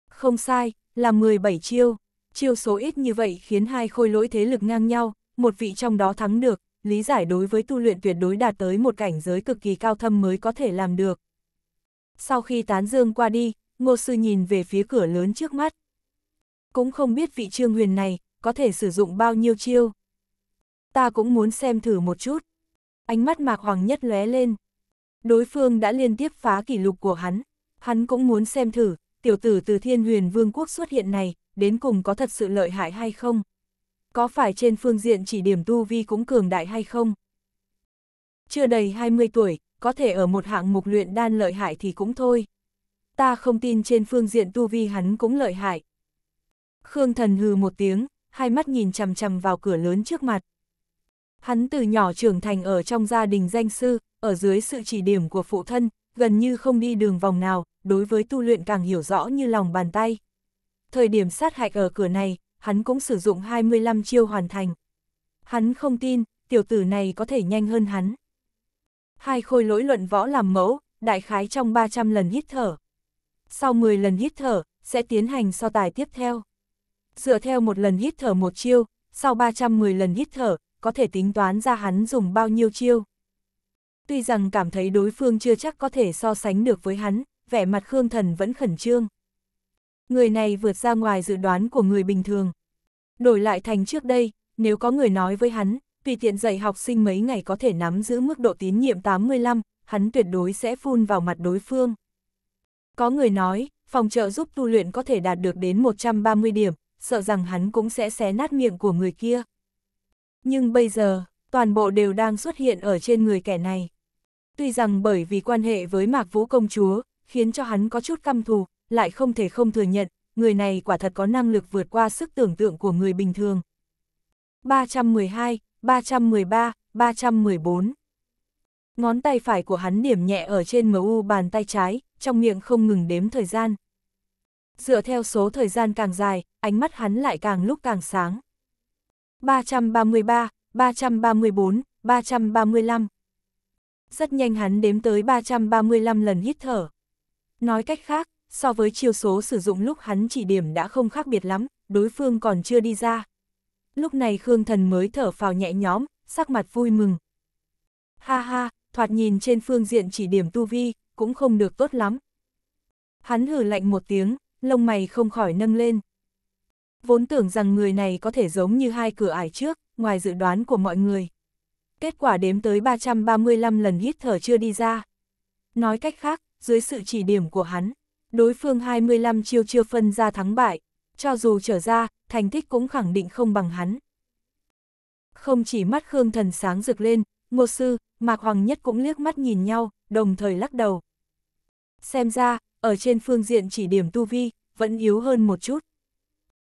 Không sai, là 17 chiêu. Chiêu số ít như vậy khiến hai khôi lỗi thế lực ngang nhau, một vị trong đó thắng được, lý giải đối với tu luyện tuyệt đối đạt tới một cảnh giới cực kỳ cao thâm mới có thể làm được sau khi tán dương qua đi, ngô sư nhìn về phía cửa lớn trước mắt. Cũng không biết vị trương huyền này, có thể sử dụng bao nhiêu chiêu. Ta cũng muốn xem thử một chút. Ánh mắt mạc hoàng nhất lóe lên. Đối phương đã liên tiếp phá kỷ lục của hắn. Hắn cũng muốn xem thử, tiểu tử từ thiên huyền vương quốc xuất hiện này, đến cùng có thật sự lợi hại hay không? Có phải trên phương diện chỉ điểm tu vi cũng cường đại hay không? Chưa đầy 20 tuổi, có thể ở một hạng mục luyện đan lợi hại thì cũng thôi. Ta không tin trên phương diện tu vi hắn cũng lợi hại. Khương thần hừ một tiếng, hai mắt nhìn chằm chằm vào cửa lớn trước mặt. Hắn từ nhỏ trưởng thành ở trong gia đình danh sư, ở dưới sự chỉ điểm của phụ thân, gần như không đi đường vòng nào, đối với tu luyện càng hiểu rõ như lòng bàn tay. Thời điểm sát hạch ở cửa này, hắn cũng sử dụng 25 chiêu hoàn thành. Hắn không tin, tiểu tử này có thể nhanh hơn hắn hai khôi lỗi luận võ làm mẫu, đại khái trong 300 lần hít thở. Sau 10 lần hít thở, sẽ tiến hành so tài tiếp theo. Dựa theo một lần hít thở một chiêu, sau 310 lần hít thở, có thể tính toán ra hắn dùng bao nhiêu chiêu. Tuy rằng cảm thấy đối phương chưa chắc có thể so sánh được với hắn, vẻ mặt Khương Thần vẫn khẩn trương. Người này vượt ra ngoài dự đoán của người bình thường. Đổi lại thành trước đây, nếu có người nói với hắn, tùy tiện dạy học sinh mấy ngày có thể nắm giữ mức độ tín nhiệm 85, hắn tuyệt đối sẽ phun vào mặt đối phương. Có người nói, phòng trợ giúp tu luyện có thể đạt được đến 130 điểm, sợ rằng hắn cũng sẽ xé nát miệng của người kia. Nhưng bây giờ, toàn bộ đều đang xuất hiện ở trên người kẻ này. Tuy rằng bởi vì quan hệ với Mạc Vũ Công Chúa, khiến cho hắn có chút căm thù, lại không thể không thừa nhận, người này quả thật có năng lực vượt qua sức tưởng tượng của người bình thường. 312, 313, 314. Ngón tay phải của hắn điểm nhẹ ở trên MU bàn tay trái, trong miệng không ngừng đếm thời gian. Dựa theo số thời gian càng dài, ánh mắt hắn lại càng lúc càng sáng. 333, 334, 335. Rất nhanh hắn đếm tới 335 lần hít thở. Nói cách khác, so với chiều số sử dụng lúc hắn chỉ điểm đã không khác biệt lắm, đối phương còn chưa đi ra lúc này Khương Thần mới thở phào nhẹ nhõm, sắc mặt vui mừng. Ha ha, thoạt nhìn trên phương diện chỉ điểm tu vi, cũng không được tốt lắm. Hắn hử lạnh một tiếng, lông mày không khỏi nâng lên. Vốn tưởng rằng người này có thể giống như hai cửa ải trước, ngoài dự đoán của mọi người. Kết quả đếm tới 335 lần hít thở chưa đi ra. Nói cách khác, dưới sự chỉ điểm của hắn, đối phương 25 chiêu chưa phân ra thắng bại, cho dù trở ra, thành tích cũng khẳng định không bằng hắn. Không chỉ mắt Khương Thần sáng rực lên, Ngô Sư, Mạc Hoàng Nhất cũng liếc mắt nhìn nhau, đồng thời lắc đầu. Xem ra, ở trên phương diện chỉ điểm tu vi, vẫn yếu hơn một chút.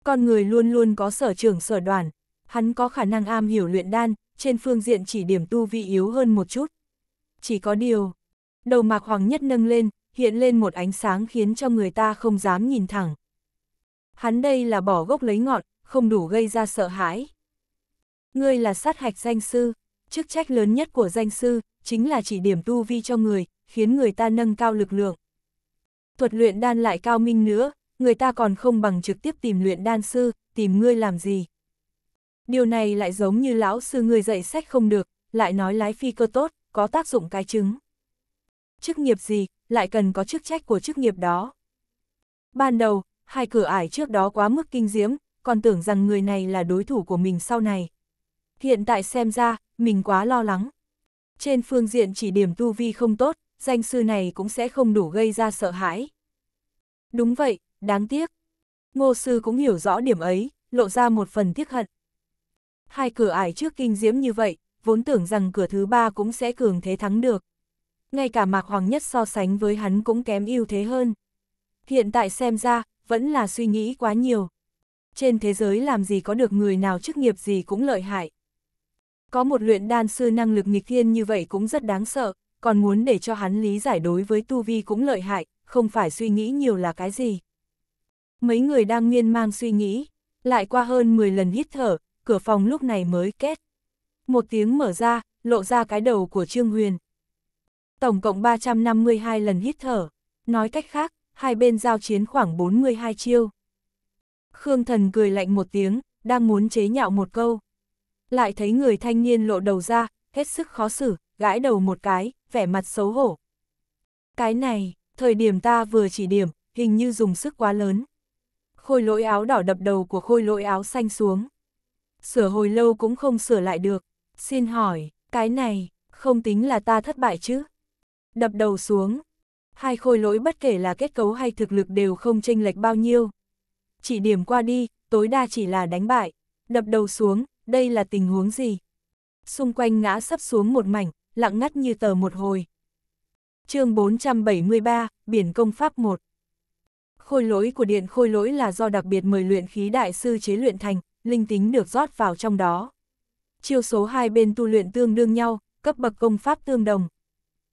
Con người luôn luôn có sở trường sở đoàn, hắn có khả năng am hiểu luyện đan, trên phương diện chỉ điểm tu vi yếu hơn một chút. Chỉ có điều, đầu Mạc Hoàng Nhất nâng lên, hiện lên một ánh sáng khiến cho người ta không dám nhìn thẳng. Hắn đây là bỏ gốc lấy ngọn, không đủ gây ra sợ hãi. Ngươi là sát hạch danh sư, chức trách lớn nhất của danh sư, chính là chỉ điểm tu vi cho người, khiến người ta nâng cao lực lượng. Thuật luyện đan lại cao minh nữa, người ta còn không bằng trực tiếp tìm luyện đan sư, tìm ngươi làm gì. Điều này lại giống như lão sư người dạy sách không được, lại nói lái phi cơ tốt, có tác dụng cái chứng. Chức nghiệp gì, lại cần có chức trách của chức nghiệp đó. Ban đầu, hai cửa ải trước đó quá mức kinh diễm, còn tưởng rằng người này là đối thủ của mình sau này. Hiện tại xem ra, mình quá lo lắng. Trên phương diện chỉ điểm tu vi không tốt, danh sư này cũng sẽ không đủ gây ra sợ hãi. Đúng vậy, đáng tiếc. Ngô sư cũng hiểu rõ điểm ấy, lộ ra một phần tiếc hận. Hai cửa ải trước kinh diễm như vậy, vốn tưởng rằng cửa thứ ba cũng sẽ cường thế thắng được. Ngay cả Mạc Hoàng Nhất so sánh với hắn cũng kém ưu thế hơn. Hiện tại xem ra, vẫn là suy nghĩ quá nhiều. Trên thế giới làm gì có được người nào chức nghiệp gì cũng lợi hại. Có một luyện đan sư năng lực nghịch thiên như vậy cũng rất đáng sợ, còn muốn để cho hắn lý giải đối với tu vi cũng lợi hại, không phải suy nghĩ nhiều là cái gì. Mấy người đang nguyên mang suy nghĩ, lại qua hơn 10 lần hít thở, cửa phòng lúc này mới kết. Một tiếng mở ra, lộ ra cái đầu của Trương Huyền. Tổng cộng 352 lần hít thở. Nói cách khác, hai bên giao chiến khoảng 42 chiêu. Khương Thần cười lạnh một tiếng, đang muốn chế nhạo một câu. Lại thấy người thanh niên lộ đầu ra, hết sức khó xử, gãi đầu một cái, vẻ mặt xấu hổ. Cái này, thời điểm ta vừa chỉ điểm, hình như dùng sức quá lớn. Khôi lỗi áo đỏ đập đầu của khôi lỗi áo xanh xuống. Sửa hồi lâu cũng không sửa lại được. Xin hỏi, cái này, không tính là ta thất bại chứ? Đập đầu xuống, hai khôi lỗi bất kể là kết cấu hay thực lực đều không chênh lệch bao nhiêu. Chỉ điểm qua đi, tối đa chỉ là đánh bại, đập đầu xuống, đây là tình huống gì? Xung quanh ngã sắp xuống một mảnh, lặng ngắt như tờ một hồi. chương 473, Biển Công Pháp 1 Khôi lỗi của điện khôi lỗi là do đặc biệt mời luyện khí đại sư chế luyện thành, linh tính được rót vào trong đó. Chiêu số hai bên tu luyện tương đương nhau, cấp bậc công pháp tương đồng.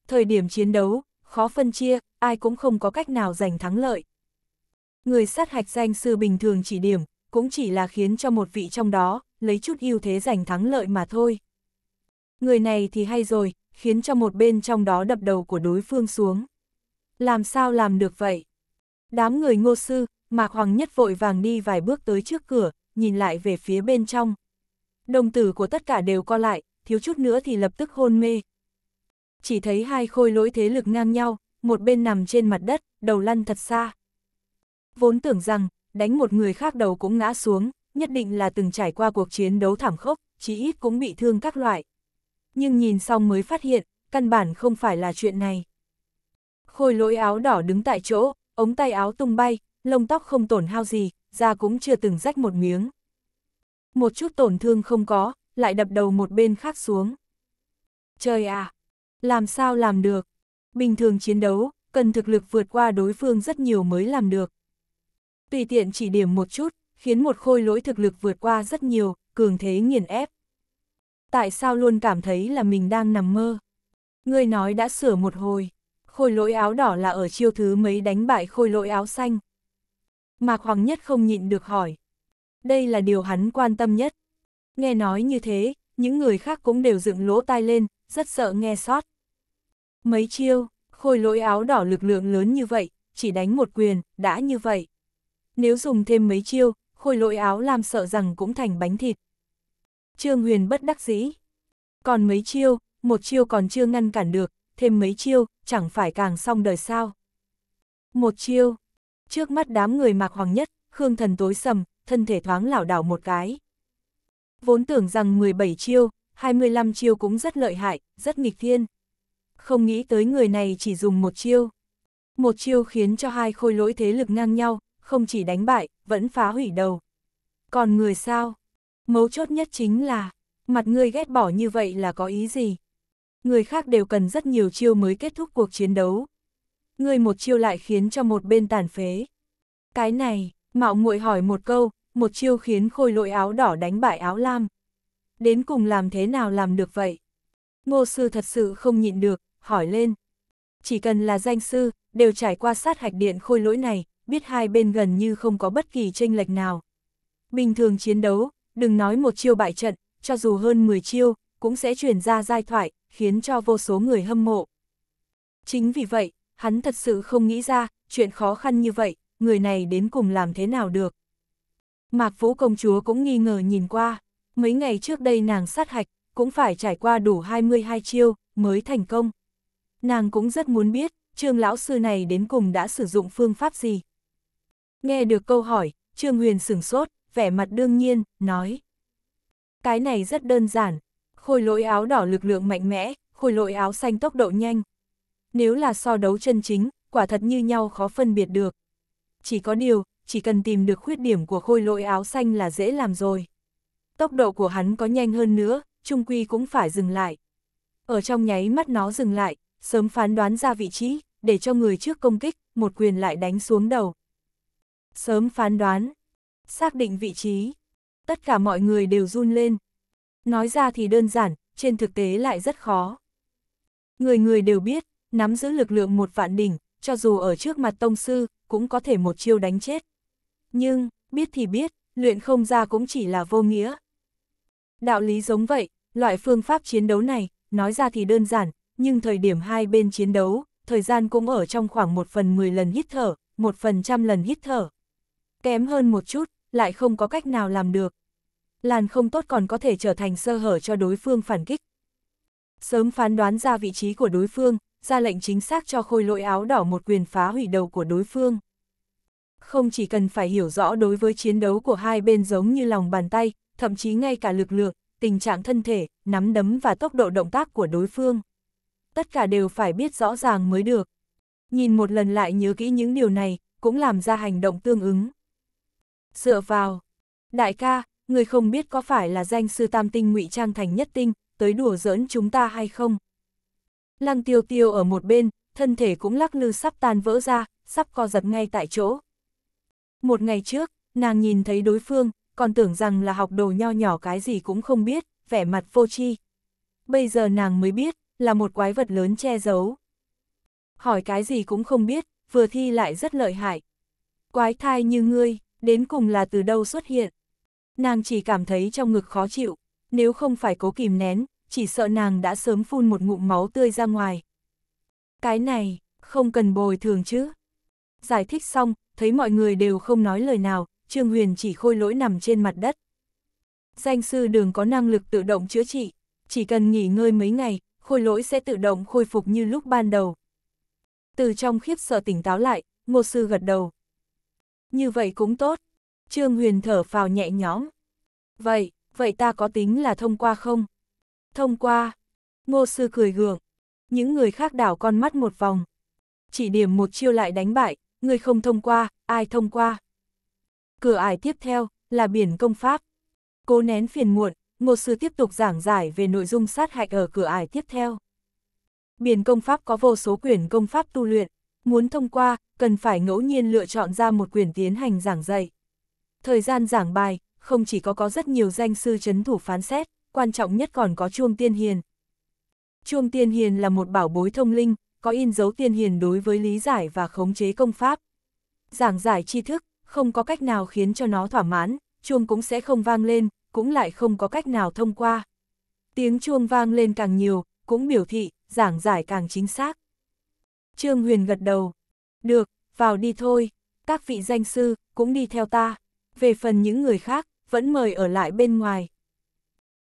Thời điểm chiến đấu, khó phân chia, ai cũng không có cách nào giành thắng lợi. Người sát hạch danh sư bình thường chỉ điểm, cũng chỉ là khiến cho một vị trong đó, lấy chút ưu thế giành thắng lợi mà thôi. Người này thì hay rồi, khiến cho một bên trong đó đập đầu của đối phương xuống. Làm sao làm được vậy? Đám người ngô sư, Mạc Hoàng Nhất vội vàng đi vài bước tới trước cửa, nhìn lại về phía bên trong. Đồng tử của tất cả đều co lại, thiếu chút nữa thì lập tức hôn mê, chỉ thấy hai khôi lỗi thế lực ngang nhau, một bên nằm trên mặt đất, đầu lăn thật xa. Vốn tưởng rằng, đánh một người khác đầu cũng ngã xuống, nhất định là từng trải qua cuộc chiến đấu thảm khốc, chí ít cũng bị thương các loại. Nhưng nhìn xong mới phát hiện, căn bản không phải là chuyện này. Khôi lỗi áo đỏ đứng tại chỗ, ống tay áo tung bay, lông tóc không tổn hao gì, da cũng chưa từng rách một miếng. Một chút tổn thương không có, lại đập đầu một bên khác xuống. Trời à, làm sao làm được? Bình thường chiến đấu, cần thực lực vượt qua đối phương rất nhiều mới làm được. Tùy tiện chỉ điểm một chút, khiến một khôi lỗi thực lực vượt qua rất nhiều, cường thế nghiền ép. Tại sao luôn cảm thấy là mình đang nằm mơ? người nói đã sửa một hồi, khôi lỗi áo đỏ là ở chiêu thứ mấy đánh bại khôi lỗi áo xanh. Mạc Hoàng Nhất không nhịn được hỏi. Đây là điều hắn quan tâm nhất. Nghe nói như thế, những người khác cũng đều dựng lỗ tai lên, rất sợ nghe sót. Mấy chiêu, khôi lỗi áo đỏ lực lượng lớn như vậy, chỉ đánh một quyền, đã như vậy. Nếu dùng thêm mấy chiêu, khôi lỗi áo làm sợ rằng cũng thành bánh thịt. Trương Huyền bất đắc dĩ. Còn mấy chiêu, một chiêu còn chưa ngăn cản được, thêm mấy chiêu, chẳng phải càng xong đời sao. Một chiêu. Trước mắt đám người mạc hoàng nhất, Khương Thần tối sầm, thân thể thoáng lảo đảo một cái. Vốn tưởng rằng 17 chiêu, 25 chiêu cũng rất lợi hại, rất nghịch thiên không nghĩ tới người này chỉ dùng một chiêu. Một chiêu khiến cho hai khôi lỗi thế lực ngang nhau, không chỉ đánh bại, vẫn phá hủy đầu. Còn người sao? Mấu chốt nhất chính là, mặt ngươi ghét bỏ như vậy là có ý gì? Người khác đều cần rất nhiều chiêu mới kết thúc cuộc chiến đấu. người một chiêu lại khiến cho một bên tàn phế. Cái này, mạo muội hỏi một câu, một chiêu khiến khôi lội áo đỏ đánh bại áo lam. Đến cùng làm thế nào làm được vậy? Ngô sư thật sự không nhịn được, hỏi lên. Chỉ cần là danh sư, đều trải qua sát hạch điện khôi lỗi này, biết hai bên gần như không có bất kỳ tranh lệch nào. Bình thường chiến đấu, đừng nói một chiêu bại trận, cho dù hơn 10 chiêu, cũng sẽ chuyển ra giai thoại, khiến cho vô số người hâm mộ. Chính vì vậy, hắn thật sự không nghĩ ra, chuyện khó khăn như vậy, người này đến cùng làm thế nào được. Mạc Vũ công chúa cũng nghi ngờ nhìn qua, mấy ngày trước đây nàng sát hạch, cũng phải trải qua đủ 22 chiêu, mới thành công nàng cũng rất muốn biết, trương lão sư này đến cùng đã sử dụng phương pháp gì. Nghe được câu hỏi, trương huyền sửng sốt, vẻ mặt đương nhiên, nói. Cái này rất đơn giản, khôi lỗi áo đỏ lực lượng mạnh mẽ, khôi lỗi áo xanh tốc độ nhanh. Nếu là so đấu chân chính, quả thật như nhau khó phân biệt được. Chỉ có điều, chỉ cần tìm được khuyết điểm của khôi lỗi áo xanh là dễ làm rồi. Tốc độ của hắn có nhanh hơn nữa, trung quy cũng phải dừng lại. Ở trong nháy mắt nó dừng lại, sớm phán đoán ra vị trí, để cho người trước công kích, một quyền lại đánh xuống đầu. Sớm phán đoán, xác định vị trí, tất cả mọi người đều run lên. Nói ra thì đơn giản, trên thực tế lại rất khó. Người người đều biết, nắm giữ lực lượng một vạn đỉnh, cho dù ở trước mặt tông sư, cũng có thể một chiêu đánh chết. Nhưng, biết thì biết, luyện không ra cũng chỉ là vô nghĩa. Đạo lý giống vậy, loại phương pháp chiến đấu này, nói ra thì đơn giản, nhưng thời điểm hai bên chiến đấu, thời gian cũng ở trong khoảng một phần 10 lần hít thở, một phần trăm lần hít thở. Kém hơn một chút, lại không có cách nào làm được. Làn không tốt còn có thể trở thành sơ hở cho đối phương phản kích. Sớm phán đoán ra vị trí của đối phương, ra lệnh chính xác cho khôi lỗi áo đỏ một quyền phá hủy đầu của đối phương. Không chỉ cần phải hiểu rõ đối với chiến đấu của hai bên giống như lòng bàn tay, thậm chí ngay cả lực lượng, tình trạng thân thể, nắm đấm và tốc độ động tác của đối phương tất cả đều phải biết rõ ràng mới được. Nhìn một lần lại nhớ kỹ những điều này, cũng làm ra hành động tương ứng. Dựa vào, đại ca, người không biết có phải là danh sư tam tinh ngụy trang thành nhất tinh, tới đùa giỡn chúng ta hay không? Lăng tiêu tiêu ở một bên, thân thể cũng lắc lư sắp tan vỡ ra, sắp co giật ngay tại chỗ. Một ngày trước, nàng nhìn thấy đối phương, còn tưởng rằng là học đồ nho nhỏ cái gì cũng không biết, vẻ mặt vô chi Bây giờ nàng mới biết, là một quái vật lớn che giấu. Hỏi cái gì cũng không biết, vừa thi lại rất lợi hại. Quái thai như ngươi, đến cùng là từ đâu xuất hiện. Nàng chỉ cảm thấy trong ngực khó chịu, nếu không phải cố kìm nén, chỉ sợ nàng đã sớm phun một ngụm máu tươi ra ngoài. Cái này, không cần bồi thường chứ. Giải thích xong, thấy mọi người đều không nói lời nào, Trương Huyền chỉ khôi lỗi nằm trên mặt đất. Danh sư đường có năng lực tự động chữa trị, chỉ cần nghỉ ngơi mấy ngày, khôi lỗi sẽ tự động khôi phục như lúc ban đầu. Từ trong khiếp sợ tỉnh táo lại, Ngô Sư gật đầu. Như vậy cũng tốt. Trương Huyền thở phào nhẹ nhõm. Vậy, vậy ta có tính là thông qua không? Thông qua. Ngô Sư cười gượng. Những người khác đảo con mắt một vòng. Chỉ điểm một chiêu lại đánh bại, người không thông qua, ai thông qua. Cửa ải tiếp theo, là biển công pháp. Cố nén phiền muộn, Ngô Sư tiếp tục giảng giải về nội dung sát hạch ở cửa ải tiếp theo. Biển công pháp có vô số quyển công pháp tu luyện, muốn thông qua, cần phải ngẫu nhiên lựa chọn ra một quyển tiến hành giảng dạy. Thời gian giảng bài, không chỉ có có rất nhiều danh sư chấn thủ phán xét, quan trọng nhất còn có chuông tiên hiền. Chuông tiên hiền là một bảo bối thông linh, có in dấu tiên hiền đối với lý giải và khống chế công pháp. Giảng giải tri thức, không có cách nào khiến cho nó thỏa mãn, chuông cũng sẽ không vang lên, cũng lại không có cách nào thông qua. Tiếng chuông vang lên càng nhiều, cũng biểu thị, giảng giải càng chính xác. Trương Huyền gật đầu. Được, vào đi thôi, các vị danh sư, cũng đi theo ta. Về phần những người khác, vẫn mời ở lại bên ngoài.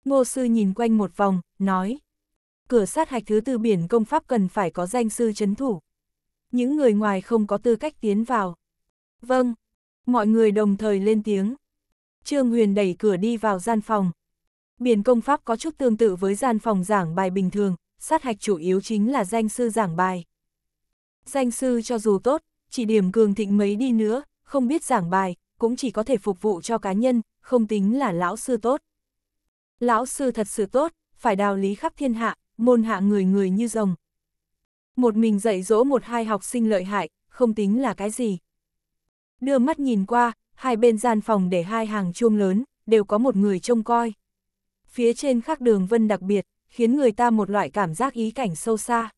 Ngô sư nhìn quanh một vòng, nói. Cửa sát hạch thứ tư biển công pháp cần phải có danh sư chấn thủ. Những người ngoài không có tư cách tiến vào. Vâng, mọi người đồng thời lên tiếng. Trương Huyền đẩy cửa đi vào gian phòng. Biển công pháp có chút tương tự với gian phòng giảng bài bình thường, sát hạch chủ yếu chính là danh sư giảng bài. Danh sư cho dù tốt, chỉ điểm cường thịnh mấy đi nữa, không biết giảng bài, cũng chỉ có thể phục vụ cho cá nhân, không tính là lão sư tốt. Lão sư thật sự tốt, phải đào lý khắp thiên hạ, môn hạ người người như rồng. Một mình dạy dỗ một hai học sinh lợi hại, không tính là cái gì. Đưa mắt nhìn qua, hai bên gian phòng để hai hàng chuông lớn, đều có một người trông coi. Phía trên khắc đường vân đặc biệt, khiến người ta một loại cảm giác ý cảnh sâu xa.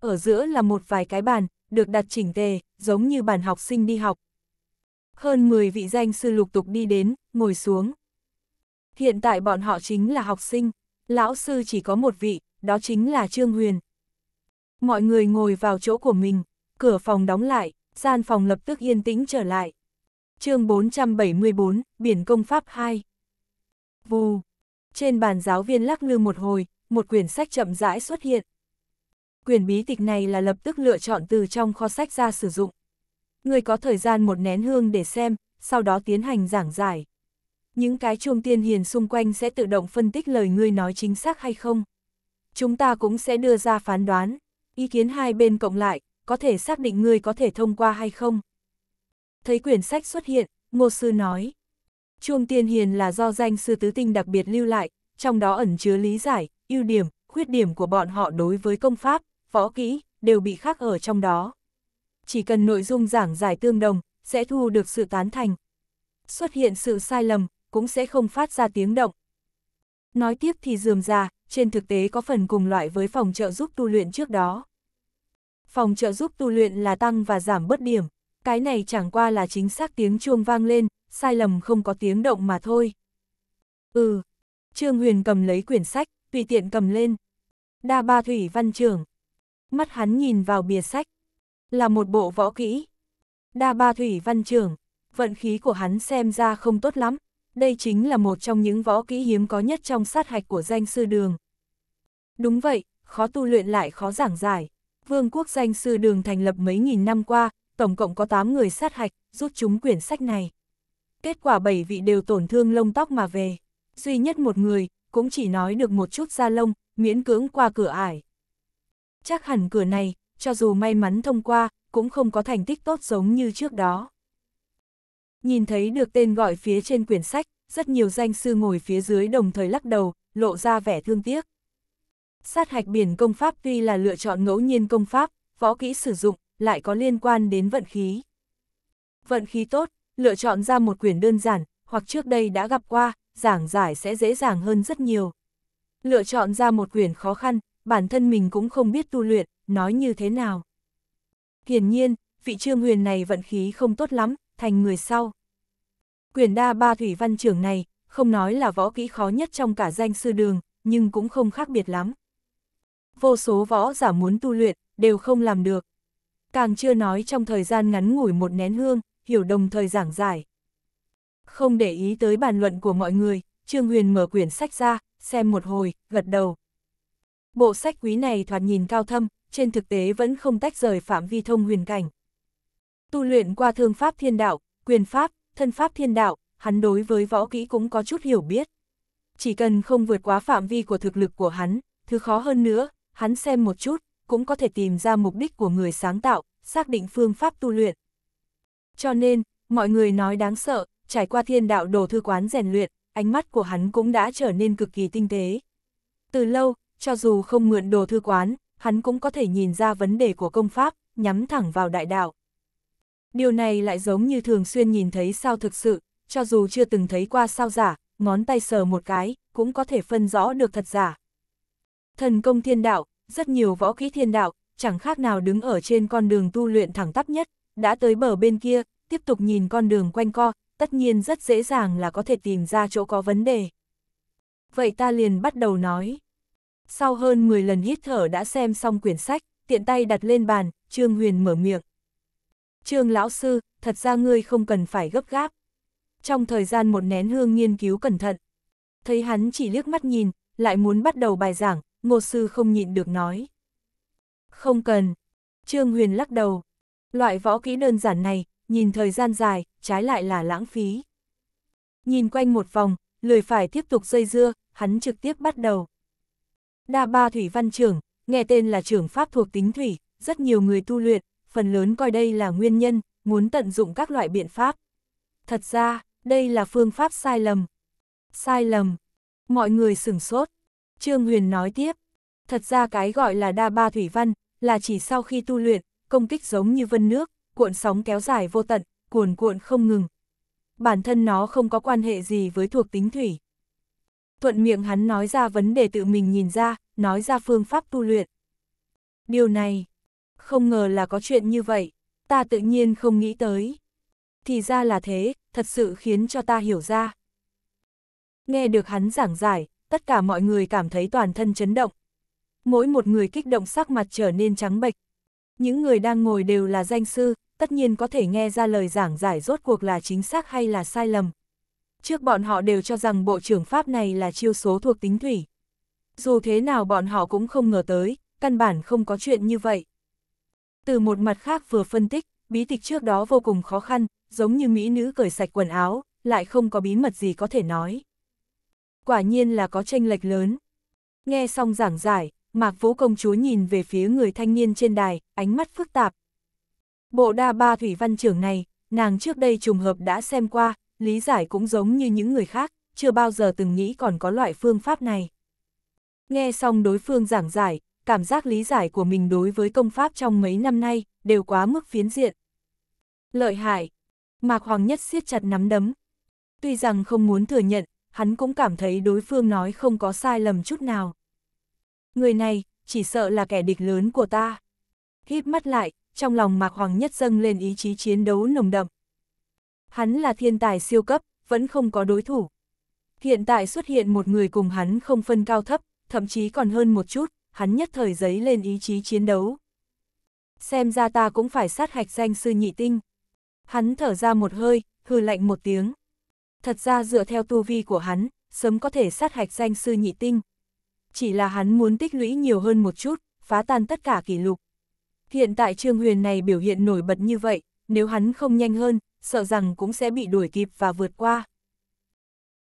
Ở giữa là một vài cái bàn, được đặt chỉnh tề, giống như bàn học sinh đi học. Hơn 10 vị danh sư lục tục đi đến, ngồi xuống. Hiện tại bọn họ chính là học sinh, lão sư chỉ có một vị, đó chính là Trương Huyền. Mọi người ngồi vào chỗ của mình, cửa phòng đóng lại, gian phòng lập tức yên tĩnh trở lại chương 474, Biển Công Pháp 2. Vù. Trên bàn giáo viên lắc lư một hồi, một quyển sách chậm rãi xuất hiện. Quyển bí tịch này là lập tức lựa chọn từ trong kho sách ra sử dụng. Người có thời gian một nén hương để xem, sau đó tiến hành giảng giải. Những cái chuông tiên hiền xung quanh sẽ tự động phân tích lời ngươi nói chính xác hay không. Chúng ta cũng sẽ đưa ra phán đoán, ý kiến hai bên cộng lại, có thể xác định ngươi có thể thông qua hay không thấy quyển sách xuất hiện, ngô sư nói. Chuông tiên hiền là do danh sư tứ tinh đặc biệt lưu lại, trong đó ẩn chứa lý giải, ưu điểm, khuyết điểm của bọn họ đối với công pháp, võ kỹ, đều bị khắc ở trong đó. Chỉ cần nội dung giảng giải tương đồng, sẽ thu được sự tán thành. Xuất hiện sự sai lầm, cũng sẽ không phát ra tiếng động. Nói tiếp thì dườm ra, trên thực tế có phần cùng loại với phòng trợ giúp tu luyện trước đó. Phòng trợ giúp tu luyện là tăng và giảm bất điểm cái này chẳng qua là chính xác tiếng chuông vang lên, sai lầm không có tiếng động mà thôi. Ừ, Trương Huyền cầm lấy quyển sách, tùy tiện cầm lên. Đa ba thủy văn trưởng. Mắt hắn nhìn vào bìa sách. Là một bộ võ kỹ. Đa ba thủy văn trưởng. Vận khí của hắn xem ra không tốt lắm. Đây chính là một trong những võ kỹ hiếm có nhất trong sát hạch của danh sư đường. Đúng vậy, khó tu luyện lại khó giảng giải. Vương quốc danh sư đường thành lập mấy nghìn năm qua, tổng cộng có 8 người sát hạch, rút chúng quyển sách này. Kết quả 7 vị đều tổn thương lông tóc mà về. Duy nhất một người, cũng chỉ nói được một chút da lông, miễn cưỡng qua cửa ải. Chắc hẳn cửa này, cho dù may mắn thông qua, cũng không có thành tích tốt giống như trước đó. Nhìn thấy được tên gọi phía trên quyển sách, rất nhiều danh sư ngồi phía dưới đồng thời lắc đầu, lộ ra vẻ thương tiếc. Sát hạch biển công pháp tuy là lựa chọn ngẫu nhiên công pháp, võ kỹ sử dụng, lại có liên quan đến vận khí. Vận khí tốt, lựa chọn ra một quyển đơn giản, hoặc trước đây đã gặp qua, giảng giải sẽ dễ dàng hơn rất nhiều. Lựa chọn ra một quyển khó khăn, bản thân mình cũng không biết tu luyện, nói như thế nào. Hiển nhiên, vị trương huyền này vận khí không tốt lắm, thành người sau. Quyển đa ba thủy văn trưởng này, không nói là võ kỹ khó nhất trong cả danh sư đường, nhưng cũng không khác biệt lắm. Vô số võ giả muốn tu luyện, đều không làm được càng chưa nói trong thời gian ngắn ngủi một nén hương, hiểu đồng thời giảng giải. Không để ý tới bàn luận của mọi người, Trương Huyền mở quyển sách ra, xem một hồi, gật đầu. Bộ sách quý này thoạt nhìn cao thâm, trên thực tế vẫn không tách rời phạm vi thông huyền cảnh. Tu luyện qua thương pháp thiên đạo, quyền pháp, thân pháp thiên đạo, hắn đối với võ kỹ cũng có chút hiểu biết. Chỉ cần không vượt quá phạm vi của thực lực của hắn, thứ khó hơn nữa, hắn xem một chút, cũng có thể tìm ra mục đích của người sáng tạo, xác định phương pháp tu luyện. Cho nên, mọi người nói đáng sợ, trải qua thiên đạo đồ thư quán rèn luyện, ánh mắt của hắn cũng đã trở nên cực kỳ tinh tế. Từ lâu, cho dù không mượn đồ thư quán, hắn cũng có thể nhìn ra vấn đề của công pháp, nhắm thẳng vào đại đạo. Điều này lại giống như thường xuyên nhìn thấy sao thực sự, cho dù chưa từng thấy qua sao giả, ngón tay sờ một cái, cũng có thể phân rõ được thật giả. Thần công thiên đạo, rất nhiều võ kỹ thiên đạo, chẳng khác nào đứng ở trên con đường tu luyện thẳng tắp nhất, đã tới bờ bên kia, tiếp tục nhìn con đường quanh co, tất nhiên rất dễ dàng là có thể tìm ra chỗ có vấn đề. Vậy ta liền bắt đầu nói. Sau hơn 10 lần hít thở đã xem xong quyển sách, tiện tay đặt lên bàn, Trương Huyền mở miệng. Trương lão sư, thật ra ngươi không cần phải gấp gáp. Trong thời gian một nén hương nghiên cứu cẩn thận, thấy hắn chỉ liếc mắt nhìn, lại muốn bắt đầu bài giảng, ngô sư không nhịn được nói. Không cần. Trương Huyền lắc đầu. Loại võ kỹ đơn giản này, nhìn thời gian dài, trái lại là lãng phí. Nhìn quanh một vòng, lười phải tiếp tục dây dưa, hắn trực tiếp bắt đầu. Đa ba thủy văn trưởng, nghe tên là trưởng pháp thuộc tính thủy, rất nhiều người tu luyện, phần lớn coi đây là nguyên nhân, muốn tận dụng các loại biện pháp. Thật ra, đây là phương pháp sai lầm. Sai lầm. Mọi người sửng sốt. Trương Huyền nói tiếp, thật ra cái gọi là đa ba thủy văn, là chỉ sau khi tu luyện, công kích giống như vân nước, cuộn sóng kéo dài vô tận, cuồn cuộn không ngừng. Bản thân nó không có quan hệ gì với thuộc tính thủy. Thuận miệng hắn nói ra vấn đề tự mình nhìn ra, nói ra phương pháp tu luyện. Điều này, không ngờ là có chuyện như vậy, ta tự nhiên không nghĩ tới. Thì ra là thế, thật sự khiến cho ta hiểu ra. Nghe được hắn giảng giải, tất cả mọi người cảm thấy toàn thân chấn động. Mỗi một người kích động sắc mặt trở nên trắng bệch. Những người đang ngồi đều là danh sư, tất nhiên có thể nghe ra lời giảng giải rốt cuộc là chính xác hay là sai lầm. Trước bọn họ đều cho rằng bộ trưởng Pháp này là chiêu số thuộc tính thủy. Dù thế nào bọn họ cũng không ngờ tới, căn bản không có chuyện như vậy. Từ một mặt khác vừa phân tích, bí tịch trước đó vô cùng khó khăn, giống như mỹ nữ cởi sạch quần áo, lại không có bí mật gì có thể nói quả nhiên là có tranh lệch lớn. Nghe xong giảng giải, Mạc Vũ công chúa nhìn về phía người thanh niên trên đài, ánh mắt phức tạp. Bộ đa ba thủy văn trưởng này, nàng trước đây trùng hợp đã xem qua, lý giải cũng giống như những người khác, chưa bao giờ từng nghĩ còn có loại phương pháp này. Nghe xong đối phương giảng giải, cảm giác lý giải của mình đối với công pháp trong mấy năm nay đều quá mức phiến diện. Lợi hại, Mạc Hoàng Nhất siết chặt nắm đấm. Tuy rằng không muốn thừa nhận, hắn cũng cảm thấy đối phương nói không có sai lầm chút nào. Người này, chỉ sợ là kẻ địch lớn của ta. hít mắt lại, trong lòng Mạc Hoàng Nhất dâng lên ý chí chiến đấu nồng đậm. Hắn là thiên tài siêu cấp, vẫn không có đối thủ. Hiện tại xuất hiện một người cùng hắn không phân cao thấp, thậm chí còn hơn một chút, hắn nhất thời giấy lên ý chí chiến đấu. Xem ra ta cũng phải sát hạch danh sư nhị tinh. Hắn thở ra một hơi, hư lạnh một tiếng thật ra dựa theo tu vi của hắn, sớm có thể sát hạch danh sư nhị tinh. Chỉ là hắn muốn tích lũy nhiều hơn một chút, phá tan tất cả kỷ lục. Hiện tại Trương Huyền này biểu hiện nổi bật như vậy, nếu hắn không nhanh hơn, sợ rằng cũng sẽ bị đuổi kịp và vượt qua.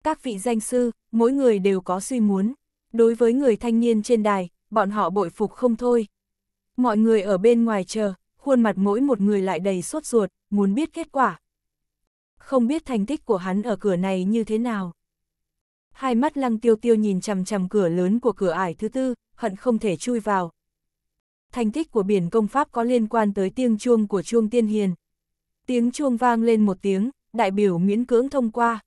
Các vị danh sư, mỗi người đều có suy muốn. Đối với người thanh niên trên đài, bọn họ bội phục không thôi. Mọi người ở bên ngoài chờ, khuôn mặt mỗi một người lại đầy sốt ruột, muốn biết kết quả không biết thành tích của hắn ở cửa này như thế nào. Hai mắt lăng tiêu tiêu nhìn chằm chằm cửa lớn của cửa ải thứ tư, hận không thể chui vào. Thành tích của biển công pháp có liên quan tới tiếng chuông của chuông tiên hiền. Tiếng chuông vang lên một tiếng, đại biểu miễn cưỡng thông qua.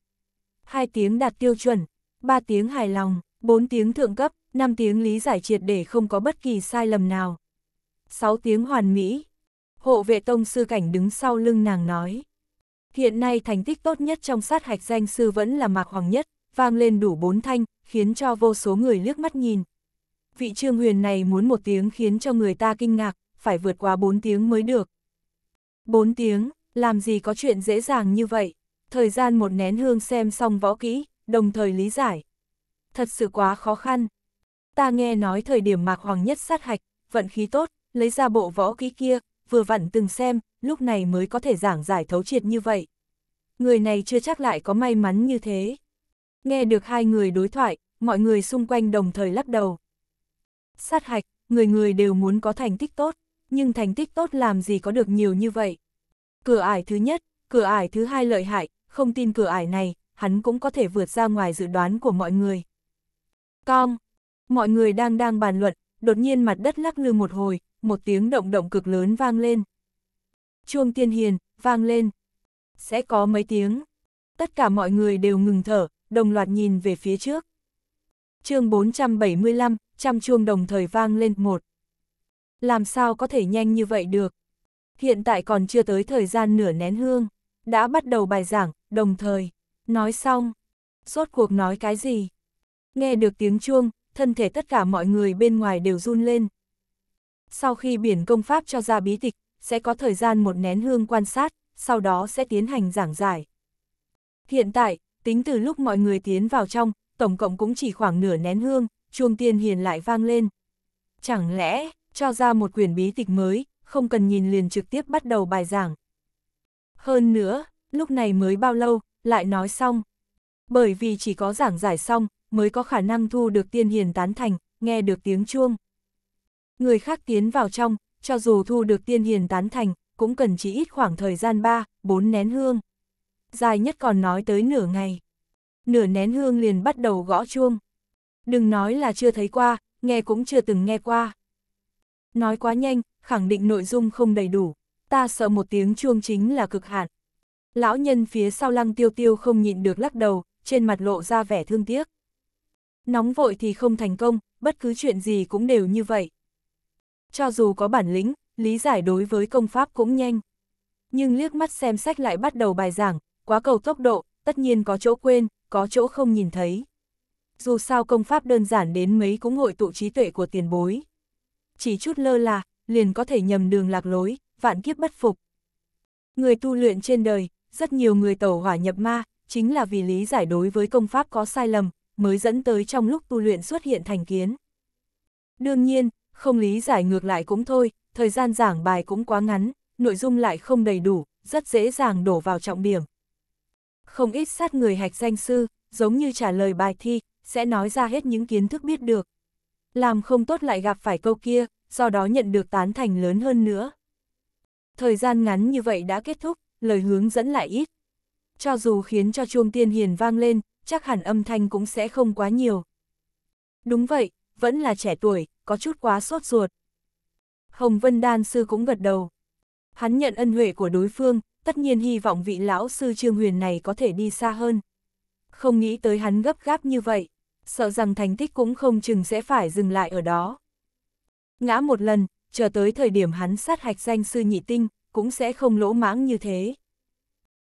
Hai tiếng đạt tiêu chuẩn, ba tiếng hài lòng, bốn tiếng thượng cấp, năm tiếng lý giải triệt để không có bất kỳ sai lầm nào. sáu tiếng hoàn mỹ. Hộ vệ tông sư cảnh đứng sau lưng nàng nói. Hiện nay thành tích tốt nhất trong sát hạch danh sư vẫn là Mạc Hoàng Nhất, vang lên đủ bốn thanh, khiến cho vô số người liếc mắt nhìn. Vị trương huyền này muốn một tiếng khiến cho người ta kinh ngạc, phải vượt qua bốn tiếng mới được. Bốn tiếng, làm gì có chuyện dễ dàng như vậy? Thời gian một nén hương xem xong võ kỹ, đồng thời lý giải. Thật sự quá khó khăn. Ta nghe nói thời điểm Mạc Hoàng Nhất sát hạch, vận khí tốt, lấy ra bộ võ kỹ kia, vừa vặn từng xem, lúc này mới có thể giảng giải thấu triệt như vậy. Người này chưa chắc lại có may mắn như thế. Nghe được hai người đối thoại, mọi người xung quanh đồng thời lắc đầu. Sát hạch, người người đều muốn có thành tích tốt, nhưng thành tích tốt làm gì có được nhiều như vậy. Cửa ải thứ nhất, cửa ải thứ hai lợi hại, không tin cửa ải này, hắn cũng có thể vượt ra ngoài dự đoán của mọi người. com. mọi người đang đang bàn luận, đột nhiên mặt đất lắc lư một hồi, một tiếng động động cực lớn vang lên chuông tiên hiền, vang lên. Sẽ có mấy tiếng. Tất cả mọi người đều ngừng thở, đồng loạt nhìn về phía trước. chương 475, trăm chuông đồng thời vang lên một. Làm sao có thể nhanh như vậy được? Hiện tại còn chưa tới thời gian nửa nén hương, đã bắt đầu bài giảng, đồng thời, nói xong, rốt cuộc nói cái gì? Nghe được tiếng chuông, thân thể tất cả mọi người bên ngoài đều run lên. Sau khi biển công pháp cho ra bí tịch, sẽ có thời gian một nén hương quan sát, sau đó sẽ tiến hành giảng giải. Hiện tại, tính từ lúc mọi người tiến vào trong, tổng cộng cũng chỉ khoảng nửa nén hương, chuông tiên hiền lại vang lên. Chẳng lẽ, cho ra một quyển bí tịch mới, không cần nhìn liền trực tiếp bắt đầu bài giảng. Hơn nữa, lúc này mới bao lâu, lại nói xong. Bởi vì chỉ có giảng giải xong, mới có khả năng thu được tiên hiền tán thành, nghe được tiếng chuông. Người khác tiến vào trong, cho dù thu được tiên hiền tán thành, cũng cần chỉ ít khoảng thời gian 3, 4 nén hương. Dài nhất còn nói tới nửa ngày. Nửa nén hương liền bắt đầu gõ chuông. Đừng nói là chưa thấy qua, nghe cũng chưa từng nghe qua. Nói quá nhanh, khẳng định nội dung không đầy đủ, ta sợ một tiếng chuông chính là cực hạn. Lão nhân phía sau lăng tiêu tiêu không nhịn được lắc đầu, trên mặt lộ ra vẻ thương tiếc. Nóng vội thì không thành công, bất cứ chuyện gì cũng đều như vậy cho dù có bản lĩnh, lý giải đối với công pháp cũng nhanh. Nhưng liếc mắt xem sách lại bắt đầu bài giảng, quá cầu tốc độ, tất nhiên có chỗ quên, có chỗ không nhìn thấy. Dù sao công pháp đơn giản đến mấy cũng hội tụ trí tuệ của tiền bối. Chỉ chút lơ là, liền có thể nhầm đường lạc lối, vạn kiếp bất phục. Người tu luyện trên đời, rất nhiều người tẩu hỏa nhập ma, chính là vì lý giải đối với công pháp có sai lầm, mới dẫn tới trong lúc tu luyện xuất hiện thành kiến. Đương nhiên, không lý giải ngược lại cũng thôi, thời gian giảng bài cũng quá ngắn, nội dung lại không đầy đủ, rất dễ dàng đổ vào trọng điểm. Không ít sát người hạch danh sư, giống như trả lời bài thi, sẽ nói ra hết những kiến thức biết được. Làm không tốt lại gặp phải câu kia, do đó nhận được tán thành lớn hơn nữa. Thời gian ngắn như vậy đã kết thúc, lời hướng dẫn lại ít. Cho dù khiến cho chuông tiên hiền vang lên, chắc hẳn âm thanh cũng sẽ không quá nhiều. Đúng vậy, vẫn là trẻ tuổi, có chút quá sốt ruột. Hồng Vân Đan Sư cũng gật đầu. Hắn nhận ân huệ của đối phương, tất nhiên hy vọng vị lão sư Trương Huyền này có thể đi xa hơn. Không nghĩ tới hắn gấp gáp như vậy, sợ rằng thành tích cũng không chừng sẽ phải dừng lại ở đó. Ngã một lần, chờ tới thời điểm hắn sát hạch danh sư nhị tinh, cũng sẽ không lỗ mãng như thế.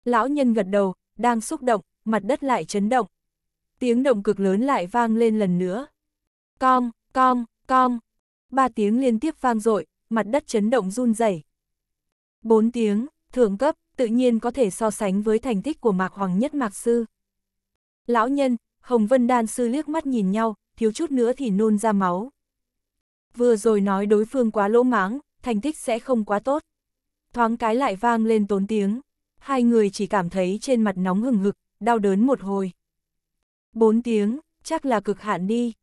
Lão nhân gật đầu, đang xúc động, mặt đất lại chấn động. Tiếng động cực lớn lại vang lên lần nữa com, com, com. Ba tiếng liên tiếp vang dội mặt đất chấn động run rẩy. Bốn tiếng, thượng cấp, tự nhiên có thể so sánh với thành tích của Mạc Hoàng nhất Mạc Sư. Lão nhân, Hồng Vân Đan Sư liếc mắt nhìn nhau, thiếu chút nữa thì nôn ra máu. Vừa rồi nói đối phương quá lỗ máng thành tích sẽ không quá tốt. Thoáng cái lại vang lên tốn tiếng, hai người chỉ cảm thấy trên mặt nóng hừng hực, đau đớn một hồi. Bốn tiếng, chắc là cực hạn đi.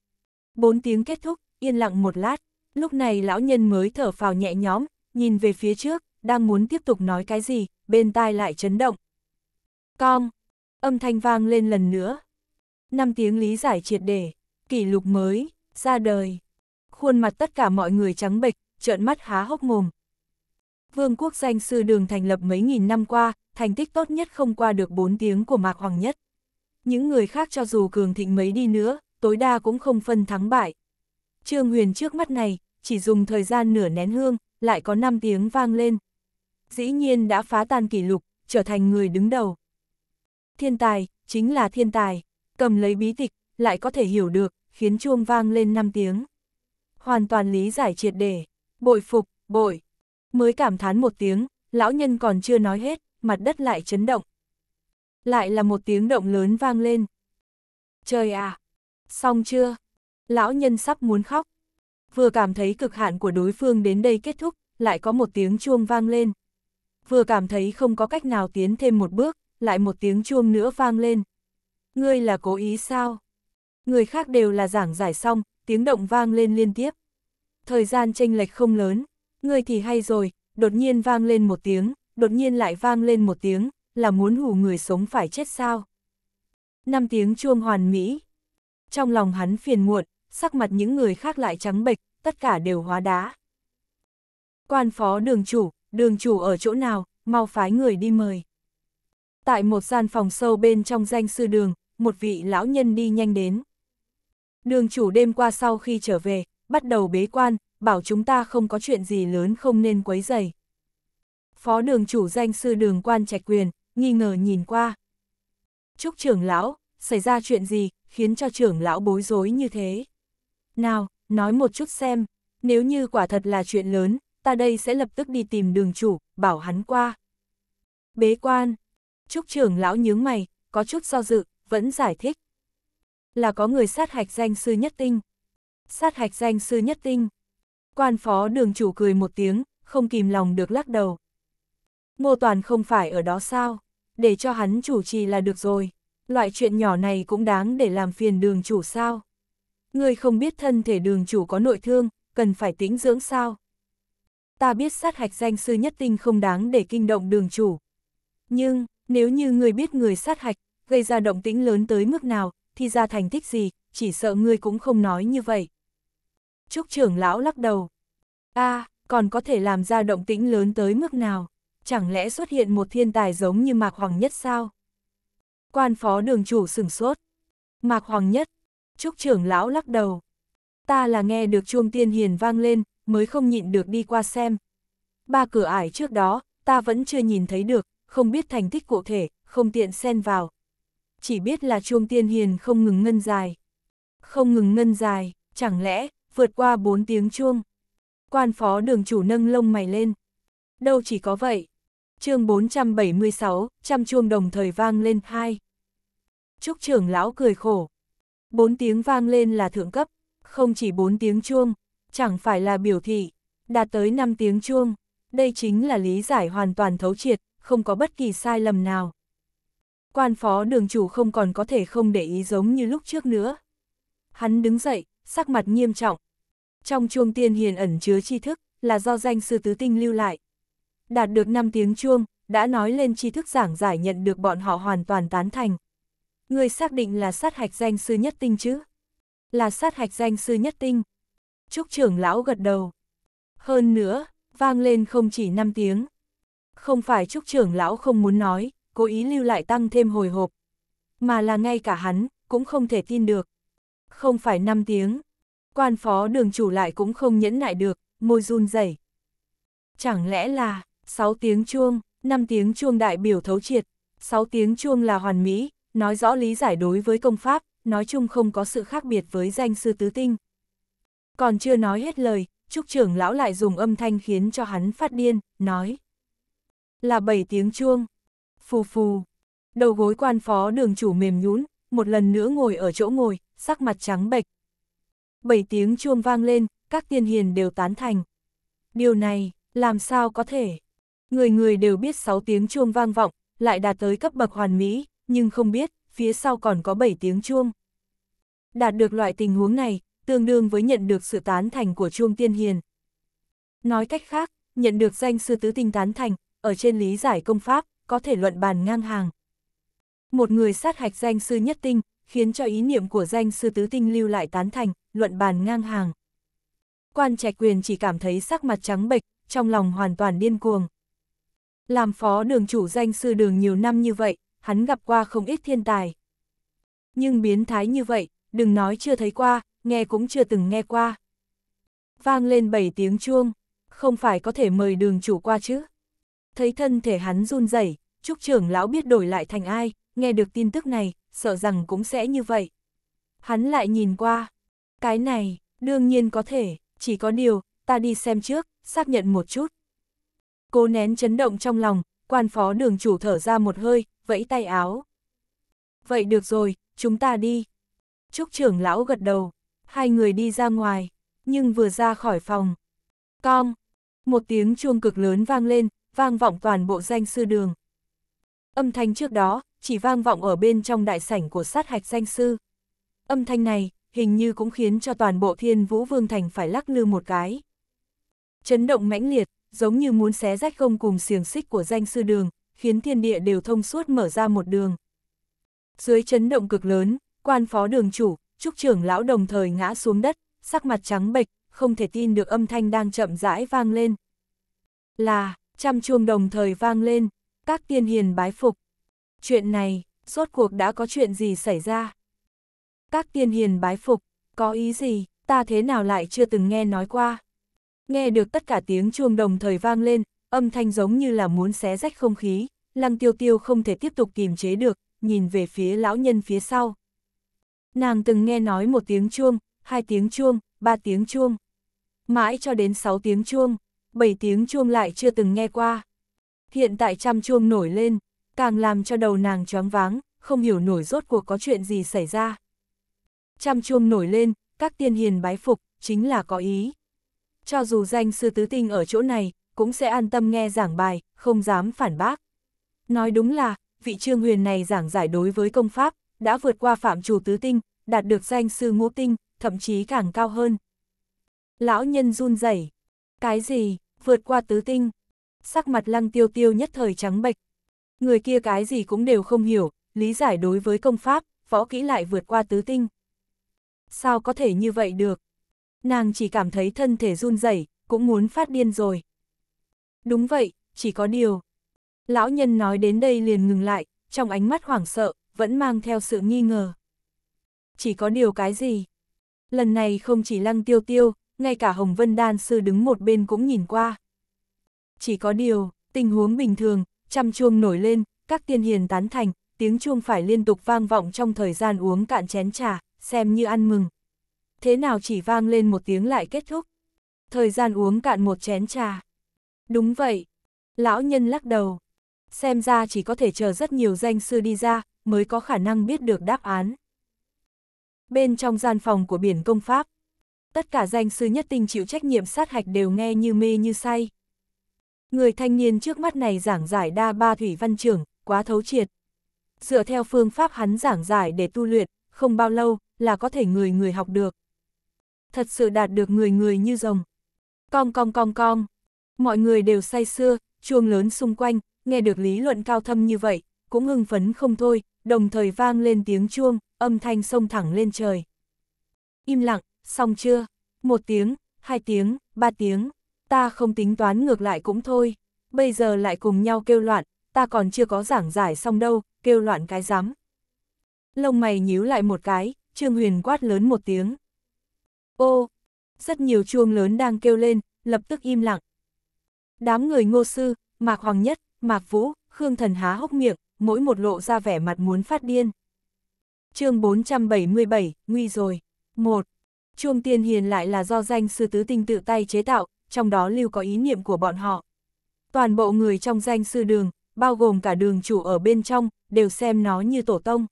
Bốn tiếng kết thúc, yên lặng một lát, lúc này lão nhân mới thở phào nhẹ nhõm, nhìn về phía trước, đang muốn tiếp tục nói cái gì, bên tai lại chấn động. Cong, âm thanh vang lên lần nữa. Năm tiếng lý giải triệt để, kỷ lục mới, ra đời. Khuôn mặt tất cả mọi người trắng bệch, trợn mắt há hốc mồm. Vương quốc danh sư đường thành lập mấy nghìn năm qua, thành tích tốt nhất không qua được bốn tiếng của Mạc Hoàng Nhất. Những người khác cho dù cường thịnh mấy đi nữa, tối đa cũng không phân thắng bại. Trương Huyền trước mắt này, chỉ dùng thời gian nửa nén hương, lại có 5 tiếng vang lên. Dĩ nhiên đã phá tan kỷ lục, trở thành người đứng đầu. Thiên tài, chính là thiên tài, cầm lấy bí tịch, lại có thể hiểu được, khiến chuông vang lên 5 tiếng. Hoàn toàn lý giải triệt để, bội phục, bội. Mới cảm thán một tiếng, lão nhân còn chưa nói hết, mặt đất lại chấn động. Lại là một tiếng động lớn vang lên. Trời à, Xong chưa? Lão nhân sắp muốn khóc. Vừa cảm thấy cực hạn của đối phương đến đây kết thúc, lại có một tiếng chuông vang lên. Vừa cảm thấy không có cách nào tiến thêm một bước, lại một tiếng chuông nữa vang lên. Ngươi là cố ý sao? Người khác đều là giảng giải xong, tiếng động vang lên liên tiếp. Thời gian chênh lệch không lớn, ngươi thì hay rồi, đột nhiên vang lên một tiếng, đột nhiên lại vang lên một tiếng, là muốn hù người sống phải chết sao? Năm tiếng chuông hoàn mỹ, trong lòng hắn phiền muộn, sắc mặt những người khác lại trắng bệch, tất cả đều hóa đá. Quan phó đường chủ, đường chủ ở chỗ nào, mau phái người đi mời. Tại một gian phòng sâu bên trong danh sư đường, một vị lão nhân đi nhanh đến. Đường chủ đêm qua sau khi trở về, bắt đầu bế quan, bảo chúng ta không có chuyện gì lớn không nên quấy dày. Phó đường chủ danh sư đường quan trạch quyền, nghi ngờ nhìn qua. chúc trưởng lão, xảy ra chuyện gì, khiến cho trưởng lão bối rối như thế. Nào, nói một chút xem, nếu như quả thật là chuyện lớn, ta đây sẽ lập tức đi tìm đường chủ, bảo hắn qua. Bế quan, trúc trưởng lão nhướng mày, có chút do dự, vẫn giải thích. Là có người sát hạch danh sư nhất tinh. Sát hạch danh sư nhất tinh. Quan phó đường chủ cười một tiếng, không kìm lòng được lắc đầu. Ngô Toàn không phải ở đó sao? Để cho hắn chủ trì là được rồi loại chuyện nhỏ này cũng đáng để làm phiền đường chủ sao. Ngươi không biết thân thể đường chủ có nội thương, cần phải tĩnh dưỡng sao. Ta biết sát hạch danh sư nhất tinh không đáng để kinh động đường chủ. Nhưng, nếu như ngươi biết người sát hạch, gây ra động tĩnh lớn tới mức nào, thì ra thành tích gì, chỉ sợ ngươi cũng không nói như vậy. Trúc trưởng lão lắc đầu. a à, còn có thể làm ra động tĩnh lớn tới mức nào? Chẳng lẽ xuất hiện một thiên tài giống như Mạc Hoàng Nhất sao? Quan phó đường chủ sừng sốt. Mạc Hoàng Nhất, Trúc trưởng lão lắc đầu. Ta là nghe được chuông tiên hiền vang lên, mới không nhịn được đi qua xem. Ba cửa ải trước đó, ta vẫn chưa nhìn thấy được, không biết thành tích cụ thể, không tiện xen vào. Chỉ biết là chuông tiên hiền không ngừng ngân dài. Không ngừng ngân dài, chẳng lẽ, vượt qua bốn tiếng chuông. Quan phó đường chủ nâng lông mày lên. Đâu chỉ có vậy, chương 476, trăm chuông đồng thời vang lên hai. Trúc trưởng lão cười khổ. Bốn tiếng vang lên là thượng cấp, không chỉ bốn tiếng chuông, chẳng phải là biểu thị, đạt tới năm tiếng chuông. Đây chính là lý giải hoàn toàn thấu triệt, không có bất kỳ sai lầm nào. Quan phó đường chủ không còn có thể không để ý giống như lúc trước nữa. Hắn đứng dậy, sắc mặt nghiêm trọng. Trong chuông tiên hiền ẩn chứa tri thức, là do danh sư tứ tinh lưu lại, đạt được 5 tiếng chuông, đã nói lên tri thức giảng giải nhận được bọn họ hoàn toàn tán thành. Người xác định là sát hạch danh sư nhất tinh chứ? Là sát hạch danh sư nhất tinh. Trúc trưởng lão gật đầu. Hơn nữa, vang lên không chỉ 5 tiếng. Không phải Trúc trưởng lão không muốn nói, cố ý lưu lại tăng thêm hồi hộp. Mà là ngay cả hắn, cũng không thể tin được. Không phải 5 tiếng. Quan phó đường chủ lại cũng không nhẫn nại được, môi run rẩy. Chẳng lẽ là, 6 tiếng chuông, 5 tiếng chuông đại biểu thấu triệt, 6 tiếng chuông là hoàn mỹ, nói rõ lý giải đối với công pháp, nói chung không có sự khác biệt với danh sư tứ tinh. Còn chưa nói hết lời, trúc trưởng lão lại dùng âm thanh khiến cho hắn phát điên, nói. Là 7 tiếng chuông, phù phù, đầu gối quan phó đường chủ mềm nhún, một lần nữa ngồi ở chỗ ngồi, sắc mặt trắng bệch. 7 tiếng chuông vang lên, các tiên hiền đều tán thành. Điều này, làm sao có thể? Người người đều biết 6 tiếng chuông vang vọng, lại đạt tới cấp bậc hoàn mỹ, nhưng không biết, phía sau còn có 7 tiếng chuông. Đạt được loại tình huống này, tương đương với nhận được sự tán thành của chuông tiên hiền. Nói cách khác, nhận được danh sư tứ tinh tán thành, ở trên lý giải công pháp, có thể luận bàn ngang hàng. Một người sát hạch danh sư nhất tinh, khiến cho ý niệm của danh sư tứ tinh lưu lại tán thành, luận bàn ngang hàng. Quan trạch quyền chỉ cảm thấy sắc mặt trắng bệch, trong lòng hoàn toàn điên cuồng. Làm phó đường chủ danh sư đường nhiều năm như vậy, hắn gặp qua không ít thiên tài. Nhưng biến thái như vậy, đừng nói chưa thấy qua, nghe cũng chưa từng nghe qua. Vang lên bảy tiếng chuông, không phải có thể mời đường chủ qua chứ. Thấy thân thể hắn run rẩy, trúc trưởng lão biết đổi lại thành ai, nghe được tin tức này, sợ rằng cũng sẽ như vậy. Hắn lại nhìn qua, cái này, đương nhiên có thể, chỉ có điều, ta đi xem trước, xác nhận một chút cô nén chấn động trong lòng, quan phó đường chủ thở ra một hơi, vẫy tay áo. Vậy được rồi, chúng ta đi. Trúc trưởng lão gật đầu, hai người đi ra ngoài, nhưng vừa ra khỏi phòng. Cong, một tiếng chuông cực lớn vang lên, vang vọng toàn bộ danh sư đường. Âm thanh trước đó, chỉ vang vọng ở bên trong đại sảnh của sát hạch danh sư. Âm thanh này, hình như cũng khiến cho toàn bộ thiên vũ vương thành phải lắc lư một cái. Chấn động mãnh liệt, giống như muốn xé rách gông cùng xiềng xích của danh sư đường, khiến thiên địa đều thông suốt mở ra một đường. Dưới chấn động cực lớn, quan phó đường chủ, trúc trưởng lão đồng thời ngã xuống đất, sắc mặt trắng bệch, không thể tin được âm thanh đang chậm rãi vang lên. Là, trăm chuông đồng thời vang lên, các tiên hiền bái phục. Chuyện này, rốt cuộc đã có chuyện gì xảy ra? Các tiên hiền bái phục, có ý gì, ta thế nào lại chưa từng nghe nói qua? Nghe được tất cả tiếng chuông đồng thời vang lên, âm thanh giống như là muốn xé rách không khí, lăng tiêu tiêu không thể tiếp tục kìm chế được, nhìn về phía lão nhân phía sau. Nàng từng nghe nói một tiếng chuông, hai tiếng chuông, ba tiếng chuông. Mãi cho đến sáu tiếng chuông, bảy tiếng chuông lại chưa từng nghe qua. Hiện tại trăm chuông nổi lên, càng làm cho đầu nàng choáng váng, không hiểu nổi rốt cuộc có chuyện gì xảy ra. Trăm chuông nổi lên, các tiên hiền bái phục, chính là có ý cho dù danh sư tứ tinh ở chỗ này, cũng sẽ an tâm nghe giảng bài, không dám phản bác. Nói đúng là, vị trương huyền này giảng giải đối với công pháp, đã vượt qua phạm trù tứ tinh, đạt được danh sư ngũ tinh, thậm chí càng cao hơn. Lão nhân run rẩy Cái gì, vượt qua tứ tinh? Sắc mặt lăng tiêu tiêu nhất thời trắng bệch. Người kia cái gì cũng đều không hiểu, lý giải đối với công pháp, võ kỹ lại vượt qua tứ tinh. Sao có thể như vậy được? Nàng chỉ cảm thấy thân thể run rẩy, cũng muốn phát điên rồi. Đúng vậy, chỉ có điều. Lão nhân nói đến đây liền ngừng lại, trong ánh mắt hoảng sợ, vẫn mang theo sự nghi ngờ. Chỉ có điều cái gì? Lần này không chỉ lăng tiêu tiêu, ngay cả Hồng Vân Đan Sư đứng một bên cũng nhìn qua. Chỉ có điều, tình huống bình thường, trăm chuông nổi lên, các tiên hiền tán thành, tiếng chuông phải liên tục vang vọng trong thời gian uống cạn chén trà, xem như ăn mừng, thế nào chỉ vang lên một tiếng lại kết thúc. Thời gian uống cạn một chén trà. Đúng vậy. Lão nhân lắc đầu. Xem ra chỉ có thể chờ rất nhiều danh sư đi ra, mới có khả năng biết được đáp án. Bên trong gian phòng của biển công pháp, tất cả danh sư nhất tinh chịu trách nhiệm sát hạch đều nghe như mê như say. Người thanh niên trước mắt này giảng giải đa ba thủy văn trưởng, quá thấu triệt. Dựa theo phương pháp hắn giảng giải để tu luyện, không bao lâu là có thể người người học được thật sự đạt được người người như rồng. Cong cong cong cong, mọi người đều say xưa, chuông lớn xung quanh, nghe được lý luận cao thâm như vậy, cũng hưng phấn không thôi, đồng thời vang lên tiếng chuông, âm thanh sông thẳng lên trời. Im lặng, xong chưa? Một tiếng, hai tiếng, ba tiếng, ta không tính toán ngược lại cũng thôi, bây giờ lại cùng nhau kêu loạn, ta còn chưa có giảng giải xong đâu, kêu loạn cái rắm. Lông mày nhíu lại một cái, Trương Huyền quát lớn một tiếng. Ô, rất nhiều chuông lớn đang kêu lên, lập tức im lặng. Đám người ngô sư, Mạc Hoàng Nhất, Mạc Vũ, Khương Thần há hốc miệng, mỗi một lộ ra vẻ mặt muốn phát điên. chương 477, Nguy rồi. 1. Chuông tiên hiền lại là do danh sư tứ tinh tự tay chế tạo, trong đó lưu có ý niệm của bọn họ. Toàn bộ người trong danh sư đường, bao gồm cả đường chủ ở bên trong, đều xem nó như tổ tông.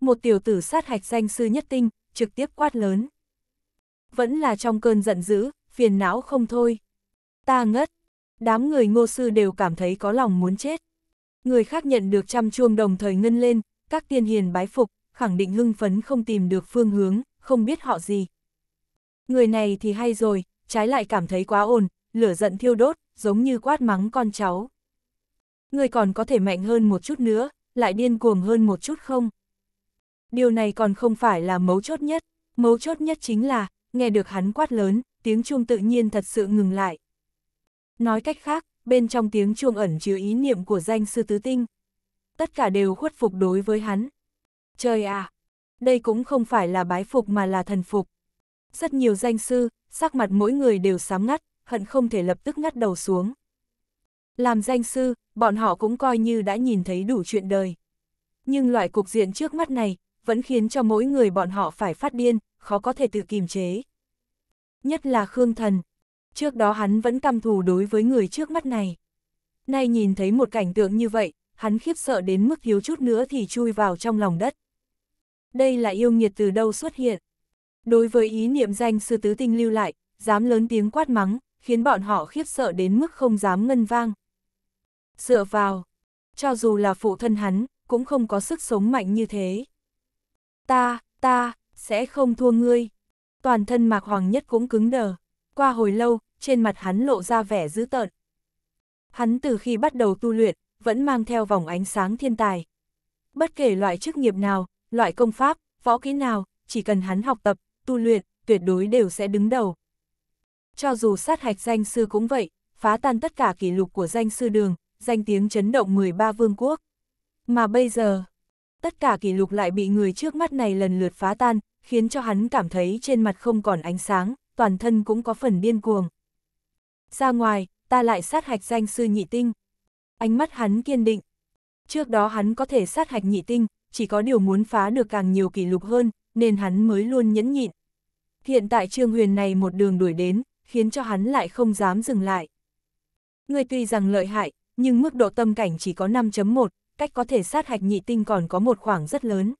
Một tiểu tử sát hạch danh sư nhất tinh, trực tiếp quát lớn vẫn là trong cơn giận dữ, phiền não không thôi. Ta ngất, đám người ngô sư đều cảm thấy có lòng muốn chết. Người khác nhận được trăm chuông đồng thời ngân lên, các tiên hiền bái phục, khẳng định hưng phấn không tìm được phương hướng, không biết họ gì. Người này thì hay rồi, trái lại cảm thấy quá ồn, lửa giận thiêu đốt, giống như quát mắng con cháu. Người còn có thể mạnh hơn một chút nữa, lại điên cuồng hơn một chút không? Điều này còn không phải là mấu chốt nhất, mấu chốt nhất chính là, nghe được hắn quát lớn, tiếng chuông tự nhiên thật sự ngừng lại. Nói cách khác, bên trong tiếng chuông ẩn chứa ý niệm của danh sư tứ tinh. Tất cả đều khuất phục đối với hắn. Trời à! Đây cũng không phải là bái phục mà là thần phục. Rất nhiều danh sư, sắc mặt mỗi người đều sám ngắt, hận không thể lập tức ngắt đầu xuống. Làm danh sư, bọn họ cũng coi như đã nhìn thấy đủ chuyện đời. Nhưng loại cục diện trước mắt này, vẫn khiến cho mỗi người bọn họ phải phát điên, khó có thể tự kiềm chế. Nhất là Khương Thần. Trước đó hắn vẫn căm thù đối với người trước mắt này. Nay nhìn thấy một cảnh tượng như vậy, hắn khiếp sợ đến mức thiếu chút nữa thì chui vào trong lòng đất. Đây là yêu nghiệt từ đâu xuất hiện. Đối với ý niệm danh sư tứ tinh lưu lại, dám lớn tiếng quát mắng, khiến bọn họ khiếp sợ đến mức không dám ngân vang. Dựa vào, cho dù là phụ thân hắn, cũng không có sức sống mạnh như thế ta, ta, sẽ không thua ngươi. Toàn thân Mạc Hoàng Nhất cũng cứng đờ. Qua hồi lâu, trên mặt hắn lộ ra vẻ dữ tợn. Hắn từ khi bắt đầu tu luyện, vẫn mang theo vòng ánh sáng thiên tài. Bất kể loại chức nghiệp nào, loại công pháp, võ kỹ nào, chỉ cần hắn học tập, tu luyện, tuyệt đối đều sẽ đứng đầu. Cho dù sát hạch danh sư cũng vậy, phá tan tất cả kỷ lục của danh sư đường, danh tiếng chấn động 13 vương quốc. Mà bây giờ, tất cả kỷ lục lại bị người trước mắt này lần lượt phá tan, khiến cho hắn cảm thấy trên mặt không còn ánh sáng, toàn thân cũng có phần điên cuồng. Ra ngoài, ta lại sát hạch danh sư nhị tinh. Ánh mắt hắn kiên định. Trước đó hắn có thể sát hạch nhị tinh, chỉ có điều muốn phá được càng nhiều kỷ lục hơn, nên hắn mới luôn nhẫn nhịn. Hiện tại Trương Huyền này một đường đuổi đến, khiến cho hắn lại không dám dừng lại. Người tuy rằng lợi hại, nhưng mức độ tâm cảnh chỉ có 5.1, cách có thể sát hạch nhị tinh còn có một khoảng rất lớn.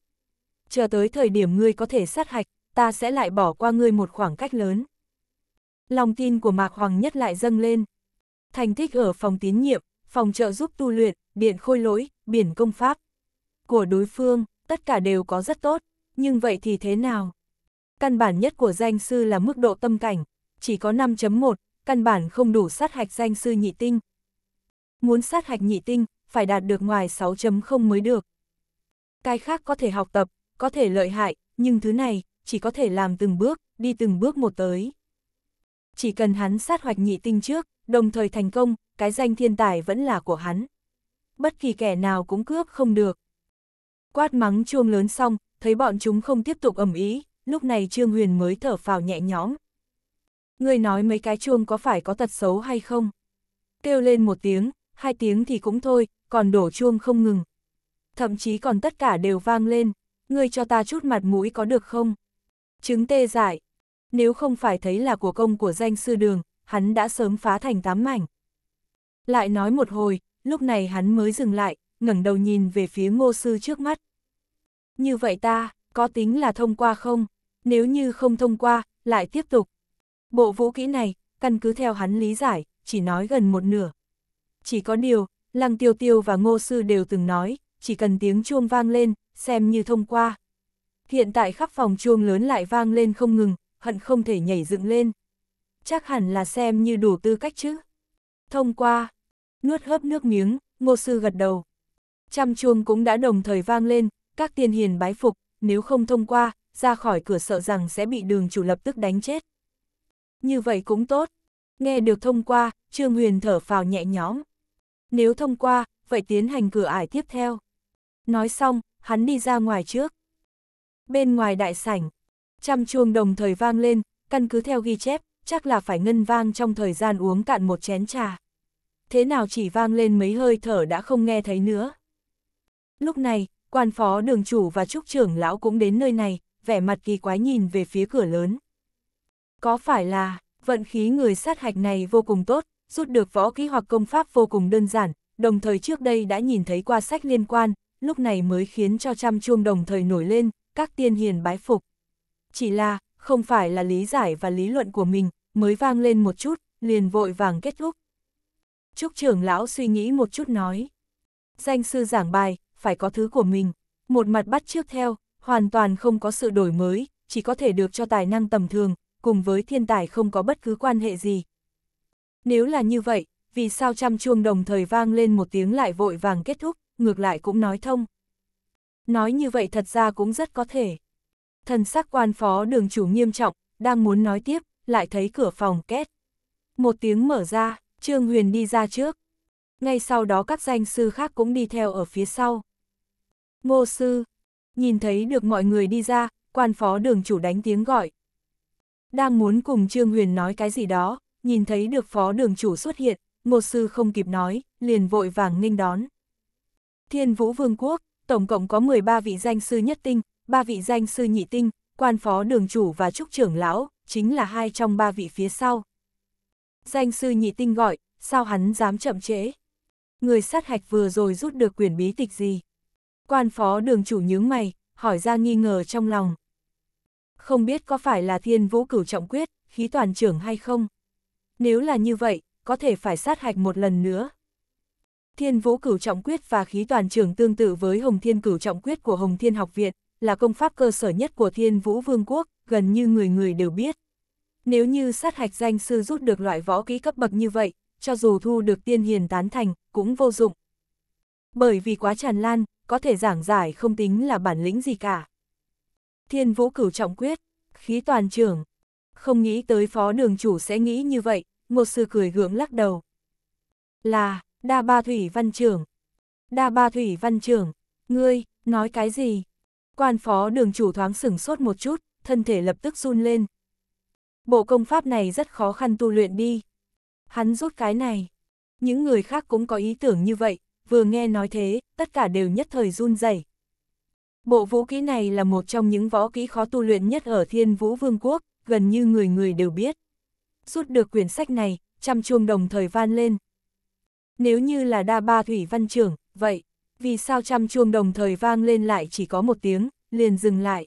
Chờ tới thời điểm ngươi có thể sát hạch, ta sẽ lại bỏ qua ngươi một khoảng cách lớn. Lòng tin của Mạc Hoàng Nhất lại dâng lên. Thành tích ở phòng tín nhiệm, phòng trợ giúp tu luyện, điện khôi lỗi, biển công pháp. Của đối phương, tất cả đều có rất tốt, nhưng vậy thì thế nào? Căn bản nhất của danh sư là mức độ tâm cảnh, chỉ có 5.1, căn bản không đủ sát hạch danh sư nhị tinh. Muốn sát hạch nhị tinh, phải đạt được ngoài 6.0 mới được. Cái khác có thể học tập, có thể lợi hại, nhưng thứ này, chỉ có thể làm từng bước, đi từng bước một tới. Chỉ cần hắn sát hoạch nhị tinh trước, đồng thời thành công, cái danh thiên tài vẫn là của hắn. Bất kỳ kẻ nào cũng cướp không được. Quát mắng chuông lớn xong, thấy bọn chúng không tiếp tục ầm ý, lúc này Trương Huyền mới thở phào nhẹ nhõm. Người nói mấy cái chuông có phải có tật xấu hay không? Kêu lên một tiếng, hai tiếng thì cũng thôi, còn đổ chuông không ngừng. Thậm chí còn tất cả đều vang lên, ngươi cho ta chút mặt mũi có được không? Chứng tê giải, nếu không phải thấy là của công của danh sư đường, hắn đã sớm phá thành tám mảnh. Lại nói một hồi, lúc này hắn mới dừng lại, ngẩng đầu nhìn về phía ngô sư trước mắt. Như vậy ta, có tính là thông qua không? Nếu như không thông qua, lại tiếp tục. Bộ vũ kỹ này, căn cứ theo hắn lý giải, chỉ nói gần một nửa. Chỉ có điều, Lăng Tiêu Tiêu và Ngô Sư đều từng nói, chỉ cần tiếng chuông vang lên, xem như thông qua. Hiện tại khắp phòng chuông lớn lại vang lên không ngừng, hận không thể nhảy dựng lên. Chắc hẳn là xem như đủ tư cách chứ. Thông qua, nuốt hớp nước miếng, Ngô Sư gật đầu. Trăm chuông cũng đã đồng thời vang lên, các tiên hiền bái phục, nếu không thông qua, ra khỏi cửa sợ rằng sẽ bị đường chủ lập tức đánh chết. Như vậy cũng tốt. Nghe được thông qua, Trương Huyền thở phào nhẹ nhõm nếu thông qua, vậy tiến hành cửa ải tiếp theo. Nói xong, hắn đi ra ngoài trước. Bên ngoài đại sảnh, trăm chuông đồng thời vang lên, căn cứ theo ghi chép, chắc là phải ngân vang trong thời gian uống cạn một chén trà. Thế nào chỉ vang lên mấy hơi thở đã không nghe thấy nữa. Lúc này, quan phó đường chủ và trúc trưởng lão cũng đến nơi này, vẻ mặt kỳ quái nhìn về phía cửa lớn. Có phải là, vận khí người sát hạch này vô cùng tốt, rút được võ kỹ hoặc công pháp vô cùng đơn giản, đồng thời trước đây đã nhìn thấy qua sách liên quan, lúc này mới khiến cho trăm chuông đồng thời nổi lên, các tiên hiền bái phục. Chỉ là, không phải là lý giải và lý luận của mình, mới vang lên một chút, liền vội vàng kết thúc. Trúc trưởng lão suy nghĩ một chút nói. Danh sư giảng bài, phải có thứ của mình, một mặt bắt trước theo, hoàn toàn không có sự đổi mới, chỉ có thể được cho tài năng tầm thường, cùng với thiên tài không có bất cứ quan hệ gì, nếu là như vậy, vì sao trăm chuông đồng thời vang lên một tiếng lại vội vàng kết thúc, ngược lại cũng nói thông. Nói như vậy thật ra cũng rất có thể. Thần sắc quan phó đường chủ nghiêm trọng, đang muốn nói tiếp, lại thấy cửa phòng két. Một tiếng mở ra, Trương Huyền đi ra trước. Ngay sau đó các danh sư khác cũng đi theo ở phía sau. Ngô sư, nhìn thấy được mọi người đi ra, quan phó đường chủ đánh tiếng gọi. Đang muốn cùng Trương Huyền nói cái gì đó, nhìn thấy được phó đường chủ xuất hiện, Ngô Sư không kịp nói, liền vội vàng nghênh đón. Thiên Vũ Vương quốc, tổng cộng có 13 vị danh sư nhất tinh, 3 vị danh sư nhị tinh, quan phó đường chủ và trúc trưởng lão, chính là hai trong ba vị phía sau. Danh sư nhị tinh gọi, sao hắn dám chậm trễ? Người sát hạch vừa rồi rút được quyền bí tịch gì? Quan phó đường chủ nhướng mày, hỏi ra nghi ngờ trong lòng. Không biết có phải là thiên vũ cửu trọng quyết, khí toàn trưởng hay không? Nếu là như vậy, có thể phải sát hạch một lần nữa. Thiên vũ cửu trọng quyết và khí toàn trường tương tự với hồng thiên cửu trọng quyết của Hồng Thiên Học Viện, là công pháp cơ sở nhất của thiên vũ vương quốc, gần như người người đều biết. Nếu như sát hạch danh sư rút được loại võ kỹ cấp bậc như vậy, cho dù thu được tiên hiền tán thành, cũng vô dụng. Bởi vì quá tràn lan, có thể giảng giải không tính là bản lĩnh gì cả. Thiên vũ cửu trọng quyết, khí toàn trưởng. Không nghĩ tới phó đường chủ sẽ nghĩ như vậy, Ngô Sư cười gượng lắc đầu. Là, đa ba thủy văn trưởng. Đa ba thủy văn trưởng, ngươi, nói cái gì? Quan phó đường chủ thoáng sửng sốt một chút, thân thể lập tức run lên. Bộ công pháp này rất khó khăn tu luyện đi. Hắn rút cái này. Những người khác cũng có ý tưởng như vậy, vừa nghe nói thế, tất cả đều nhất thời run rẩy. Bộ vũ kỹ này là một trong những võ kỹ khó tu luyện nhất ở Thiên Vũ Vương quốc, gần như người người đều biết rút được quyển sách này, chăm chuông đồng thời van lên. Nếu như là đa ba thủy văn trưởng, vậy, vì sao chăm chuông đồng thời vang lên lại chỉ có một tiếng, liền dừng lại.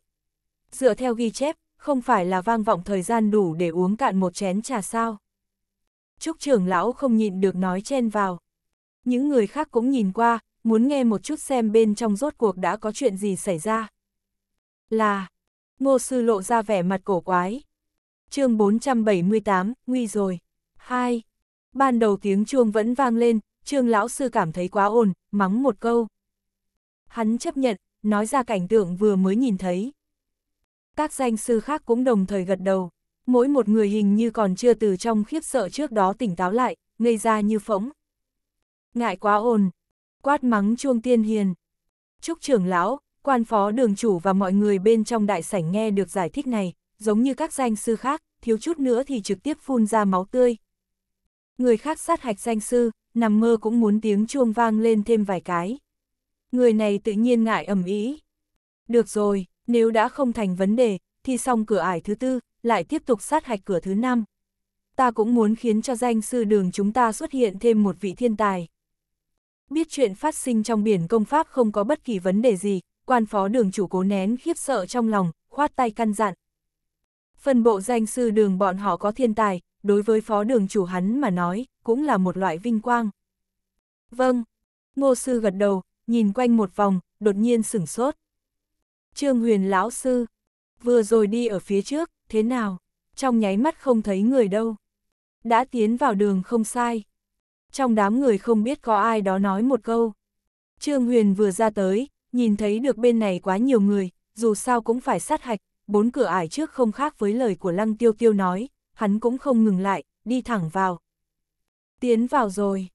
Dựa theo ghi chép, không phải là vang vọng thời gian đủ để uống cạn một chén trà sao. Trúc trưởng lão không nhịn được nói chen vào. Những người khác cũng nhìn qua, muốn nghe một chút xem bên trong rốt cuộc đã có chuyện gì xảy ra. Là, ngô sư lộ ra vẻ mặt cổ quái, chương 478, nguy rồi. 2. Ban đầu tiếng chuông vẫn vang lên, trương lão sư cảm thấy quá ồn, mắng một câu. Hắn chấp nhận, nói ra cảnh tượng vừa mới nhìn thấy. Các danh sư khác cũng đồng thời gật đầu, mỗi một người hình như còn chưa từ trong khiếp sợ trước đó tỉnh táo lại, ngây ra như phỗng. Ngại quá ồn, quát mắng chuông tiên hiền. Chúc trưởng lão, quan phó đường chủ và mọi người bên trong đại sảnh nghe được giải thích này, giống như các danh sư khác, thiếu chút nữa thì trực tiếp phun ra máu tươi. Người khác sát hạch danh sư, nằm mơ cũng muốn tiếng chuông vang lên thêm vài cái. Người này tự nhiên ngại ẩm ý. Được rồi, nếu đã không thành vấn đề, thì xong cửa ải thứ tư, lại tiếp tục sát hạch cửa thứ năm. Ta cũng muốn khiến cho danh sư đường chúng ta xuất hiện thêm một vị thiên tài. Biết chuyện phát sinh trong biển công pháp không có bất kỳ vấn đề gì, quan phó đường chủ cố nén khiếp sợ trong lòng, khoát tay căn dặn. Phần bộ danh sư đường bọn họ có thiên tài, đối với phó đường chủ hắn mà nói, cũng là một loại vinh quang. Vâng, ngô sư gật đầu, nhìn quanh một vòng, đột nhiên sửng sốt. Trương huyền lão sư, vừa rồi đi ở phía trước, thế nào? Trong nháy mắt không thấy người đâu. Đã tiến vào đường không sai. Trong đám người không biết có ai đó nói một câu. Trương huyền vừa ra tới, nhìn thấy được bên này quá nhiều người, dù sao cũng phải sát hạch, bốn cửa ải trước không khác với lời của Lăng Tiêu Tiêu nói, hắn cũng không ngừng lại, đi thẳng vào. Tiến vào rồi.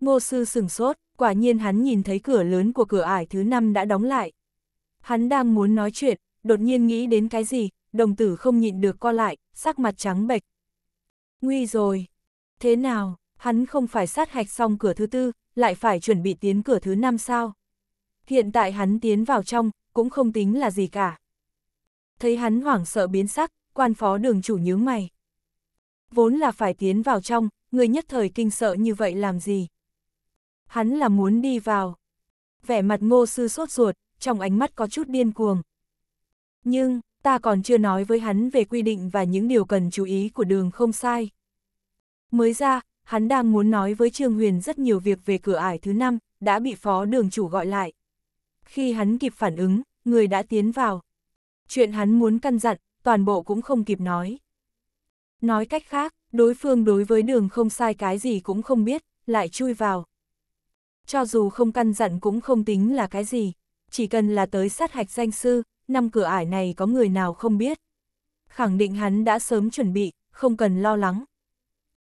Ngô sư sừng sốt, quả nhiên hắn nhìn thấy cửa lớn của cửa ải thứ năm đã đóng lại. Hắn đang muốn nói chuyện, đột nhiên nghĩ đến cái gì, đồng tử không nhịn được co lại, sắc mặt trắng bệch. Nguy rồi. Thế nào, hắn không phải sát hạch xong cửa thứ tư, lại phải chuẩn bị tiến cửa thứ năm sao? Hiện tại hắn tiến vào trong, cũng không tính là gì cả thấy hắn hoảng sợ biến sắc, quan phó đường chủ nhướng mày. Vốn là phải tiến vào trong, người nhất thời kinh sợ như vậy làm gì? Hắn là muốn đi vào. Vẻ mặt ngô sư sốt ruột, trong ánh mắt có chút điên cuồng. Nhưng, ta còn chưa nói với hắn về quy định và những điều cần chú ý của đường không sai. Mới ra, hắn đang muốn nói với Trương Huyền rất nhiều việc về cửa ải thứ năm đã bị phó đường chủ gọi lại. Khi hắn kịp phản ứng, người đã tiến vào chuyện hắn muốn căn dặn, toàn bộ cũng không kịp nói. Nói cách khác, đối phương đối với đường không sai cái gì cũng không biết, lại chui vào. Cho dù không căn dặn cũng không tính là cái gì, chỉ cần là tới sát hạch danh sư, năm cửa ải này có người nào không biết. Khẳng định hắn đã sớm chuẩn bị, không cần lo lắng.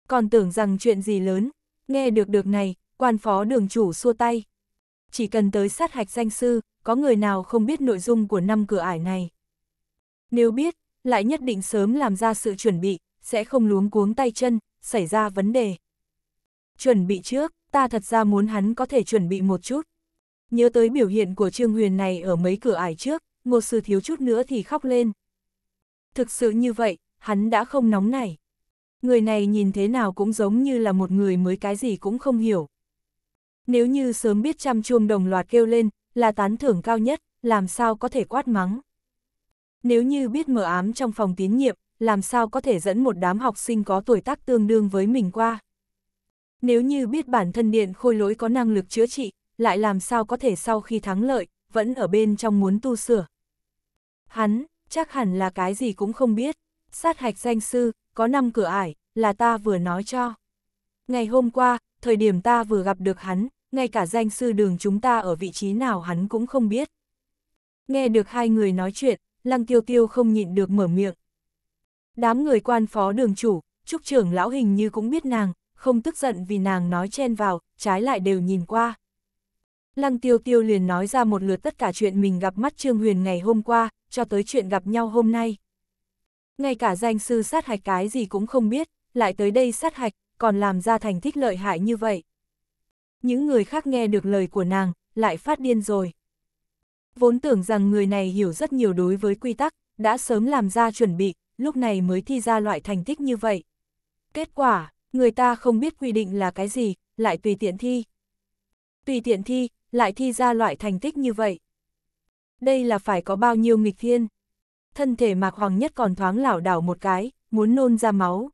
Còn tưởng rằng chuyện gì lớn, nghe được được này, quan phó đường chủ xua tay. Chỉ cần tới sát hạch danh sư, có người nào không biết nội dung của năm cửa ải này. Nếu biết, lại nhất định sớm làm ra sự chuẩn bị, sẽ không luống cuống tay chân, xảy ra vấn đề. Chuẩn bị trước, ta thật ra muốn hắn có thể chuẩn bị một chút. Nhớ tới biểu hiện của Trương Huyền này ở mấy cửa ải trước, Ngô Sư thiếu chút nữa thì khóc lên. Thực sự như vậy, hắn đã không nóng nảy. Người này nhìn thế nào cũng giống như là một người mới cái gì cũng không hiểu. Nếu như sớm biết trăm chuông đồng loạt kêu lên, là tán thưởng cao nhất, làm sao có thể quát mắng nếu như biết mờ ám trong phòng tín nhiệm, làm sao có thể dẫn một đám học sinh có tuổi tác tương đương với mình qua. Nếu như biết bản thân điện khôi lỗi có năng lực chữa trị, lại làm sao có thể sau khi thắng lợi, vẫn ở bên trong muốn tu sửa. Hắn, chắc hẳn là cái gì cũng không biết, sát hạch danh sư, có năm cửa ải, là ta vừa nói cho. Ngày hôm qua, thời điểm ta vừa gặp được hắn, ngay cả danh sư đường chúng ta ở vị trí nào hắn cũng không biết. Nghe được hai người nói chuyện, Lăng Tiêu Tiêu không nhịn được mở miệng. Đám người quan phó đường chủ, trúc trưởng lão hình như cũng biết nàng, không tức giận vì nàng nói chen vào, trái lại đều nhìn qua. Lăng Tiêu Tiêu liền nói ra một lượt tất cả chuyện mình gặp mắt Trương Huyền ngày hôm qua, cho tới chuyện gặp nhau hôm nay. Ngay cả danh sư sát hạch cái gì cũng không biết, lại tới đây sát hạch, còn làm ra thành thích lợi hại như vậy. Những người khác nghe được lời của nàng, lại phát điên rồi vốn tưởng rằng người này hiểu rất nhiều đối với quy tắc, đã sớm làm ra chuẩn bị, lúc này mới thi ra loại thành tích như vậy. Kết quả, người ta không biết quy định là cái gì, lại tùy tiện thi. Tùy tiện thi, lại thi ra loại thành tích như vậy. Đây là phải có bao nhiêu nghịch thiên. Thân thể Mạc Hoàng Nhất còn thoáng lảo đảo một cái, muốn nôn ra máu.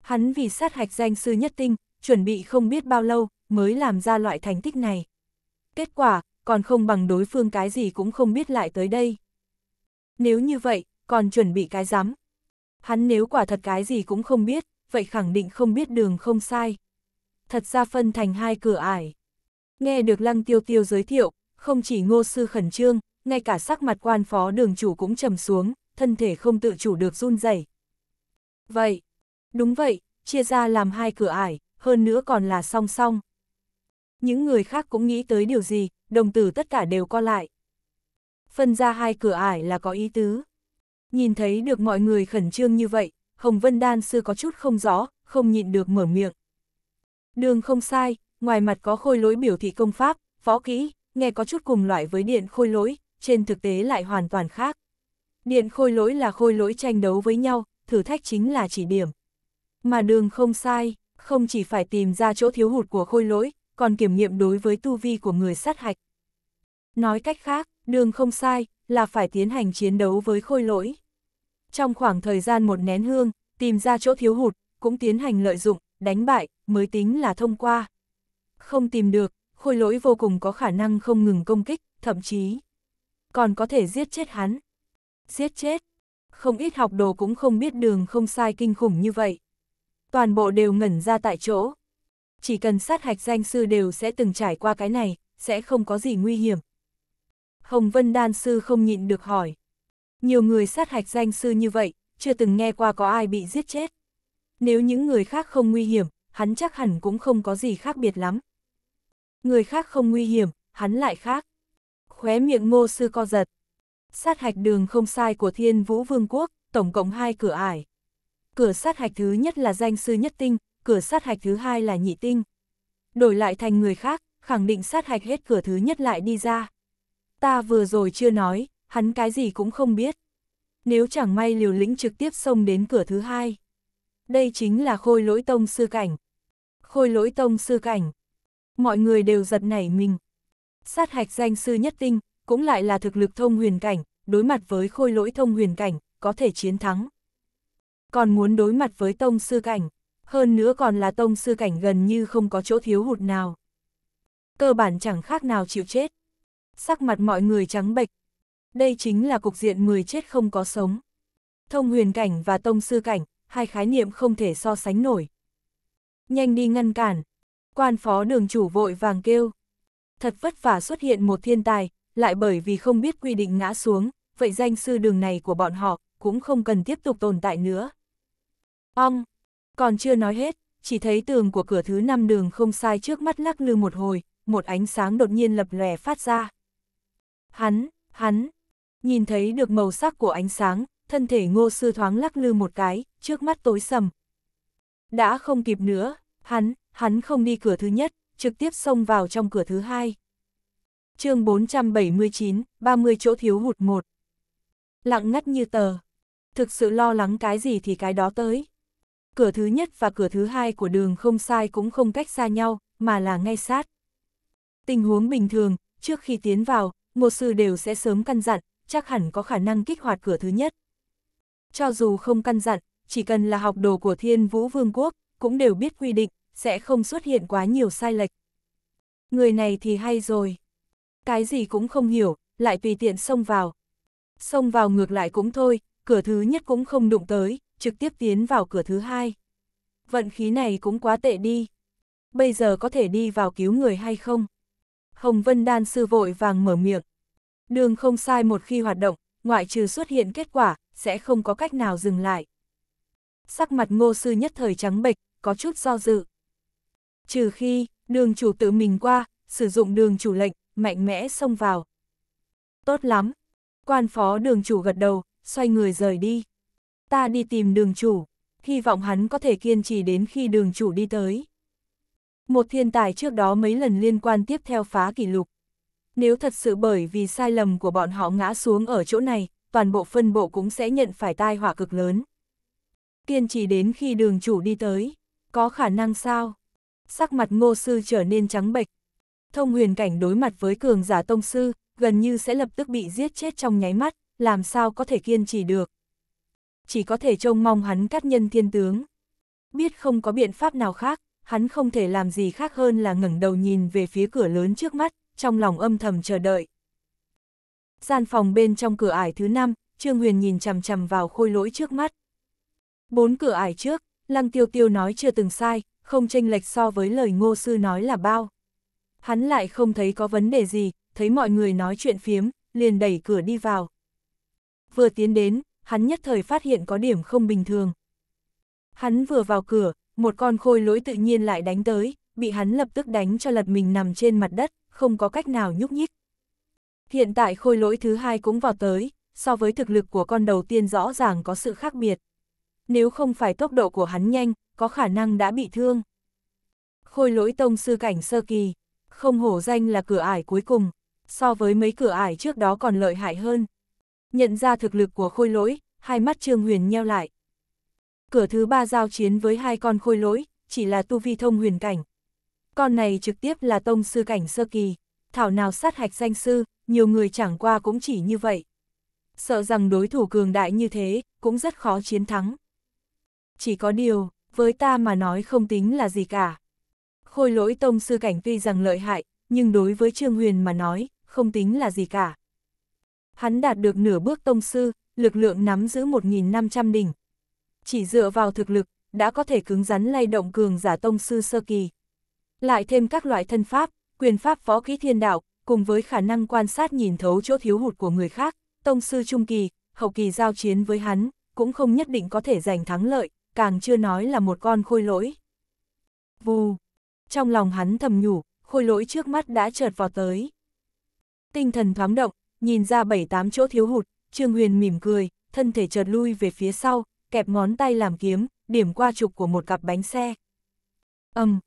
Hắn vì sát hạch danh sư nhất tinh, chuẩn bị không biết bao lâu, mới làm ra loại thành tích này. Kết quả, còn không bằng đối phương cái gì cũng không biết lại tới đây. Nếu như vậy, còn chuẩn bị cái rắm. Hắn nếu quả thật cái gì cũng không biết, vậy khẳng định không biết đường không sai. Thật ra phân thành hai cửa ải. Nghe được Lăng Tiêu Tiêu giới thiệu, không chỉ ngô sư khẩn trương, ngay cả sắc mặt quan phó đường chủ cũng trầm xuống, thân thể không tự chủ được run rẩy. Vậy, đúng vậy, chia ra làm hai cửa ải, hơn nữa còn là song song những người khác cũng nghĩ tới điều gì, đồng tử tất cả đều co lại. Phân ra hai cửa ải là có ý tứ. Nhìn thấy được mọi người khẩn trương như vậy, Hồng Vân Đan sư có chút không rõ, không nhịn được mở miệng. Đường không sai, ngoài mặt có khôi lỗi biểu thị công pháp, võ kỹ, nghe có chút cùng loại với điện khôi lỗi, trên thực tế lại hoàn toàn khác. Điện khôi lỗi là khôi lỗi tranh đấu với nhau, thử thách chính là chỉ điểm. Mà đường không sai, không chỉ phải tìm ra chỗ thiếu hụt của khôi lỗi, còn kiểm nghiệm đối với tu vi của người sát hạch. Nói cách khác, đường không sai, là phải tiến hành chiến đấu với khôi lỗi. Trong khoảng thời gian một nén hương, tìm ra chỗ thiếu hụt, cũng tiến hành lợi dụng, đánh bại, mới tính là thông qua. Không tìm được, khôi lỗi vô cùng có khả năng không ngừng công kích, thậm chí còn có thể giết chết hắn. Giết chết, không ít học đồ cũng không biết đường không sai kinh khủng như vậy. Toàn bộ đều ngẩn ra tại chỗ chỉ cần sát hạch danh sư đều sẽ từng trải qua cái này, sẽ không có gì nguy hiểm. Hồng Vân Đan Sư không nhịn được hỏi. Nhiều người sát hạch danh sư như vậy, chưa từng nghe qua có ai bị giết chết. Nếu những người khác không nguy hiểm, hắn chắc hẳn cũng không có gì khác biệt lắm. Người khác không nguy hiểm, hắn lại khác. Khóe miệng ngô sư co giật. Sát hạch đường không sai của thiên vũ vương quốc, tổng cộng hai cửa ải. Cửa sát hạch thứ nhất là danh sư nhất tinh, cửa sát hạch thứ hai là nhị tinh. Đổi lại thành người khác, khẳng định sát hạch hết cửa thứ nhất lại đi ra. Ta vừa rồi chưa nói, hắn cái gì cũng không biết. Nếu chẳng may liều lĩnh trực tiếp xông đến cửa thứ hai. Đây chính là khôi lỗi tông sư cảnh. Khôi lỗi tông sư cảnh. Mọi người đều giật nảy mình. Sát hạch danh sư nhất tinh, cũng lại là thực lực thông huyền cảnh, đối mặt với khôi lỗi thông huyền cảnh, có thể chiến thắng. Còn muốn đối mặt với tông sư cảnh, hơn nữa còn là tông sư cảnh gần như không có chỗ thiếu hụt nào. Cơ bản chẳng khác nào chịu chết. Sắc mặt mọi người trắng bệch. Đây chính là cục diện người chết không có sống. Thông huyền cảnh và tông sư cảnh, hai khái niệm không thể so sánh nổi. Nhanh đi ngăn cản. Quan phó đường chủ vội vàng kêu. Thật vất vả xuất hiện một thiên tài, lại bởi vì không biết quy định ngã xuống, vậy danh sư đường này của bọn họ cũng không cần tiếp tục tồn tại nữa. Ong! Còn chưa nói hết, chỉ thấy tường của cửa thứ năm đường không sai trước mắt lắc lư một hồi, một ánh sáng đột nhiên lập lòe phát ra. Hắn, hắn, nhìn thấy được màu sắc của ánh sáng, thân thể ngô sư thoáng lắc lư một cái, trước mắt tối sầm. Đã không kịp nữa, hắn, hắn không đi cửa thứ nhất, trực tiếp xông vào trong cửa thứ hai. chương 479, 30 chỗ thiếu hụt một. Lặng ngắt như tờ. Thực sự lo lắng cái gì thì cái đó tới cửa thứ nhất và cửa thứ hai của đường không sai cũng không cách xa nhau, mà là ngay sát. Tình huống bình thường, trước khi tiến vào, một sư đều sẽ sớm căn dặn, chắc hẳn có khả năng kích hoạt cửa thứ nhất. Cho dù không căn dặn, chỉ cần là học đồ của Thiên Vũ Vương quốc, cũng đều biết quy định, sẽ không xuất hiện quá nhiều sai lệch. Người này thì hay rồi. Cái gì cũng không hiểu, lại tùy tiện xông vào. Xông vào ngược lại cũng thôi, cửa thứ nhất cũng không đụng tới, trực tiếp tiến vào cửa thứ hai. Vận khí này cũng quá tệ đi. Bây giờ có thể đi vào cứu người hay không? Hồng Vân Đan sư vội vàng mở miệng. Đường không sai một khi hoạt động, ngoại trừ xuất hiện kết quả, sẽ không có cách nào dừng lại. Sắc mặt ngô sư nhất thời trắng bệch, có chút do dự. Trừ khi, đường chủ tự mình qua, sử dụng đường chủ lệnh, mạnh mẽ xông vào. Tốt lắm. Quan phó đường chủ gật đầu, xoay người rời đi ta đi tìm đường chủ, hy vọng hắn có thể kiên trì đến khi đường chủ đi tới. Một thiên tài trước đó mấy lần liên quan tiếp theo phá kỷ lục. Nếu thật sự bởi vì sai lầm của bọn họ ngã xuống ở chỗ này, toàn bộ phân bộ cũng sẽ nhận phải tai họa cực lớn. Kiên trì đến khi đường chủ đi tới, có khả năng sao? Sắc mặt ngô sư trở nên trắng bệch. Thông huyền cảnh đối mặt với cường giả tông sư, gần như sẽ lập tức bị giết chết trong nháy mắt, làm sao có thể kiên trì được chỉ có thể trông mong hắn cắt nhân thiên tướng. Biết không có biện pháp nào khác, hắn không thể làm gì khác hơn là ngẩng đầu nhìn về phía cửa lớn trước mắt, trong lòng âm thầm chờ đợi. Gian phòng bên trong cửa ải thứ năm, Trương Huyền nhìn chằm chằm vào khôi lỗi trước mắt. Bốn cửa ải trước, Lăng Tiêu Tiêu nói chưa từng sai, không tranh lệch so với lời ngô sư nói là bao. Hắn lại không thấy có vấn đề gì, thấy mọi người nói chuyện phiếm, liền đẩy cửa đi vào. Vừa tiến đến, hắn nhất thời phát hiện có điểm không bình thường. Hắn vừa vào cửa, một con khôi lỗi tự nhiên lại đánh tới, bị hắn lập tức đánh cho lật mình nằm trên mặt đất, không có cách nào nhúc nhích. Hiện tại khôi lỗi thứ hai cũng vào tới, so với thực lực của con đầu tiên rõ ràng có sự khác biệt. Nếu không phải tốc độ của hắn nhanh, có khả năng đã bị thương. Khôi lỗi tông sư cảnh sơ kỳ, không hổ danh là cửa ải cuối cùng, so với mấy cửa ải trước đó còn lợi hại hơn nhận ra thực lực của khôi lỗi, hai mắt Trương Huyền nheo lại. Cửa thứ ba giao chiến với hai con khôi lỗi, chỉ là tu vi thông huyền cảnh. Con này trực tiếp là tông sư cảnh sơ kỳ, thảo nào sát hạch danh sư, nhiều người chẳng qua cũng chỉ như vậy. Sợ rằng đối thủ cường đại như thế, cũng rất khó chiến thắng. Chỉ có điều, với ta mà nói không tính là gì cả. Khôi lỗi tông sư cảnh tuy rằng lợi hại, nhưng đối với Trương Huyền mà nói, không tính là gì cả. Hắn đạt được nửa bước tông sư, lực lượng nắm giữ 1.500 đỉnh. Chỉ dựa vào thực lực, đã có thể cứng rắn lay động cường giả tông sư sơ kỳ. Lại thêm các loại thân pháp, quyền pháp võ kỹ thiên đạo, cùng với khả năng quan sát nhìn thấu chỗ thiếu hụt của người khác, tông sư trung kỳ, hậu kỳ giao chiến với hắn, cũng không nhất định có thể giành thắng lợi, càng chưa nói là một con khôi lỗi. Vù! Trong lòng hắn thầm nhủ, khôi lỗi trước mắt đã chợt vào tới. Tinh thần thoáng động, Nhìn ra bảy tám chỗ thiếu hụt, Trương Huyền mỉm cười, thân thể chợt lui về phía sau, kẹp ngón tay làm kiếm, điểm qua trục của một cặp bánh xe. Âm, um,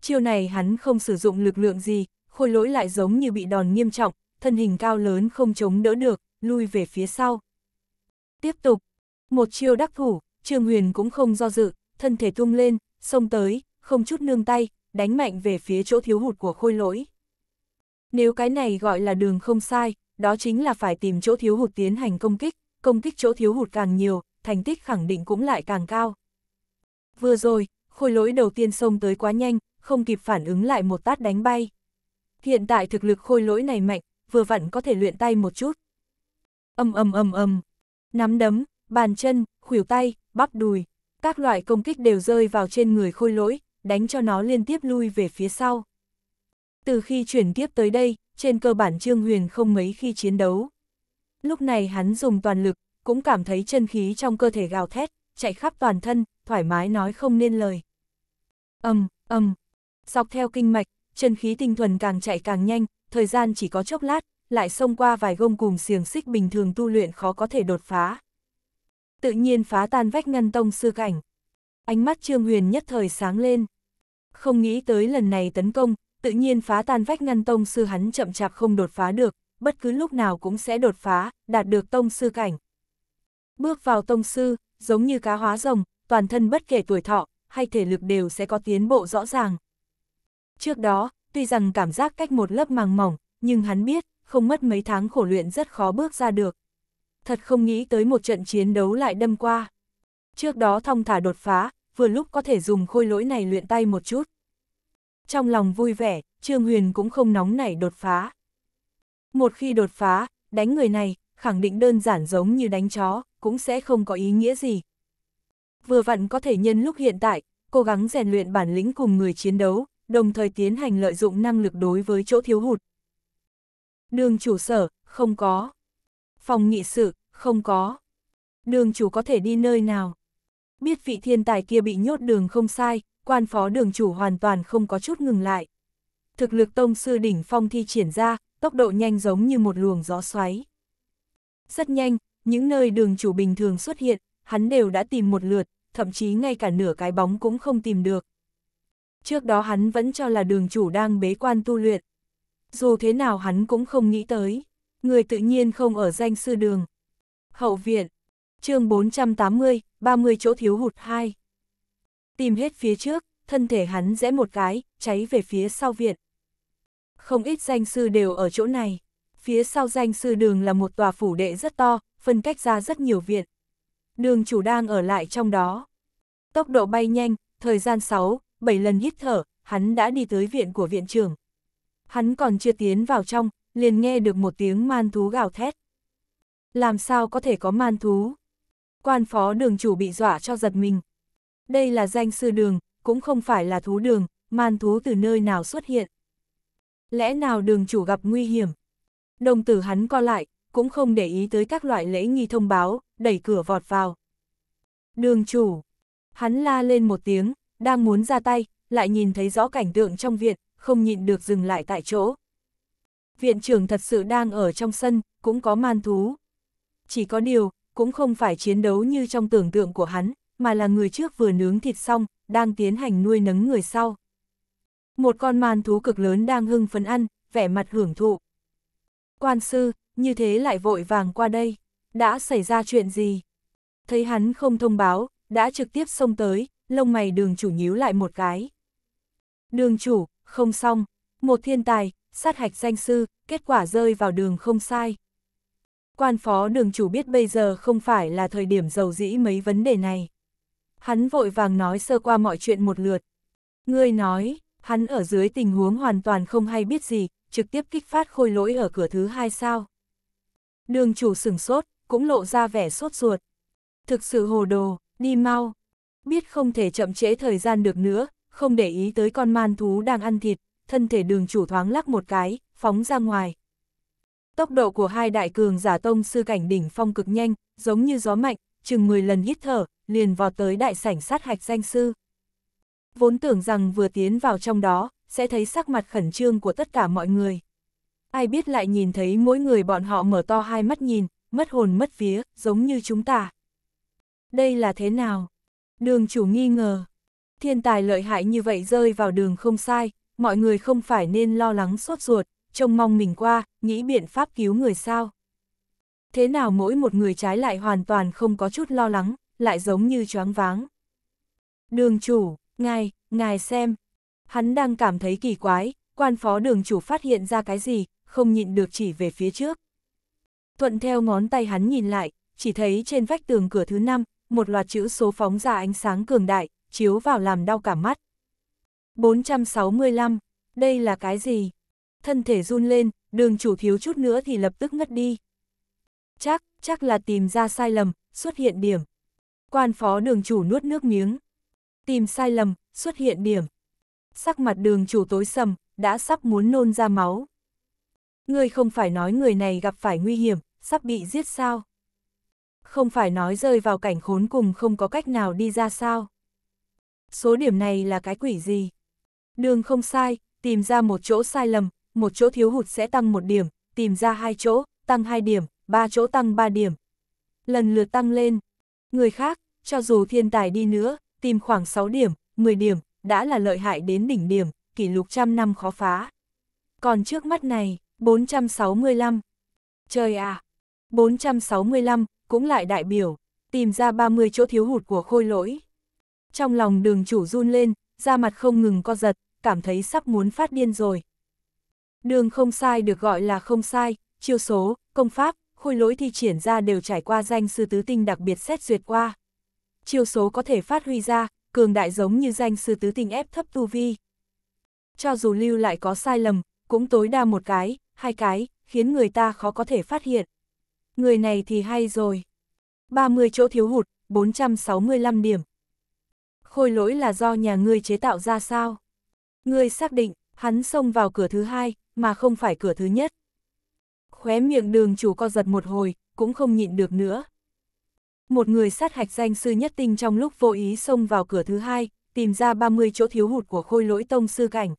chiêu này hắn không sử dụng lực lượng gì, khôi lỗi lại giống như bị đòn nghiêm trọng, thân hình cao lớn không chống đỡ được, lui về phía sau. Tiếp tục, một chiêu đắc thủ, Trương Huyền cũng không do dự, thân thể tung lên, xông tới, không chút nương tay, đánh mạnh về phía chỗ thiếu hụt của khôi lỗi. Nếu cái này gọi là đường không sai, đó chính là phải tìm chỗ thiếu hụt tiến hành công kích, công kích chỗ thiếu hụt càng nhiều, thành tích khẳng định cũng lại càng cao. Vừa rồi, khôi lỗi đầu tiên xông tới quá nhanh, không kịp phản ứng lại một tát đánh bay. Hiện tại thực lực khôi lỗi này mạnh, vừa vặn có thể luyện tay một chút. Âm âm âm âm, nắm đấm, bàn chân, khuỷu tay, bắp đùi, các loại công kích đều rơi vào trên người khôi lỗi, đánh cho nó liên tiếp lui về phía sau. Từ khi chuyển tiếp tới đây, trên cơ bản Trương Huyền không mấy khi chiến đấu. Lúc này hắn dùng toàn lực, cũng cảm thấy chân khí trong cơ thể gào thét, chạy khắp toàn thân, thoải mái nói không nên lời. Âm, âm, dọc theo kinh mạch, chân khí tinh thuần càng chạy càng nhanh, thời gian chỉ có chốc lát, lại xông qua vài gông cùng xiềng xích bình thường tu luyện khó có thể đột phá. Tự nhiên phá tan vách ngăn tông sư cảnh. Ánh mắt Trương Huyền nhất thời sáng lên. Không nghĩ tới lần này tấn công, tự nhiên phá tan vách ngăn tông sư hắn chậm chạp không đột phá được, bất cứ lúc nào cũng sẽ đột phá, đạt được tông sư cảnh. Bước vào tông sư, giống như cá hóa rồng, toàn thân bất kể tuổi thọ, hay thể lực đều sẽ có tiến bộ rõ ràng. Trước đó, tuy rằng cảm giác cách một lớp màng mỏng, nhưng hắn biết, không mất mấy tháng khổ luyện rất khó bước ra được. Thật không nghĩ tới một trận chiến đấu lại đâm qua. Trước đó thong thả đột phá, vừa lúc có thể dùng khôi lỗi này luyện tay một chút trong lòng vui vẻ, Trương Huyền cũng không nóng nảy đột phá. Một khi đột phá, đánh người này, khẳng định đơn giản giống như đánh chó, cũng sẽ không có ý nghĩa gì. Vừa vặn có thể nhân lúc hiện tại, cố gắng rèn luyện bản lĩnh cùng người chiến đấu, đồng thời tiến hành lợi dụng năng lực đối với chỗ thiếu hụt. Đường chủ sở, không có. Phòng nghị sự, không có. Đường chủ có thể đi nơi nào. Biết vị thiên tài kia bị nhốt đường không sai, quan phó đường chủ hoàn toàn không có chút ngừng lại. Thực lực tông sư đỉnh phong thi triển ra, tốc độ nhanh giống như một luồng gió xoáy. Rất nhanh, những nơi đường chủ bình thường xuất hiện, hắn đều đã tìm một lượt, thậm chí ngay cả nửa cái bóng cũng không tìm được. Trước đó hắn vẫn cho là đường chủ đang bế quan tu luyện. Dù thế nào hắn cũng không nghĩ tới, người tự nhiên không ở danh sư đường. Hậu viện, chương 480, 30 chỗ thiếu hụt 2 tìm hết phía trước, thân thể hắn rẽ một cái, cháy về phía sau viện. Không ít danh sư đều ở chỗ này. Phía sau danh sư đường là một tòa phủ đệ rất to, phân cách ra rất nhiều viện. Đường chủ đang ở lại trong đó. Tốc độ bay nhanh, thời gian 6, 7 lần hít thở, hắn đã đi tới viện của viện trưởng. Hắn còn chưa tiến vào trong, liền nghe được một tiếng man thú gào thét. Làm sao có thể có man thú? Quan phó đường chủ bị dọa cho giật mình, đây là danh sư đường, cũng không phải là thú đường, man thú từ nơi nào xuất hiện. Lẽ nào đường chủ gặp nguy hiểm? Đồng tử hắn co lại, cũng không để ý tới các loại lễ nghi thông báo, đẩy cửa vọt vào. Đường chủ! Hắn la lên một tiếng, đang muốn ra tay, lại nhìn thấy rõ cảnh tượng trong viện, không nhịn được dừng lại tại chỗ. Viện trưởng thật sự đang ở trong sân, cũng có man thú. Chỉ có điều, cũng không phải chiến đấu như trong tưởng tượng của hắn, mà là người trước vừa nướng thịt xong, đang tiến hành nuôi nấng người sau. Một con man thú cực lớn đang hưng phấn ăn, vẻ mặt hưởng thụ. Quan sư, như thế lại vội vàng qua đây, đã xảy ra chuyện gì? Thấy hắn không thông báo, đã trực tiếp xông tới, lông mày đường chủ nhíu lại một cái. Đường chủ, không xong, một thiên tài, sát hạch danh sư, kết quả rơi vào đường không sai. Quan phó đường chủ biết bây giờ không phải là thời điểm dầu dĩ mấy vấn đề này. Hắn vội vàng nói sơ qua mọi chuyện một lượt. Ngươi nói, hắn ở dưới tình huống hoàn toàn không hay biết gì, trực tiếp kích phát khôi lỗi ở cửa thứ hai sao. Đường chủ sửng sốt, cũng lộ ra vẻ sốt ruột. Thực sự hồ đồ, đi mau. Biết không thể chậm trễ thời gian được nữa, không để ý tới con man thú đang ăn thịt, thân thể đường chủ thoáng lắc một cái, phóng ra ngoài. Tốc độ của hai đại cường giả tông sư cảnh đỉnh phong cực nhanh, giống như gió mạnh, chừng 10 lần hít thở, liền vọt tới đại sảnh sát hạch danh sư. Vốn tưởng rằng vừa tiến vào trong đó, sẽ thấy sắc mặt khẩn trương của tất cả mọi người. Ai biết lại nhìn thấy mỗi người bọn họ mở to hai mắt nhìn, mất hồn mất vía, giống như chúng ta. Đây là thế nào? Đường chủ nghi ngờ. Thiên tài lợi hại như vậy rơi vào đường không sai, mọi người không phải nên lo lắng sốt ruột, trông mong mình qua, nghĩ biện pháp cứu người sao. Thế nào mỗi một người trái lại hoàn toàn không có chút lo lắng, lại giống như choáng váng. Đường chủ, ngài, ngài xem. Hắn đang cảm thấy kỳ quái, quan phó đường chủ phát hiện ra cái gì, không nhịn được chỉ về phía trước. Thuận theo ngón tay hắn nhìn lại, chỉ thấy trên vách tường cửa thứ năm một loạt chữ số phóng ra ánh sáng cường đại, chiếu vào làm đau cả mắt. 465, đây là cái gì? Thân thể run lên, đường chủ thiếu chút nữa thì lập tức ngất đi. Chắc, chắc là tìm ra sai lầm, xuất hiện điểm. Quan phó đường chủ nuốt nước miếng. Tìm sai lầm, xuất hiện điểm. Sắc mặt đường chủ tối sầm, đã sắp muốn nôn ra máu. Ngươi không phải nói người này gặp phải nguy hiểm, sắp bị giết sao? Không phải nói rơi vào cảnh khốn cùng không có cách nào đi ra sao? Số điểm này là cái quỷ gì? Đường không sai, tìm ra một chỗ sai lầm, một chỗ thiếu hụt sẽ tăng một điểm, tìm ra hai chỗ, tăng hai điểm, ba chỗ tăng ba điểm. Lần lượt tăng lên. Người khác, cho dù thiên tài đi nữa, tìm khoảng 6 điểm, 10 điểm, đã là lợi hại đến đỉnh điểm, kỷ lục trăm năm khó phá. Còn trước mắt này, 465. Trời à! 465, cũng lại đại biểu, tìm ra 30 chỗ thiếu hụt của khôi lỗi. Trong lòng đường chủ run lên, da mặt không ngừng co giật, cảm thấy sắp muốn phát điên rồi. Đường không sai được gọi là không sai, chiêu số, công pháp, khôi lỗi thi triển ra đều trải qua danh sư tứ tinh đặc biệt xét duyệt qua chiêu số có thể phát huy ra, cường đại giống như danh sư tứ tình ép thấp tu vi. Cho dù lưu lại có sai lầm, cũng tối đa một cái, hai cái, khiến người ta khó có thể phát hiện. Người này thì hay rồi. 30 chỗ thiếu hụt, 465 điểm. Khôi lỗi là do nhà ngươi chế tạo ra sao? Ngươi xác định, hắn xông vào cửa thứ hai, mà không phải cửa thứ nhất. Khóe miệng đường chủ co giật một hồi, cũng không nhịn được nữa. Một người sát hạch danh sư nhất tinh trong lúc vô ý xông vào cửa thứ hai, tìm ra 30 chỗ thiếu hụt của khôi lỗi tông sư cảnh.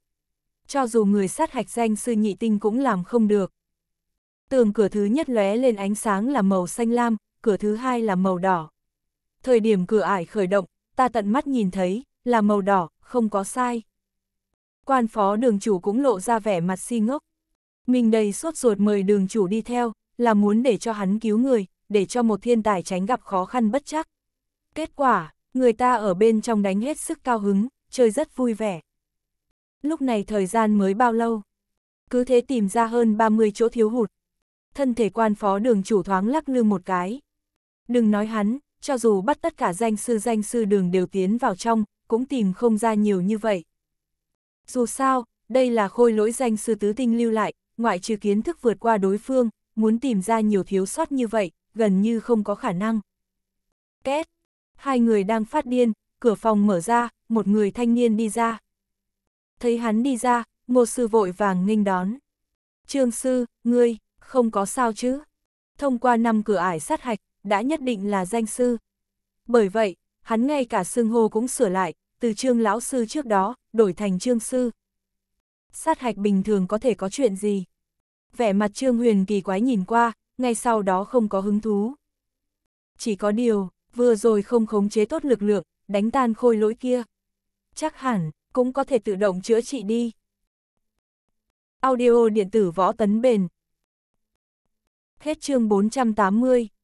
Cho dù người sát hạch danh sư nhị tinh cũng làm không được. Tường cửa thứ nhất lóe lên ánh sáng là màu xanh lam, cửa thứ hai là màu đỏ. Thời điểm cửa ải khởi động, ta tận mắt nhìn thấy, là màu đỏ, không có sai. Quan phó đường chủ cũng lộ ra vẻ mặt si ngốc. Mình đầy sốt ruột mời đường chủ đi theo, là muốn để cho hắn cứu người, để cho một thiên tài tránh gặp khó khăn bất chắc. Kết quả, người ta ở bên trong đánh hết sức cao hứng, chơi rất vui vẻ. Lúc này thời gian mới bao lâu? Cứ thế tìm ra hơn 30 chỗ thiếu hụt. Thân thể quan phó đường chủ thoáng lắc lư một cái. Đừng nói hắn, cho dù bắt tất cả danh sư danh sư đường đều tiến vào trong, cũng tìm không ra nhiều như vậy. Dù sao, đây là khôi lỗi danh sư tứ tinh lưu lại, ngoại trừ kiến thức vượt qua đối phương, muốn tìm ra nhiều thiếu sót như vậy, gần như không có khả năng. Két! Hai người đang phát điên, cửa phòng mở ra, một người thanh niên đi ra. Thấy hắn đi ra, ngô sư vội vàng nghênh đón. Trương sư, ngươi, không có sao chứ. Thông qua năm cửa ải sát hạch, đã nhất định là danh sư. Bởi vậy, hắn ngay cả xương hô cũng sửa lại, từ trương lão sư trước đó, đổi thành trương sư. Sát hạch bình thường có thể có chuyện gì? Vẻ mặt trương huyền kỳ quái nhìn qua, ngay sau đó không có hứng thú. Chỉ có điều, vừa rồi không khống chế tốt lực lượng, đánh tan khôi lỗi kia. Chắc hẳn, cũng có thể tự động chữa trị đi. Audio điện tử võ tấn bền. Hết chương 480